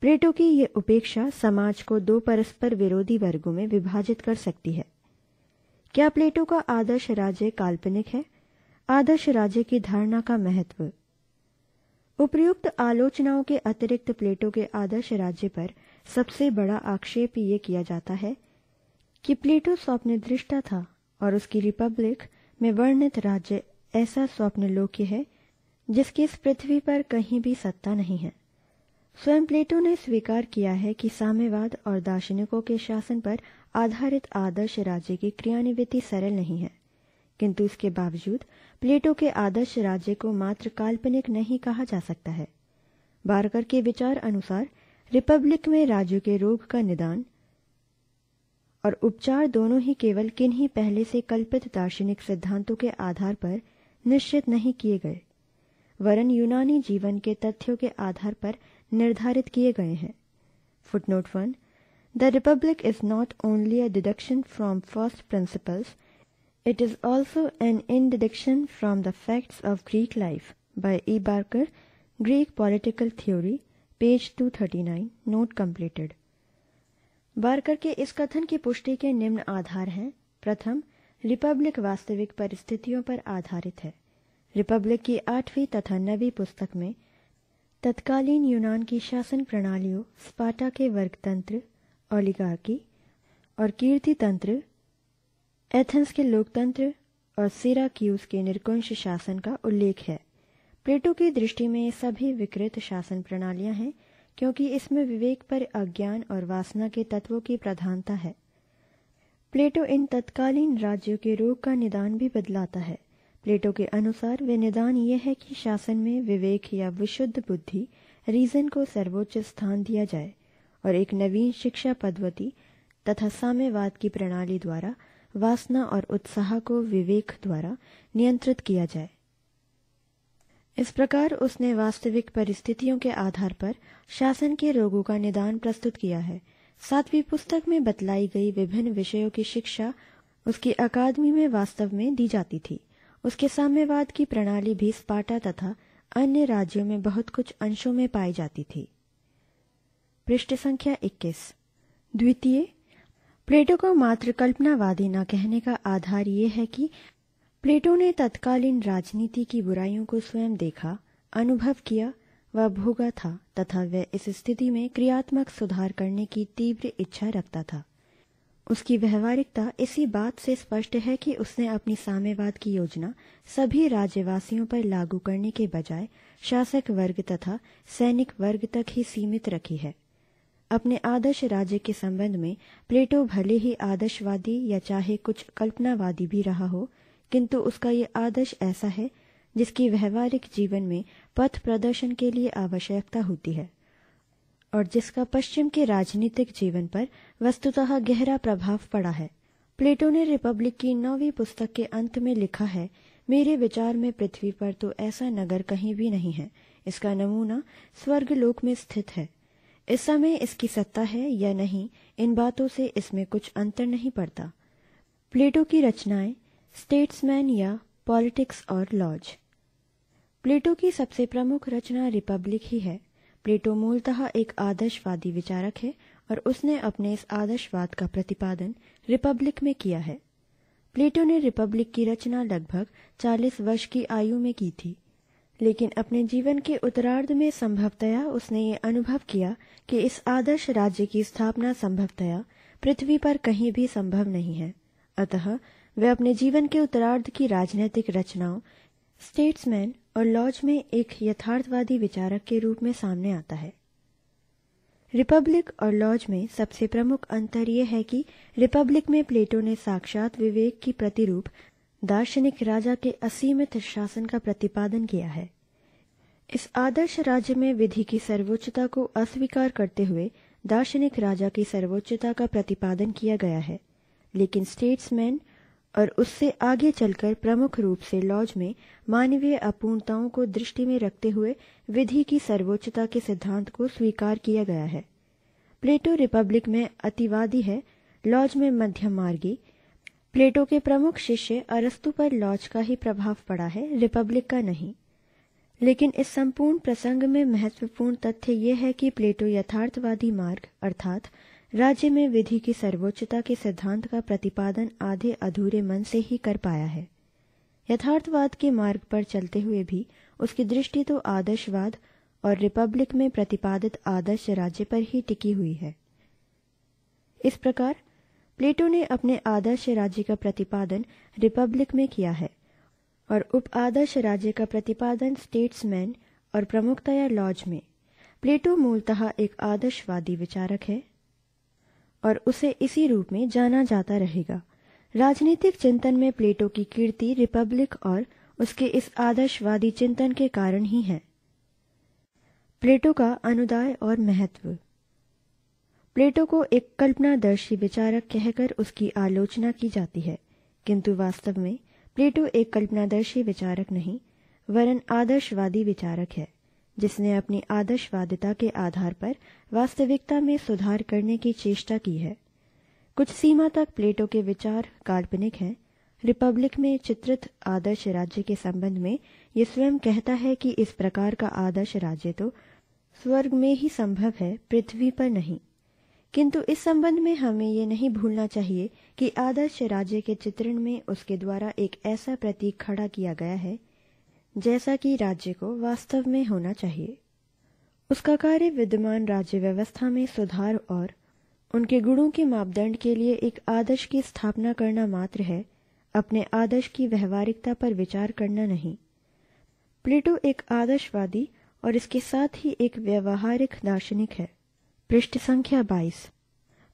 प्लेटो की यह उपेक्षा समाज को दो परस्पर विरोधी वर्गों में विभाजित कर सकती है क्या प्लेटो का आदर्श राज्य काल्पनिक है आदर्श राज्य की धारणा का महत्व उपयुक्त आलोचनाओं के अतिरिक्त प्लेटो के आदर्श राज्य पर सबसे बड़ा आक्षेप ये किया जाता है कि प्लेटो स्वप्न दृष्टा था और उसकी रिपब्लिक में वर्णित राज्य ऐसा स्वप्नलोक्य है जिसकी इस पृथ्वी पर कहीं भी सत्ता नहीं है स्वयं प्लेटो ने स्वीकार किया है कि साम्यवाद और दार्शनिकों के शासन पर आधारित आदर्श राज्य की क्रियान्विति सरल नहीं है किंतु इसके बावजूद प्लेटो के आदर्श राज्य को मात्र काल्पनिक नहीं कहा जा सकता है बारकर के विचार अनुसार रिपब्लिक में राज्यों के रोग का निदान और उपचार दोनों ही केवल किन्हीं पहले से कल्पित दार्शनिक सिद्धांतों के आधार पर निश्चित नहीं किए गए वरन यूनानी जीवन के तथ्यों के आधार पर निर्धारित किए गए हैं footnote one The Republic is not only a deduction from first principles, it is also an indeduction from the facts of Greek life by E. Barker, Greek Political Theory, page 239, note completed. Barker के इस कथन की पुष्टि के निम्न आधार हैं प्रथम रिपब्लिक वास्तविक परिस्थितियों पर आधारित है रिपब्लिक की आठवीं तथा नवी पुस्तक में तत्कालीन यूनान की शासन प्रणालियों स्पाटा के वर्गतंत्र ओलिगार्की और कीर्ति तंत्र एथेंस के लोकतंत्र और सिराक्यूज के निरकुंश शासन का उल्लेख है प्लेटो की दृष्टि में सभी विकृत शासन प्रणालियां हैं क्योंकि इसमें विवेक पर अज्ञान और वासना के तत्वों की प्रधानता है प्लेटो इन तत्कालीन राज्यों के रोग का निदान भी बदलाता है प्लेटो के अनुसार वे निदान यह है कि शासन में विवेक या विशुद्ध बुद्धि रीजन को सर्वोच्च स्थान दिया जाए और एक नवीन शिक्षा पद्धति तथा साम्यवाद की प्रणाली द्वारा वासना और उत्साह को विवेक द्वारा नियंत्रित किया जाए इस प्रकार उसने वास्तविक परिस्थितियों के आधार पर शासन के रोगों का निदान प्रस्तुत किया है सातवीं पुस्तक में बतलाई गई विभिन्न विषयों की शिक्षा उसकी अकादमी में वास्तव में दी जाती थी उसके साम्यवाद की प्रणाली भी स्पाटा तथा अन्य राज्यों में बहुत कुछ अंशों में पाई जाती थी पृष्ठ संख्या 21 द्वितीय प्लेटो को मात्र कल्पनावादी न कहने का आधार ये है कि प्लेटो ने तत्कालीन राजनीति की बुराइयों को स्वयं देखा अनुभव किया व भोगा था तथा वह इस स्थिति में क्रियात्मक सुधार करने की तीव्र इच्छा रखता था उसकी व्यवहारिकता इसी बात से स्पष्ट है कि उसने अपनी साम्यवाद की योजना सभी राज्यवासियों पर लागू करने के बजाय शासक वर्ग तथा सैनिक वर्ग तक ही सीमित रखी है अपने आदर्श राज्य के संबंध में प्लेटो भले ही आदर्शवादी या चाहे कुछ कल्पनावादी भी रहा हो किंतु उसका ये आदर्श ऐसा है जिसकी व्यवहारिक जीवन में पथ प्रदर्शन के लिए आवश्यकता होती है और जिसका पश्चिम के राजनीतिक जीवन पर वस्तुतः गहरा प्रभाव पड़ा है प्लेटो ने रिपब्लिक की नौवीं पुस्तक के अंत में लिखा है मेरे विचार में पृथ्वी पर तो ऐसा नगर कहीं भी नहीं है इसका नमूना स्वर्ग लोक में स्थित है इस समय इसकी सत्ता है या नहीं इन बातों से इसमें कुछ अंतर नहीं पड़ता प्लेटो की रचनाएं स्टेट्समैन या पॉलिटिक्स और लॉज प्लेटो की सबसे प्रमुख रचना रिपब्लिक ही है प्लेटो मूलतः एक आदर्शवादी विचारक है और उसने अपने इस आदर्शवाद का प्रतिपादन रिपब्लिक में किया है प्लेटो ने रिपब्लिक की रचना लगभग 40 वर्ष की आयु में की थी लेकिन अपने जीवन के उत्तरार्ध में संभवतया उसने ये अनुभव किया कि इस आदर्श राज्य की स्थापना संभवतया पृथ्वी पर कहीं भी संभव नहीं है अतः वे अपने जीवन के उत्तरार्ध की राजनैतिक रचनाओं स्टेट्समैन और लॉज में एक यथार्थवादी विचारक के रूप में सामने आता है रिपब्लिक और लॉज में सबसे प्रमुख अंतर यह है कि रिपब्लिक में प्लेटो ने साक्षात विवेक की प्रतिरूप दार्शनिक राजा के असीमित शासन का प्रतिपादन किया है इस आदर्श राज्य में विधि की सर्वोच्चता को अस्वीकार करते हुए दार्शनिक राजा की सर्वोच्चता का प्रतिपादन किया गया है लेकिन स्टेट्समैन और उससे आगे चलकर प्रमुख रूप से लॉज में मानवीय अपूर्णताओं को दृष्टि में रखते हुए विधि की सर्वोच्चता के सिद्धांत को स्वीकार किया गया है प्लेटो रिपब्लिक में अतिवादी है लॉज में मध्यम मार्गी प्लेटो के प्रमुख शिष्य अरस्तु पर लॉज का ही प्रभाव पड़ा है रिपब्लिक का नहीं लेकिन इस संपूर्ण प्रसंग में महत्वपूर्ण तथ्य यह है कि प्लेटो यथार्थवादी मार्ग अर्थात राज्य में विधि की सर्वोच्चता के सिद्धांत का प्रतिपादन आधे अधूरे मन से ही कर पाया है यथार्थवाद के मार्ग पर चलते हुए भी उसकी दृष्टि तो आदर्शवाद और रिपब्लिक में प्रतिपादित आदर्श राज्य पर ही टिकी हुई है इस प्रकार प्लेटो ने अपने आदर्श राज्य का प्रतिपादन रिपब्लिक में किया है और उप आदर्श राज्य का प्रतिपादन स्टेट्समैन और प्रमुखतया लॉज में प्लेटो मूलतः एक आदर्शवादी विचारक है और उसे इसी रूप में जाना जाता रहेगा राजनीतिक चिंतन में प्लेटो की कीर्ति रिपब्लिक और उसके इस आदर्शवादी चिंतन के कारण ही है प्लेटो का अनुदाय और महत्व प्लेटो को एक कल्पनादर्शी विचारक कहकर उसकी आलोचना की जाती है किंतु वास्तव में प्लेटो एक कल्पनादर्शी विचारक नहीं वरन आदर्शवादी विचारक है जिसने अपनी आदर्शवादिता के आधार पर वास्तविकता में सुधार करने की चेष्टा की है कुछ सीमा तक प्लेटो के विचार काल्पनिक हैं रिपब्लिक में चित्रित आदर्श राज्य के संबंध में ये स्वयं कहता है कि इस प्रकार का आदर्श राज्य तो स्वर्ग में ही संभव है पृथ्वी पर नहीं किंतु इस संबंध में हमें ये नहीं भूलना चाहिए कि आदर्श राज्य के चित्रण में उसके द्वारा एक ऐसा प्रतीक खड़ा किया गया है जैसा कि राज्य को वास्तव में होना चाहिए उसका कार्य विद्यमान राज्य व्यवस्था में सुधार और उनके गुणों के मापदंड के लिए एक आदर्श की स्थापना करना मात्र है अपने आदर्श की व्यवहारिकता पर विचार करना नहीं प्लेटो एक आदर्शवादी और इसके साथ ही एक व्यवहारिक दार्शनिक है पृष्ठ संख्या 22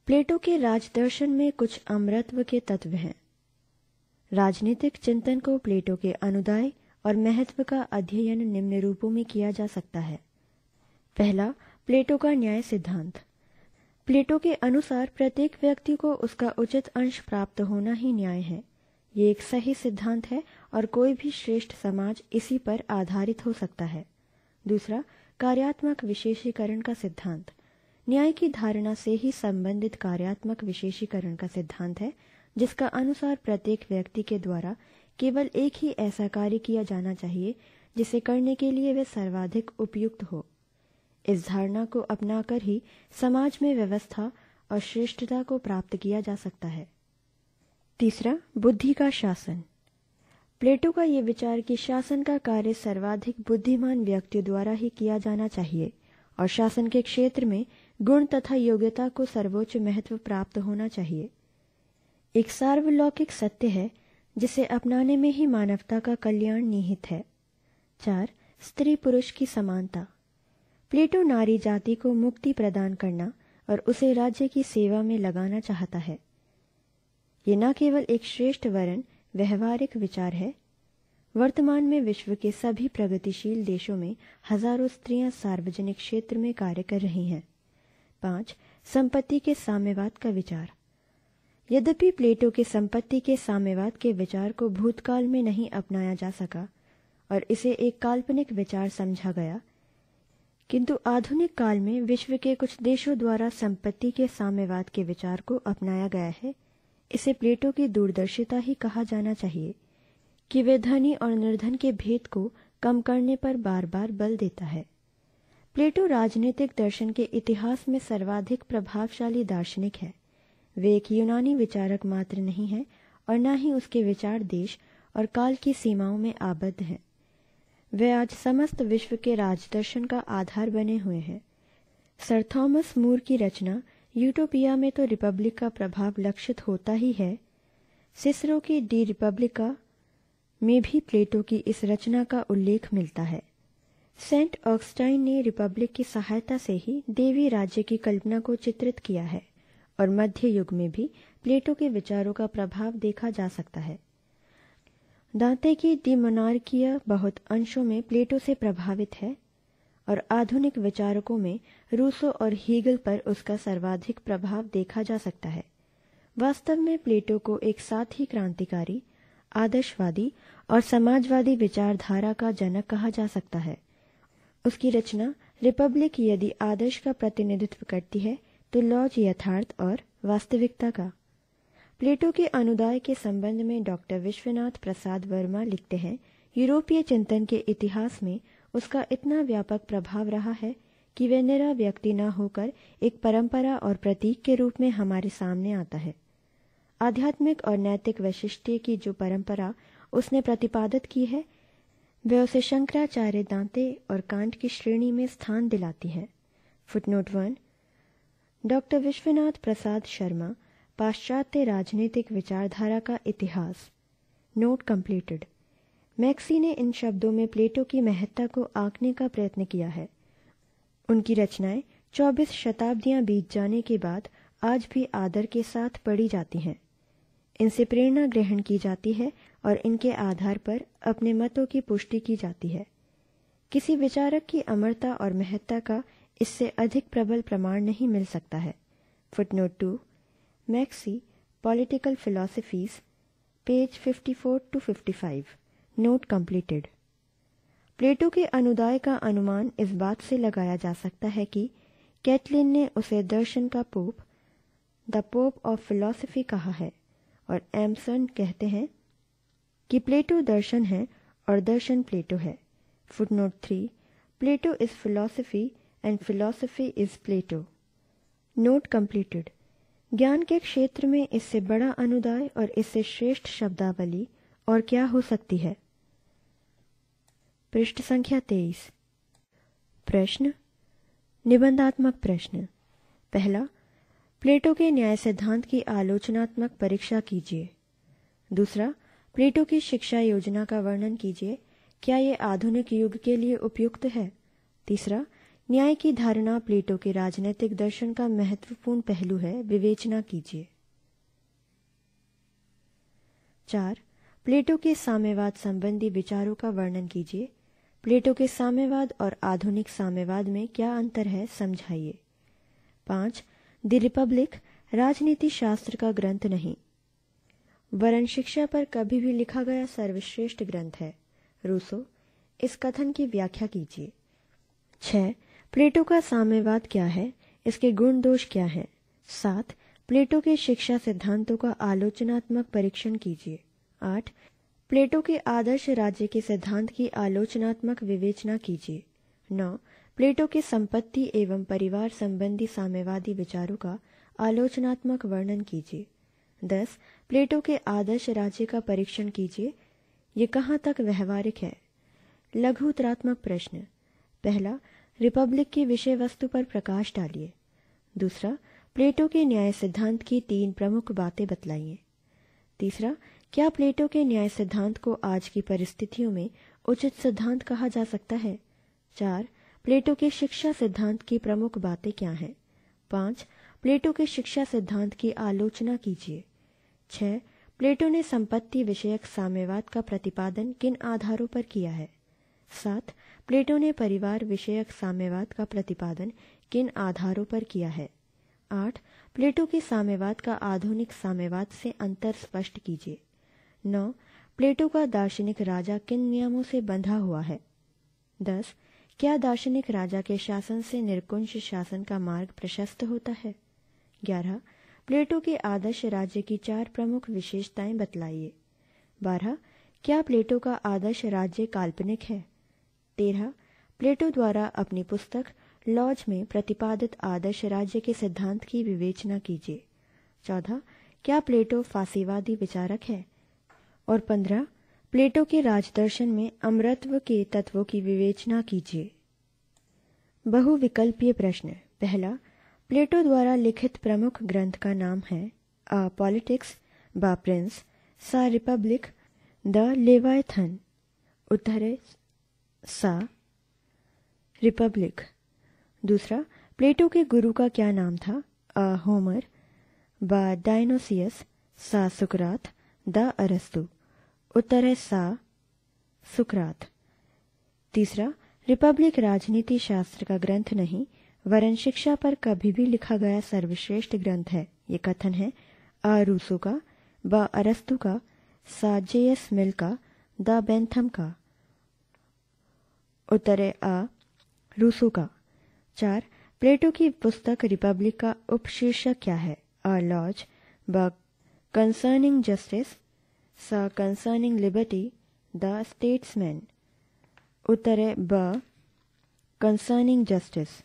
प्लेटो के राजदर्शन में कुछ अमृतत्व के तत्व हैं राजनीतिक चिंतन को प्लेटो के अनुदाय और महत्व का अध्ययन निम्न रूपों में किया जा सकता है पहला प्लेटो का न्याय सिद्धांत प्लेटो के अनुसार प्रत्येक व्यक्ति को उसका उचित अंश प्राप्त होना ही न्याय है ये एक सही सिद्धांत है और कोई भी श्रेष्ठ समाज इसी पर आधारित हो सकता है दूसरा कार्यात्मक विशेषीकरण का सिद्धांत न्याय की धारणा से ही संबंधित कार्यात्मक विशेषीकरण का सिद्धांत है जिसका अनुसार प्रत्येक व्यक्ति के द्वारा केवल एक ही ऐसा कार्य किया जाना चाहिए जिसे करने के लिए वे सर्वाधिक उपयुक्त हो इस धारणा को अपनाकर ही समाज में व्यवस्था और श्रेष्ठता को प्राप्त किया जा सकता है तीसरा बुद्धि का शासन प्लेटो का ये विचार कि शासन का कार्य सर्वाधिक बुद्धिमान व्यक्तियों द्वारा ही किया जाना चाहिए और शासन के क्षेत्र में गुण तथा योग्यता को सर्वोच्च महत्व प्राप्त होना चाहिए एक सार्वलौकिक सत्य है जिसे अपनाने में ही मानवता का कल्याण निहित है चार स्त्री पुरुष की समानता प्लेटो नारी जाति को मुक्ति प्रदान करना और उसे राज्य की सेवा में लगाना चाहता है ये न केवल एक श्रेष्ठ वरण व्यवहारिक विचार है वर्तमान में विश्व के सभी प्रगतिशील देशों में हजारों स्त्रियां सार्वजनिक क्षेत्र में कार्य कर रही हैं पांच संपत्ति के साम्यवाद का विचार यद्यपि प्लेटो के संपत्ति के साम्यवाद के विचार को भूतकाल में नहीं अपनाया जा सका और इसे एक काल्पनिक विचार समझा गया किंतु आधुनिक काल में विश्व के कुछ देशों द्वारा संपत्ति के साम्यवाद के विचार को अपनाया गया है इसे प्लेटो की दूरदर्शिता ही कहा जाना चाहिए कि वे धनी और निर्धन के भेद को कम करने पर बार बार बल देता है प्लेटो राजनीतिक दर्शन के इतिहास में सर्वाधिक प्रभावशाली दार्शनिक है वे एक यूनानी विचारक मात्र नहीं है और न ही उसके विचार देश और काल की सीमाओं में आबद्ध हैं वे आज समस्त विश्व के राजदर्शन का आधार बने हुए हैं सर थॉमस मूर की रचना यूटोपिया में तो रिपब्लिक का प्रभाव लक्षित होता ही है सिसरो की डी रिपब्लिका में भी प्लेटो की इस रचना का उल्लेख मिलता है सेंट ऑक्सटाइन ने रिपब्लिक की सहायता से ही देवी राज्य की कल्पना को चित्रित किया है और मध्य युग में भी प्लेटो के विचारों का प्रभाव देखा जा सकता है दांते की दी बहुत अंशों में प्लेटो से प्रभावित है और आधुनिक विचारकों में रूसो और हीगल पर उसका सर्वाधिक प्रभाव देखा जा सकता है वास्तव में प्लेटो को एक साथ ही क्रांतिकारी आदर्शवादी और समाजवादी विचारधारा का जनक कहा जा सकता है उसकी रचना रिपब्लिक यदि आदर्श का प्रतिनिधित्व करती है तो लॉज यथार्थ और वास्तविकता का प्लेटो के अनुदाय के संबंध में डॉक्टर विश्वनाथ प्रसाद वर्मा लिखते हैं यूरोपीय चिंतन के इतिहास में उसका इतना व्यापक प्रभाव रहा है कि वह निरा व्यक्ति न होकर एक परंपरा और प्रतीक के रूप में हमारे सामने आता है आध्यात्मिक और नैतिक वैशिष्ट्य की जो परंपरा उसने प्रतिपादित की है वे उसे शंकराचार्य दांते और कांड की श्रेणी में स्थान दिलाती हैं footnote one doctor Vishwanath Prasad Sharma पाश्चात्य राजनीतिक विचारधारा का इतिहास नोट कंप्लीटेड मैक्सी ने इन शब्दों में प्लेटो की महत्ता को आंकने का प्रयत्न किया है उनकी रचनाएं 24 शताब्दियां बीत जाने के बाद आज भी आदर के साथ पढ़ी जाती हैं इनसे प्रेरणा ग्रहण की जाती है और इनके आधार पर अपने मतों की पुष्टि की जाती है किसी विचारक की अमरता और महत्ता का इससे अधिक प्रबल प्रमाण नहीं मिल सकता है footnote two Maxey political philosophies page 54 to 55 note completed Plato के अनुदाय का अनुमान इस बात से लगाया जा सकता है कि कैटलिन ने उसे दर्शन का pope the pope of philosophy कहा है और एमसन कहते हैं कि प्लेटो दर्शन है और दर्शन प्लेटो है footnote three Plato is philosophy and philosophy is Plato note completed ज्ञान के क्षेत्र में इससे बड़ा अनुदाय और इससे श्रेष्ठ शब्दावली और क्या हो सकती है पृष्ठ संख्या तेईस प्रश्न निबंधात्मक प्रश्न पहला प्लेटो के न्याय सिद्धांत की आलोचनात्मक परीक्षा कीजिए दूसरा प्लेटो की शिक्षा योजना का वर्णन कीजिए क्या ये आधुनिक युग के लिए उपयुक्त है तीसरा न्याय की धारणा प्लेटो के राजनैतिक दर्शन का महत्वपूर्ण पहलू है विवेचना कीजिए चार प्लेटो के साम्यवाद संबंधी विचारों का वर्णन कीजिए प्लेटो के साम्यवाद और आधुनिक साम्यवाद में क्या अंतर है समझाइए पांच द रिपब्लिक राजनीति शास्त्र का ग्रंथ नहीं वरन शिक्षा पर कभी भी लिखा गया सर्वश्रेष्ठ ग्रंथ है रूसो इस कथन की व्याख्या कीजिए छह प्लेटो का साम्यवाद क्या है इसके गुण दोष क्या है सात प्लेटो के शिक्षा सिद्धांतों का आलोचनात्मक परीक्षण कीजिए आठ प्लेटो के आदर्श राज्य के सिद्धांत की आलोचनात्मक विवेचना कीजिए नौ प्लेटो के संपत्ति एवं परिवार संबंधी साम्यवादी विचारों का आलोचनात्मक वर्णन कीजिए दस प्लेटो के आदर्श राज्य का परीक्षण कीजिए ये कहाँ तक व्यवहारिक है लघु उत्तरात्मक प्रश्न पहला रिपब्लिक की विषय वस्तु पर प्रकाश डालिए दूसरा प्लेटो के न्याय सिद्धांत की तीन प्रमुख बातें बतलाइए तीसरा क्या प्लेटो के न्याय सिद्धांत को आज की परिस्थितियों में उचित सिद्धांत कहा जा सकता है चार प्लेटो के शिक्षा सिद्धांत की प्रमुख बातें क्या हैं पांच प्लेटो के शिक्षा सिद्धांत की आलोचना कीजिए छः प्लेटो ने संपत्ति विषयक साम्यवाद का प्रतिपादन किन आधारों पर किया है सात प्लेटो ने परिवार विषयक साम्यवाद का प्रतिपादन किन आधारों पर किया है आठ प्लेटो के साम्यवाद का आधुनिक साम्यवाद से अंतर स्पष्ट कीजिए नौ प्लेटो का दार्शनिक राजा किन नियमों से बंधा हुआ है दस क्या दार्शनिक राजा के शासन से निरकुंश शासन का मार्ग प्रशस्त होता है ग्यारह प्लेटो के आदर्श राज्य की चार प्रमुख विशेषताएं बतलाइए बारह क्या प्लेटो का आदर्श राज्य काल्पनिक है तेरह प्लेटो द्वारा अपनी पुस्तक लॉज में प्रतिपादित आदर्श राज्य के सिद्धांत की विवेचना कीजिए चौदह क्या प्लेटो फांसीवादी विचारक है और पंद्रह प्लेटो के राजदर्शन में अमृतत्व के तत्वों की विवेचना कीजिए बहुविकल्पीय प्रश्न पहला प्लेटो द्वारा लिखित प्रमुख ग्रंथ का नाम है अ पॉलिटिक्स बा प्रिंस सा रिपब्लिक द लेवायथन उत्तरे सा रिपब्लिक दूसरा प्लेटो के गुरु का क्या नाम था अ होमर ब डायनोसियस सा सुकरात द अरस्तु उत्तर सा सुकरात तीसरा रिपब्लिक राजनीति शास्त्र का ग्रंथ नहीं वरन शिक्षा पर कभी भी लिखा गया सर्वश्रेष्ठ ग्रंथ है ये कथन है आरूसो का व अरस्तु का साजेयस मिल का द बेंथम का उत्तरे आ रूसो का चार प्लेटो की पुस्तक रिपब्लिक का उपशीर्षक क्या है अ लॉज ब कंसर्निंग जस्टिस स कंसर्निंग लिबर्टी द स्टेट्समैन उत्तर है ब कंसर्निंग जस्टिस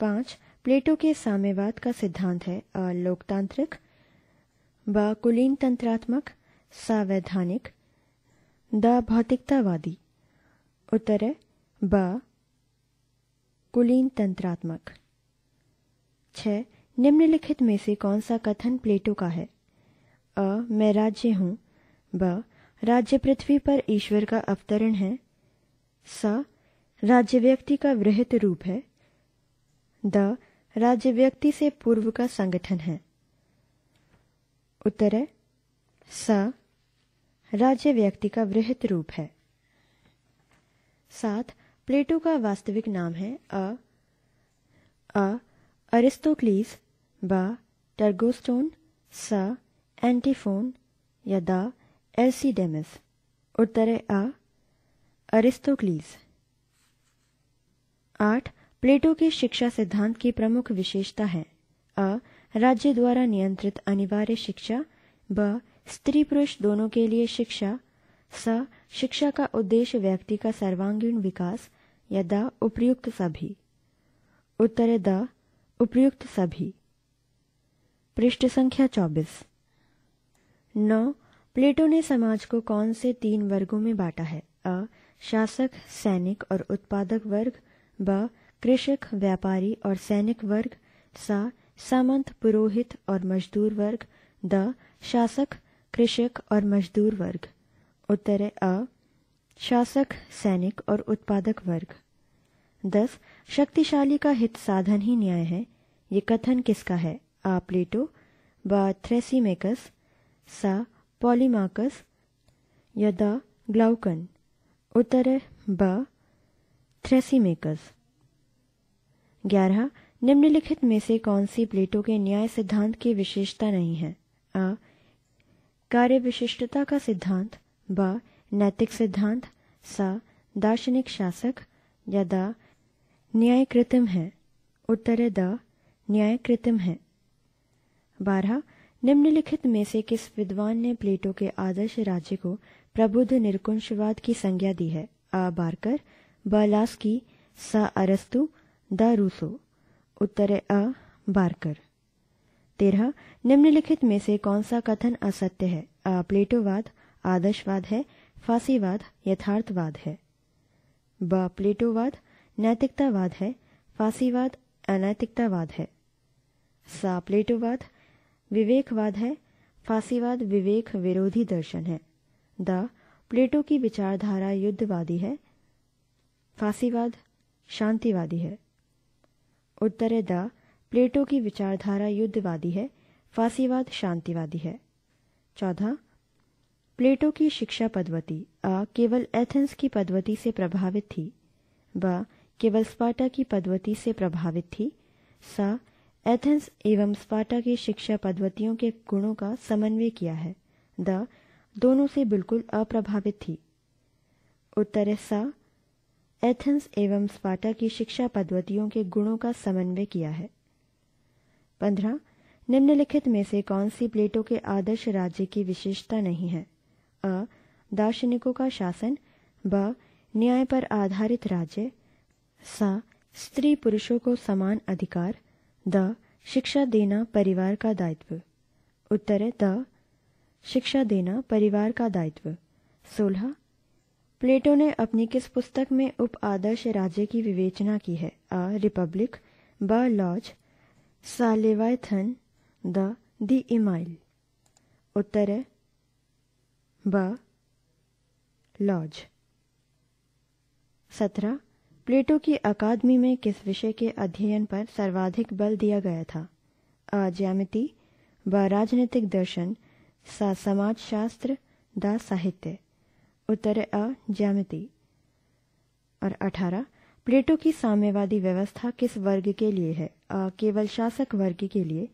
पांच प्लेटो के साम्यवाद का सिद्धांत है अलोकतांत्रिक व कुलीन तंत्रात्मक संवैधानिक द भौतिकतावादी उत्तर ब कुलीन तंत्रात्मक छ निम्नलिखित में से कौन सा कथन प्लेटो का है अ मैं राज्य हूं ब राज्य पृथ्वी पर ईश्वर का अवतरण है स राज्य व्यक्ति का वृहत रूप है द राज्य व्यक्ति से पूर्व का संगठन है उत्तर स राज्य व्यक्ति का वृहत रूप है सात प्लेटो का वास्तविक नाम है अ अ अरिस्टोक्लीस ब टर्गोस्टोन स एंटीफोन या द एलसीडेमिस उत्तर अ अरिस्टोक्लीस आठ प्लेटो के शिक्षा सिद्धांत की प्रमुख विशेषता है अ राज्य द्वारा नियंत्रित अनिवार्य शिक्षा ब स्त्री पुरुष दोनों के लिए शिक्षा स शिक्षा का उद्देश्य व्यक्ति का सर्वांगीण विकास या द उपयुक्त सभी उत्तर द उपयुक्त सभी पृष्ठ संख्या चौबीस नौ प्लेटो ने समाज को कौन से तीन वर्गों में बांटा है अ शासक सैनिक और उत्पादक वर्ग ब कृषक व्यापारी और सैनिक वर्ग सा सामंत पुरोहित और मजदूर वर्ग द शासक कृषक और मजदूर वर्ग उत्तर अ शासक सैनिक और उत्पादक वर्ग दस शक्तिशाली का हित साधन ही न्याय है ये कथन किसका है आ प्लेटो ब थ्रेसीमेकस सा पॉलीमाकस या द ग्लाउकन उत्तर ब थ्रेसीमेकस ग्यारह निम्नलिखित में से कौन सी प्लेटो के न्याय सिद्धांत की विशेषता नहीं है अ कार्य विशिष्टता का सिद्धांत ब नैतिक सिद्धांत सा दार्शनिक शासक या द न्याय कृत्रिम है उत्तर द न्याय कृत्रिम है बारह निम्नलिखित में से किस विद्वान ने प्लेटो के आदर्श राज्य को प्रबुद्ध निरकुंशवाद की संज्ञा दी है अ बारकर ब लास्की स अरस्तु द रूसो उत्तर अ बारकर तेरह निम्नलिखित में से कौन सा कथन असत्य है अ प्लेटोवाद आदर्शवाद है फांसीवाद यथार्थवाद है ब प्लेटोवाद नैतिकतावाद है फांसीवाद अनैतिकतावाद है सा प्लेटोवाद विवेकवाद है फांसीवाद विवेक विरोधी दर्शन है द प्लेटो की विचारधारा युद्धवादी है फांसीवाद शांतिवादी है उत्तरे द प्लेटो की विचारधारा युद्धवादी है फांसीवाद शांतिवादी है चौदह प्लेटो की शिक्षा पद्धति अ केवल एथेंस की पद्धति से प्रभावित थी ब केवल स्पाटा की पद्धति से प्रभावित थी सा एथेंस एवं स्पाटा की शिक्षा पद्धतियों के गुणों का समन्वय किया है द दोनों से बिल्कुल अप्रभावित थी उत्तर है सा एथेंस एवं स्पाटा की शिक्षा पद्धतियों के गुणों का समन्वय किया है पंद्रह निम्नलिखित में से कौन सी प्लेटो के आदर्श राज्य की विशेषता नहीं है अ दार्शनिकों का शासन ब न्याय पर आधारित राज्य सा स्त्री पुरुषों को समान अधिकार द शिक्षा देना परिवार का दायित्व उत्तर द शिक्षा देना परिवार का दायित्व सोलह प्लेटो ने अपनी किस पुस्तक में उप आदर्श राज्य की विवेचना की है अ रिपब्लिक ब लॉज सालेवायथन द दी इमाइल उत्तर है ब लॉज सत्रह प्लेटो की अकादमी में किस विषय के अध्ययन पर सर्वाधिक बल दिया गया था अ ज्यामिति ब राजनीतिक दर्शन सा समाजशास्त्र द साहित्य उत्तर अ ज्यामिति और अठारह प्लेटो की साम्यवादी व्यवस्था किस वर्ग के लिए है अ केवल शासक वर्ग के लिए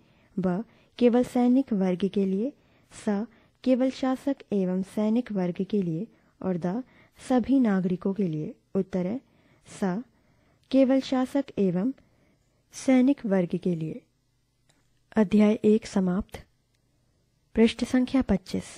ब केवल सैनिक वर्ग के लिए स केवल शासक एवं सैनिक वर्ग के लिए और द सभी नागरिकों के लिए उत्तर है स केवल शासक एवं सैनिक वर्ग के लिए अध्याय एक समाप्त पृष्ठ संख्या पच्चीस